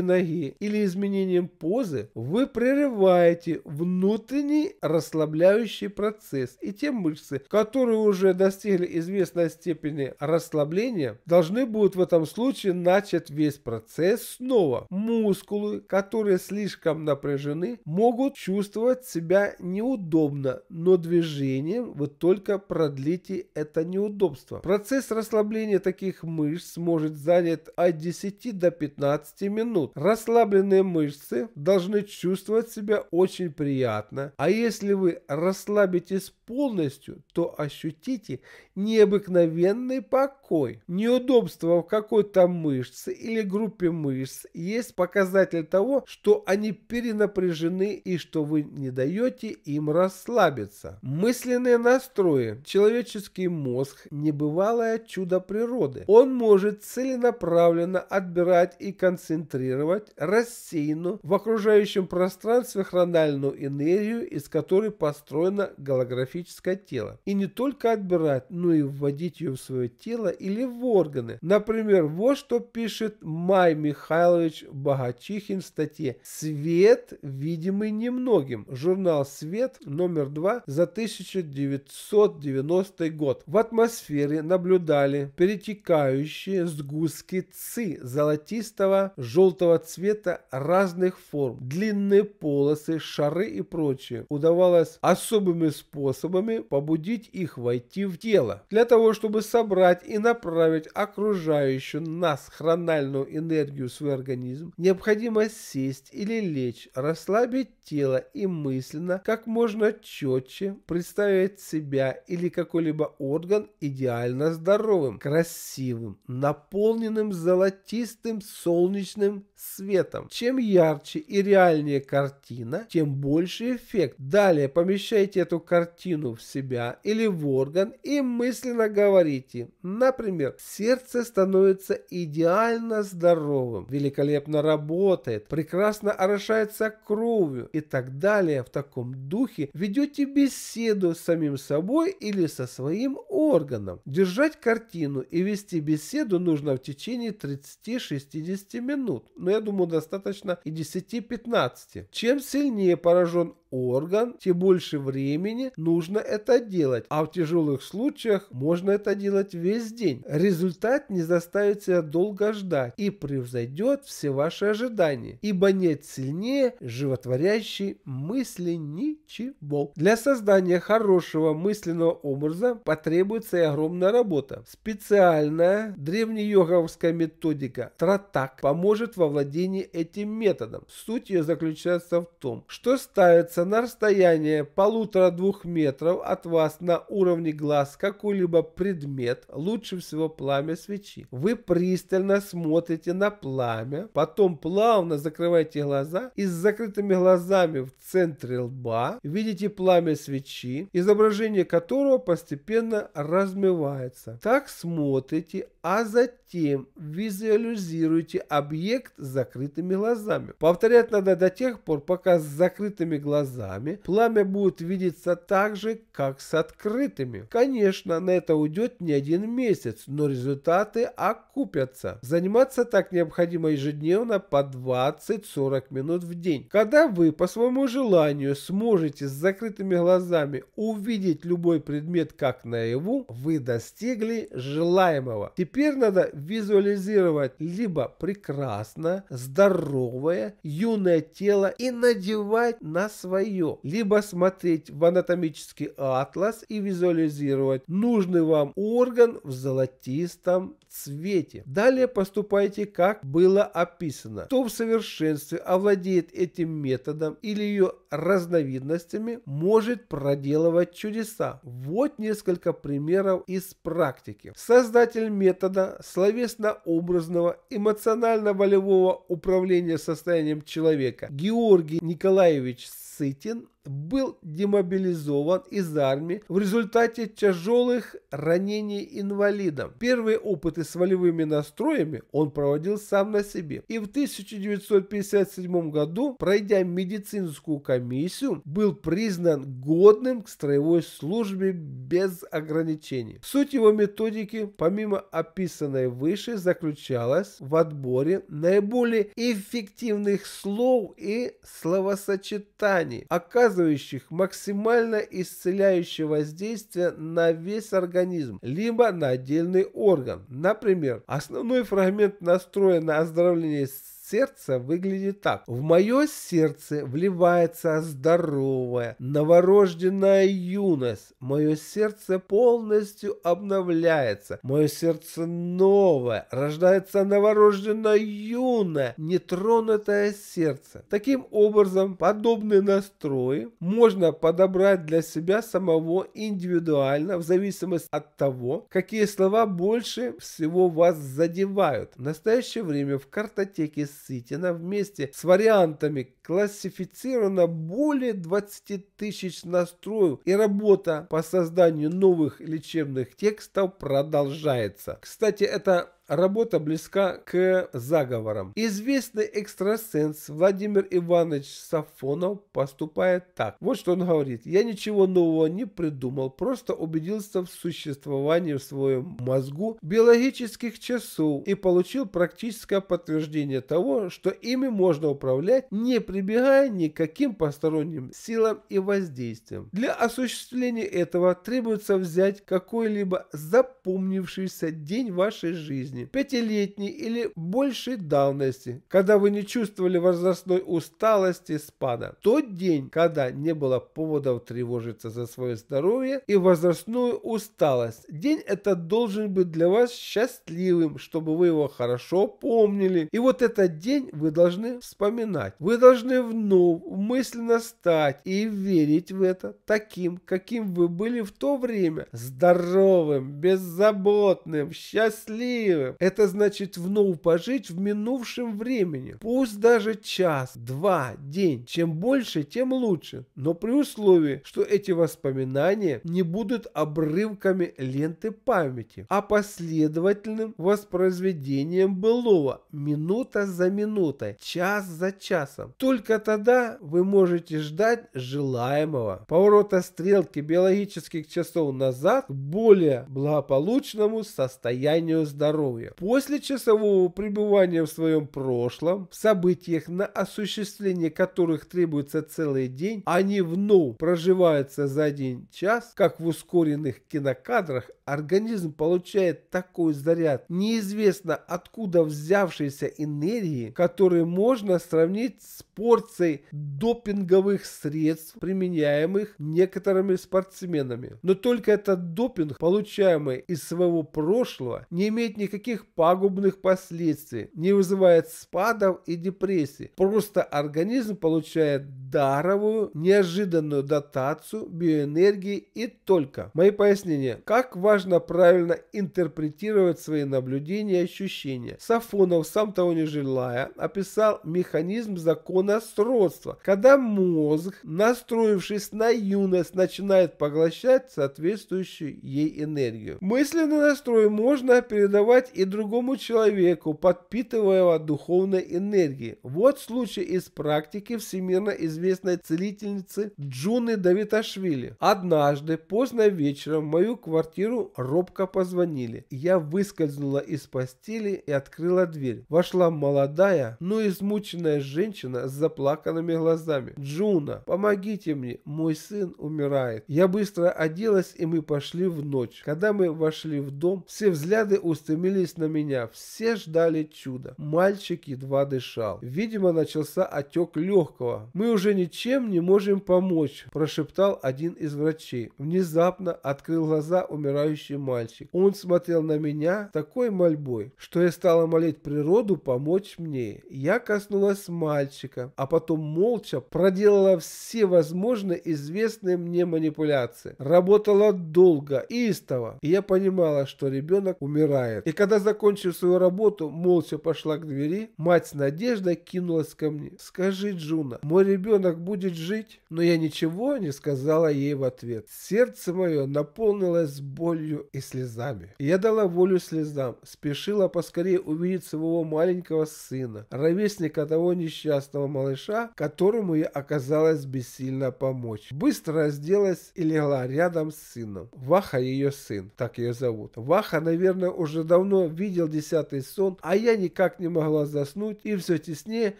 ноги или изменением позы вы прерываете внутренний расслабляющий процесс, и те мышцы, которые уже достигли известной степени расслабления, должны будут в этом случае начать весь процесс снова. Мускулы мускулы, которые слишком напряжены, могут чувствовать себя неудобно, но движением вы только продлите это неудобство. Процесс расслабления таких мышц может занять от 10 до 15 минут. Расслабленные мышцы должны чувствовать себя очень приятно, а если вы расслабитесь полностью, то ощутите необыкновенный покой. Неудобство в какой-то мышце или группе мышц есть показатель того, что они перенапряжены и что вы не даете им расслабиться. Мысленные настрои. Человеческий мозг – небывалое чудо природы. Он может целенаправленно отбирать и концентрировать рассеянную в окружающем пространстве хрональную энергию, из которой построено голографическое тело. И не только отбирать, но но ну и вводить ее в свое тело или в органы. Например, вот что пишет Май Михайлович Богачихин в статье «Свет, видимый немногим». Журнал «Свет» номер 2 за 1990 год. В атмосфере наблюдали перетекающие сгустки ци золотистого желтого цвета разных форм, длинные полосы, шары и прочее. Удавалось особыми способами побудить их войти в тело сила для того, чтобы собрать и направить окружающую нас хрональную энергию в свой организм, необходимо сесть или лечь, расслабить тело и мысленно как можно четче представить себя или какой-либо орган идеально здоровым, красивым, наполненным золотистым солнечным светом. Чем ярче и реальнее картина, тем больше эффект. Далее помещайте эту картину в себя или в орган и мы мысленно говорите. Например, сердце становится идеально здоровым, великолепно работает, прекрасно орошается кровью и так далее. В таком духе ведете беседу с самим собой или со своим органом. Держать картину и вести беседу нужно в течение 30-60 минут, но ну, я думаю достаточно и 10-15. Чем сильнее поражен орган, тем больше времени нужно это делать, а в тяжелых случаях можно это делать весь день. Результат не заставит себя долго ждать и превзойдет все ваши ожидания, ибо нет сильнее животворящей мысли ничего. Для создания хорошего мысленного образа потребуется и огромная работа. Специальная древнеyoговская методика Тратак поможет во владении этим методом. Суть ее заключается в том, что ставится на расстояние полутора-двух метров от вас на уровне глаз какой-либо предмет, лучше всего пламя свечи. Вы пристально смотрите на пламя, потом плавно закрываете глаза и с закрытыми глазами в центре лба видите пламя свечи, изображение которого постепенно размывается. Так смотрите, а затем затем визуализируйте объект с закрытыми глазами. Повторять надо до тех пор, пока с закрытыми глазами пламя будет видеться так же, как с открытыми. Конечно, на это уйдет не один месяц, но результаты окупятся. Заниматься так необходимо ежедневно по 20-40 минут в день. Когда вы по своему желанию сможете с закрытыми глазами увидеть любой предмет как наяву, вы достигли желаемого. Теперь надо визуализировать либо прекрасное, здоровое, юное тело и надевать на свое, либо смотреть в анатомический атлас и визуализировать нужный вам орган в золотистом цвете. Далее поступайте, как было описано. Кто в совершенстве овладеет этим методом или ее разновидностями может проделывать чудеса. Вот несколько примеров из практики. Создатель метода словесно-образного эмоционально-волевого управления состоянием человека Георгий Николаевич Сытин был демобилизован из армии в результате тяжелых ранений инвалидом. Первые опыты с волевыми настроями он проводил сам на себе. И в 1957 году, пройдя медицинскую комиссию, был признан годным к строевой службе без ограничений. Суть его методики, помимо описанной выше, заключалась в отборе наиболее эффективных слов и словосочетаний тканей, оказывающих максимально исцеляющее воздействие на весь организм, либо на отдельный орган. Например, основной фрагмент настроя на оздоровление сердца выглядит так. В мое сердце вливается здоровая, новорожденная юность. Мое сердце полностью обновляется. Мое сердце новое. Рождается новорожденное юное, нетронутое сердце. Таким образом, подобные настрои можно подобрать для себя самого индивидуально, в зависимости от того, какие слова больше всего вас задевают. В настоящее время в картотеке насытена вместе с вариантами классифицировано более 20 тысяч настроев и работа по созданию новых лечебных текстов продолжается. Кстати, это работа близка к заговорам. Известный экстрасенс Владимир Иванович Сафонов поступает так. Вот что он говорит. Я ничего нового не придумал, просто убедился в существовании в своем мозгу биологических часов и получил практическое подтверждение того, что ими можно управлять, не прибегая никаким посторонним силам и воздействиям. Для осуществления этого требуется взять какой-либо запомнившийся день вашей жизни болезни пятилетней или большей давности, когда вы не чувствовали возрастной усталости спада. Тот день, когда не было поводов тревожиться за свое здоровье и возрастную усталость. День этот должен быть для вас счастливым, чтобы вы его хорошо помнили. И вот этот день вы должны вспоминать. Вы должны вновь мысленно стать и верить в это таким, каким вы были в то время. Здоровым, беззаботным, счастливым. Э, это значит вновь пожить в минувшем времени. Пусть даже час, два, день. Чем больше, тем лучше. Но при условии, что эти воспоминания не будут обрывками ленты памяти, а последовательным воспроизведением былого минута за минутой, час за часом. Только тогда вы можете ждать желаемого поворота стрелки биологических часов назад к более благополучному состоянию здоровья здоровья. После часового пребывания в своем прошлом, в событиях, на осуществление которых требуется целый день, они а вновь проживаются за один час, как в ускоренных кинокадрах, организм получает такой заряд неизвестно откуда взявшейся энергии, который можно сравнить с порцией допинговых средств, применяемых некоторыми спортсменами. Но только этот допинг, получаемый из своего прошлого, не имеет никаких никаких пагубных последствий, не вызывает спадов и депрессий. Просто организм получает даровую, неожиданную дотацию биоэнергии и только. Мои пояснения. Как важно правильно интерпретировать свои наблюдения и ощущения. Сафонов, сам того не желая, описал механизм закона сродства, когда мозг, настроившись на юность, начинает поглощать соответствующую ей энергию. Мысленно настрой можно передавать и другому человеку, подпитывая его духовной энергией. Вот случай из практики всемирно известной целительницы Джуны Давиташвили. Однажды, поздно вечером, в мою квартиру робко позвонили. Я выскользнула из постели и открыла дверь. Вошла молодая, но измученная женщина с заплаканными глазами. «Джуна, помогите мне, мой сын умирает». Я быстро оделась, и мы пошли в ночь. Когда мы вошли в дом, все взгляды устремились уставились на меня. Все ждали чуда. Мальчик едва дышал. Видимо, начался отек легкого. «Мы уже ничем не можем помочь», – прошептал один из врачей. Внезапно открыл глаза умирающий мальчик. Он смотрел на меня такой мольбой, что я стала молить природу помочь мне. Я коснулась мальчика, а потом молча проделала все возможные известные мне манипуляции. Работала долго, истово, и я понимала, что ребенок умирает. И когда, закончив свою работу, молча пошла к двери, мать Надежда кинулась ко мне. «Скажи, Джуна, мой ребенок будет жить?» Но я ничего не сказала ей в ответ. Сердце мое наполнилось болью и слезами. Я дала волю слезам, спешила поскорее увидеть своего маленького сына, ровесника того несчастного малыша, которому я оказалась бессильно помочь. Быстро разделась и легла рядом с сыном. Ваха ее сын, так ее зовут. Ваха, наверное, уже давно давно видел десятый сон, а я никак не могла заснуть и все теснее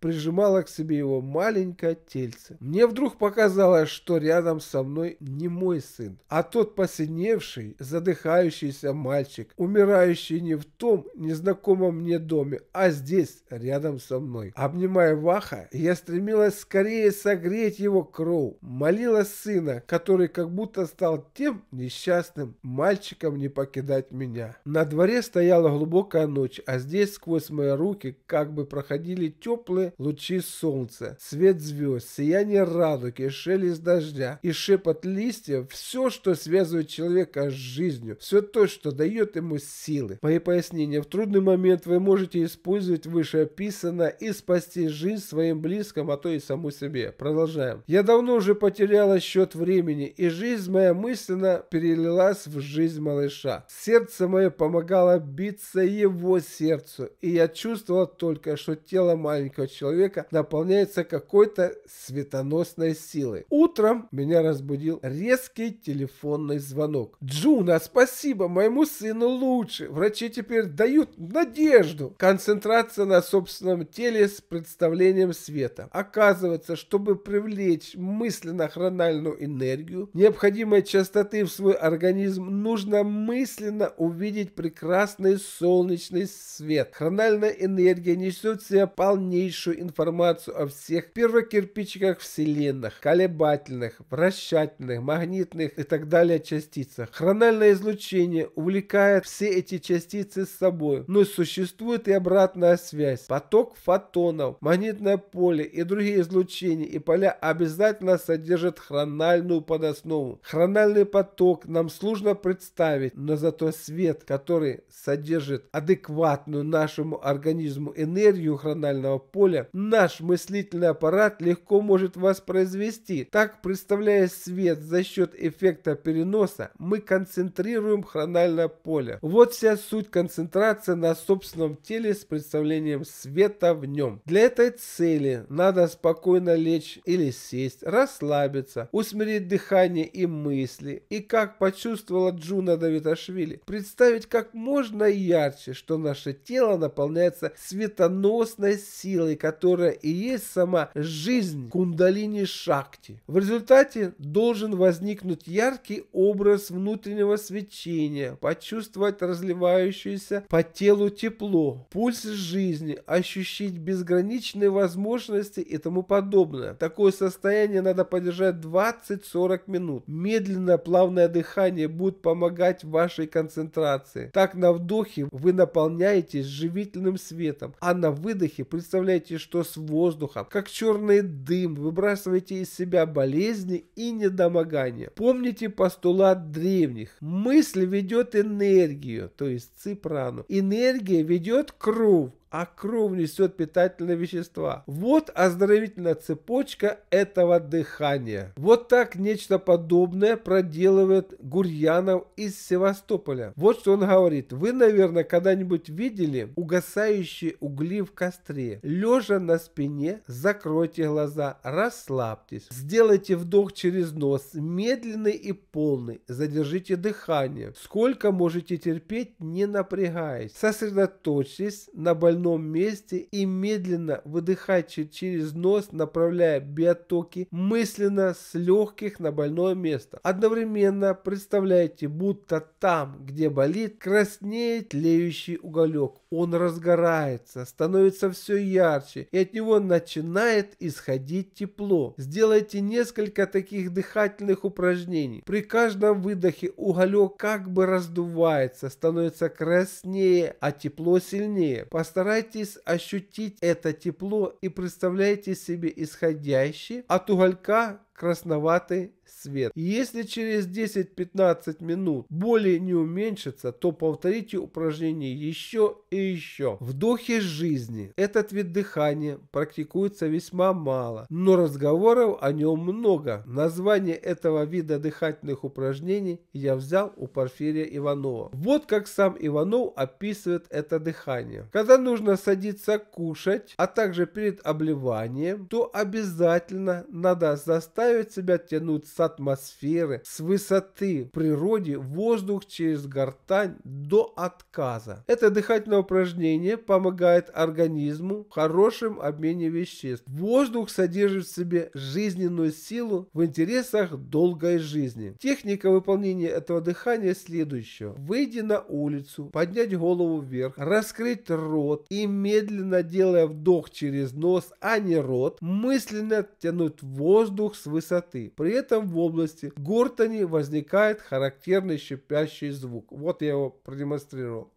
прижимала к себе его маленькое тельце. Мне вдруг показалось, что рядом со мной не мой сын, а тот посиневший, задыхающийся мальчик, умирающий не в том незнакомом мне доме, а здесь, рядом со мной. Обнимая Ваха, я стремилась скорее согреть его кровь, молила сына, который как будто стал тем несчастным мальчиком не покидать меня. На дворе стоял стояла глубокая ночь, а здесь сквозь мои руки как бы проходили теплые лучи солнца, свет звезд, сияние радуги, шелест дождя и шепот листьев, все, что связывает человека с жизнью, все то, что дает ему силы. Мои пояснения. В трудный момент вы можете использовать вышеописанное и спасти жизнь своим близким, а то и саму себе. Продолжаем. Я давно уже потеряла счет времени, и жизнь моя мысленно перелилась в жизнь малыша. Сердце мое помогало бить противиться его сердцу, и я чувствовал только, что тело маленького человека наполняется какой-то светоносной силой. Утром меня разбудил резкий телефонный звонок. «Джуна, спасибо, моему сыну лучше. Врачи теперь дают надежду». Концентрация на собственном теле с представлением света. Оказывается, чтобы привлечь мысленно-хрональную энергию необходимой частоты в свой организм, нужно мысленно увидеть прекрасные солнечный свет. Хрональная энергия несет в себе полнейшую информацию о всех первокирпичиках вселенных, колебательных, вращательных, магнитных и так далее частицах. Хрональное излучение увлекает все эти частицы с собой, но существует и обратная связь. Поток фотонов, магнитное поле и другие излучения и поля обязательно содержат хрональную подоснову. Хрональный поток нам сложно представить, но зато свет, который содержит содержит адекватную нашему организму энергию хронального поля, наш мыслительный аппарат легко может воспроизвести. Так, представляя свет за счет эффекта переноса, мы концентрируем хрональное поле. Вот вся суть концентрации на собственном теле с представлением света в нем. Для этой цели надо спокойно лечь или сесть, расслабиться, усмирить дыхание и мысли. И как почувствовала Джуна Давиташвили, представить как можно ярче, что наше тело наполняется светоносной силой, которая и есть сама жизнь кундалини шакти. В результате должен возникнуть яркий образ внутреннего свечения, почувствовать разливающееся по телу тепло, пульс жизни, ощутить безграничные возможности и тому подобное. Такое состояние надо поддержать 20-40 минут. Медленное плавное дыхание будет помогать вашей концентрации. Так на вдохе вдохе вы наполняетесь живительным светом, а на выдохе представляете, что с воздухом, как черный дым, выбрасываете из себя болезни и недомогания. Помните постулат древних. Мысль ведет энергию, то есть ци прану, Энергия ведет кровь, а кровь несет питательные вещества. Вот оздоровительная цепочка этого дыхания. Вот так нечто подобное проделывает Гурьянов из Севастополя. Вот что он говорит. Вы, наверное, когда-нибудь видели угасающие угли в костре. Лежа на спине, закройте глаза, расслабьтесь. Сделайте вдох через нос, медленный и полный. Задержите дыхание. Сколько можете терпеть, не напрягаясь. Сосредоточьтесь на больном больном месте и медленно выдыхать через нос, направляя биотоки мысленно с легких на больное место. Одновременно представляете, будто там, где болит, краснеет леющий уголек. Он разгорается, становится все ярче, и от него начинает исходить тепло. Сделайте несколько таких дыхательных упражнений. При каждом выдохе уголек как бы раздувается, становится краснее, а тепло сильнее. Постарайтесь Постарайтесь ощутить это тепло и представляйте себе исходящий от уголька красноватый свет. Если через 10-15 минут боли не уменьшится, то повторите упражнение еще и еще. Вдохи жизни. Этот вид дыхания практикуется весьма мало, но разговоров о нем много. Название этого вида дыхательных упражнений я взял у Порфирия Иванова. Вот как сам Иванов описывает это дыхание. Когда нужно садиться кушать, а также перед обливанием, то обязательно надо заставить себя тянуть с атмосферы, с высоты в природе воздух через гортань до отказа. Это дыхательное упражнение помогает организму в хорошем обмене веществ. Воздух содержит в себе жизненную силу в интересах долгой жизни. Техника выполнения этого дыхания следующая. Выйди на улицу, поднять голову вверх, раскрыть рот и медленно делая вдох через нос, а не рот, мысленно тянуть воздух с высоты. При этом этом в области гортани возникает характерный щипящий звук. Вот я его продемонстрировал.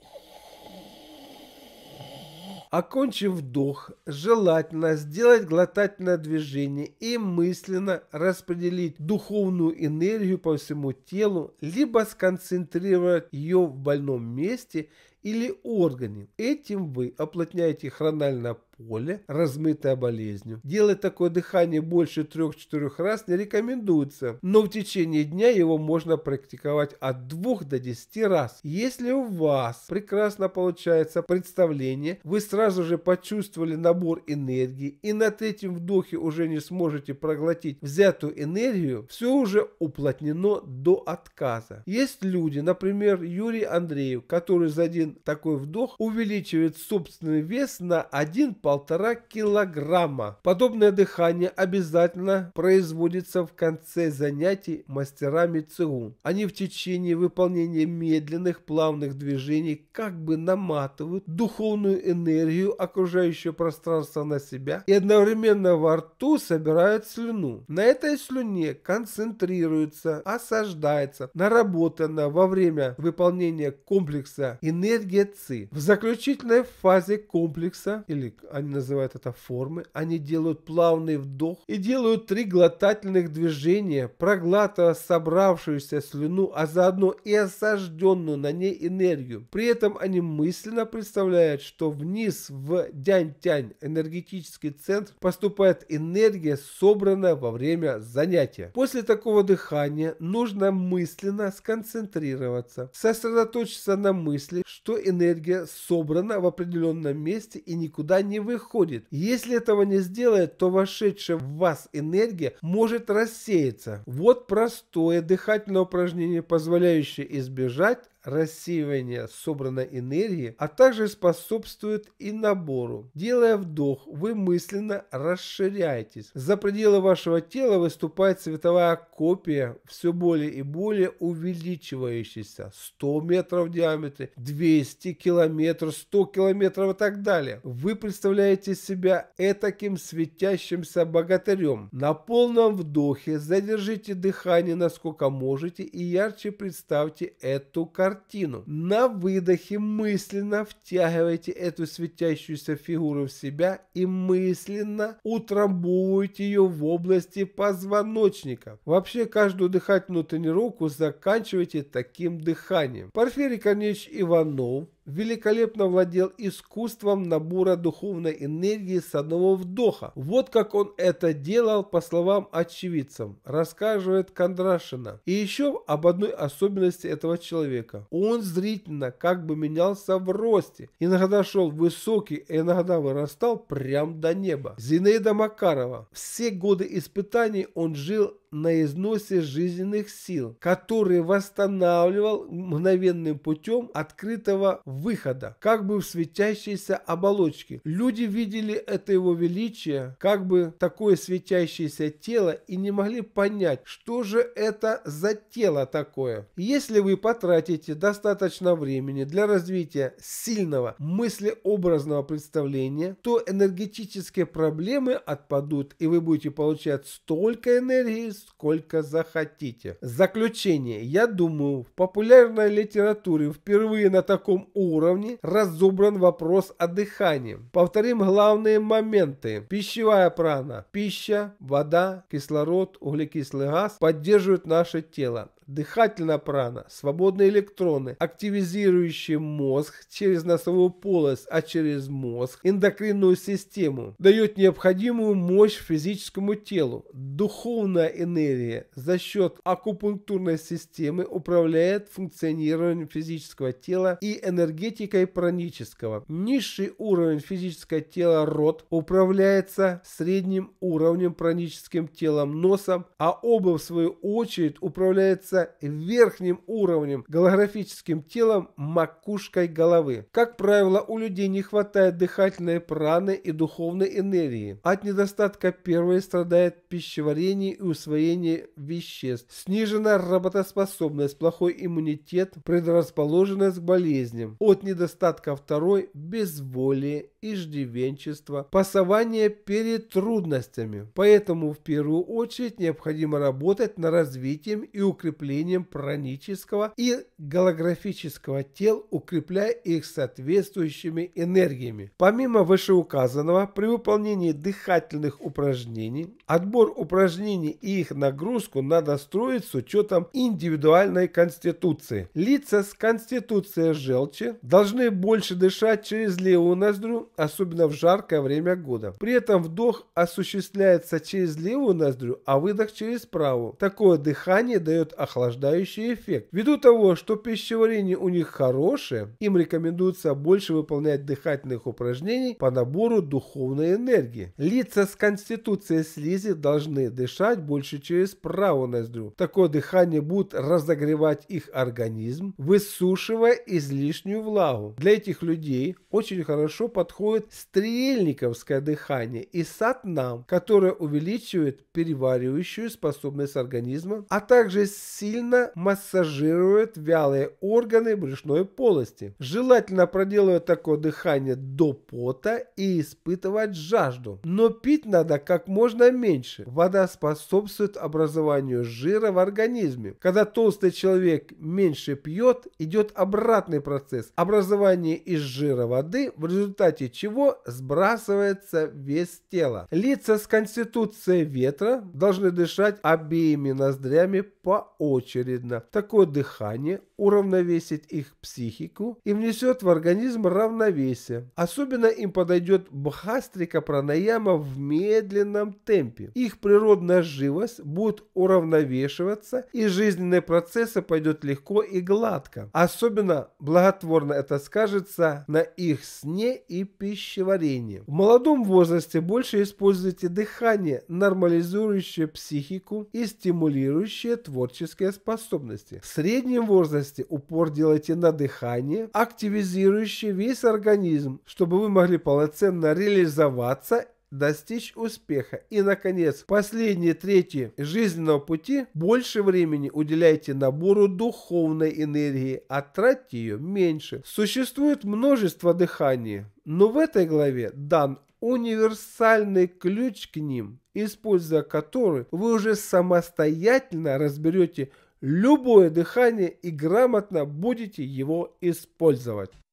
Окончив вдох, желательно сделать глотательное движение и мысленно распределить духовную энергию по всему телу, либо сконцентрировать ее в больном месте или органе. Этим вы оплотняете хрональное поле, размытое болезнью. Делать такое дыхание больше 3-4 раз не рекомендуется, но в течение дня его можно практиковать от 2 до 10 раз. Если у вас прекрасно получается представление, вы сразу же почувствовали набор энергии и на третьем вдохе уже не сможете проглотить взятую энергию, все уже уплотнено до отказа. Есть люди, например, Юрий Андреев, который за один такой вдох увеличивает собственный вес на 1 полтора килограмма. Подобное дыхание обязательно производится в конце занятий мастерами ЦУ. Они в течение выполнения медленных плавных движений как бы наматывают духовную энергию окружающего пространства на себя и одновременно во рту собирают слюну. На этой слюне концентрируется, осаждается наработана во время выполнения комплекса энергия ЦИ. В заключительной фазе комплекса или они называют это формы, они делают плавный вдох и делают три глотательных движения, проглатывая собравшуюся слюну, а заодно и осажденную на ней энергию. При этом они мысленно представляют, что вниз в Дянь-Тянь, энергетический центр, поступает энергия, собранная во время занятия. После такого дыхания нужно мысленно сконцентрироваться, сосредоточиться на мысли, что энергия собрана в определенном месте и никуда не выходит. Если этого не сделает, то вошедшая в вас энергия может рассеяться. Вот простое дыхательное упражнение, позволяющее избежать рассеивания собранной энергии, а также способствует и набору. Делая вдох, вы мысленно расширяетесь. За пределы вашего тела выступает световая копия, все более и более увеличивающаяся. 100 метров в диаметре, 200 километров, 100 километров и так далее. Вы представляете себя этаким светящимся богатырем. На полном вдохе задержите дыхание насколько можете и ярче представьте эту картину картину. На выдохе мысленно втягивайте эту светящуюся фигуру в себя и мысленно утрамбуйте ее в области позвоночника. Вообще каждую дыхательную тренировку заканчивайте таким дыханием. Порфирий Корнеевич Иванов великолепно владел искусством набора духовной энергии с одного вдоха. Вот как он это делал, по словам очевидцам, рассказывает Кондрашина. И еще об одной особенности этого человека. Он зрительно как бы менялся в росте. Иногда шел высокий, а иногда вырастал прям до неба. Зинаида Макарова. Все годы испытаний он жил на износе жизненных сил, который восстанавливал мгновенным путем открытого выхода, как бы в светящейся оболочке. Люди видели это его величие, как бы такое светящееся тело, и не могли понять, что же это за тело такое. Если вы потратите достаточно времени для развития сильного мыслеобразного представления, то энергетические проблемы отпадут, и вы будете получать столько энергии, сколько захотите. Заключение. Я думаю, в популярной литературе впервые на таком уровне разобран вопрос о дыхании. Повторим главные моменты. Пищевая прана. Пища, вода, кислород, углекислый газ поддерживают наше тело дыхательная прана, свободные электроны, активизирующие мозг через носовую полость, а через мозг эндокринную систему, дает необходимую мощь физическому телу. Духовная энергия за счет акупунктурной системы управляет функционированием физического тела и энергетикой пранического. Низший уровень физического тела рот управляется средним уровнем праническим телом носом, а оба в свою очередь управляются является верхним уровнем голографическим телом макушкой головы. Как правило, у людей не хватает дыхательной праны и духовной энергии. От недостатка первой страдает пищеварение и усвоение веществ. Снижена работоспособность, плохой иммунитет, предрасположенность к болезням. От недостатка второй – безволие иждивенчество, пасование перед трудностями. Поэтому в первую очередь необходимо работать над развитием и укреплением пранического и голографического тел, укрепляя их соответствующими энергиями. Помимо вышеуказанного, при выполнении дыхательных упражнений, отбор упражнений и их нагрузку надо строить с учетом индивидуальной конституции. Лица с конституцией желчи должны больше дышать через левую ноздрю особенно в жаркое время года. При этом вдох осуществляется через левую ноздрю, а выдох через правую. Такое дыхание дает охлаждающий эффект. Ввиду того, что пищеварение у них хорошее, им рекомендуется больше выполнять дыхательных упражнений по набору духовной энергии. Лица с конституцией слизи должны дышать больше через правую ноздрю. Такое дыхание будет разогревать их организм, высушивая излишнюю влагу. Для этих людей очень хорошо подходит уходит стрельниковское дыхание и сатнам, которое увеличивает переваривающую способность организма, а также сильно массажирует вялые органы брюшной полости. Желательно проделывать такое дыхание до пота и испытывать жажду. Но пить надо как можно меньше. Вода способствует образованию жира в организме. Когда толстый человек меньше пьет, идет обратный процесс образования из жира воды, в результате чего сбрасывается вес тела. Лица с конституцией ветра должны дышать обеими ноздрями поочередно. Такое дыхание уравновесит их психику и внесет в организм равновесие. Особенно им подойдет бхастрика пранаяма в медленном темпе. Их природная живость будет уравновешиваться и жизненные процессы пойдут легко и гладко. Особенно благотворно это скажется на их сне и питании пищеварения. В молодом возрасте больше используйте дыхание, нормализующее психику и стимулирующее творческие способности. В среднем возрасте упор делайте на дыхание, активизирующее весь организм, чтобы вы могли полноценно реализоваться достичь успеха. И, наконец, последние трети жизненного пути больше времени уделяйте набору духовной энергии, а тратьте ее меньше. Существует множество дыханий, но в этой главе дан универсальный ключ к ним, используя который вы уже самостоятельно разберете любое дыхание и грамотно будете его использовать.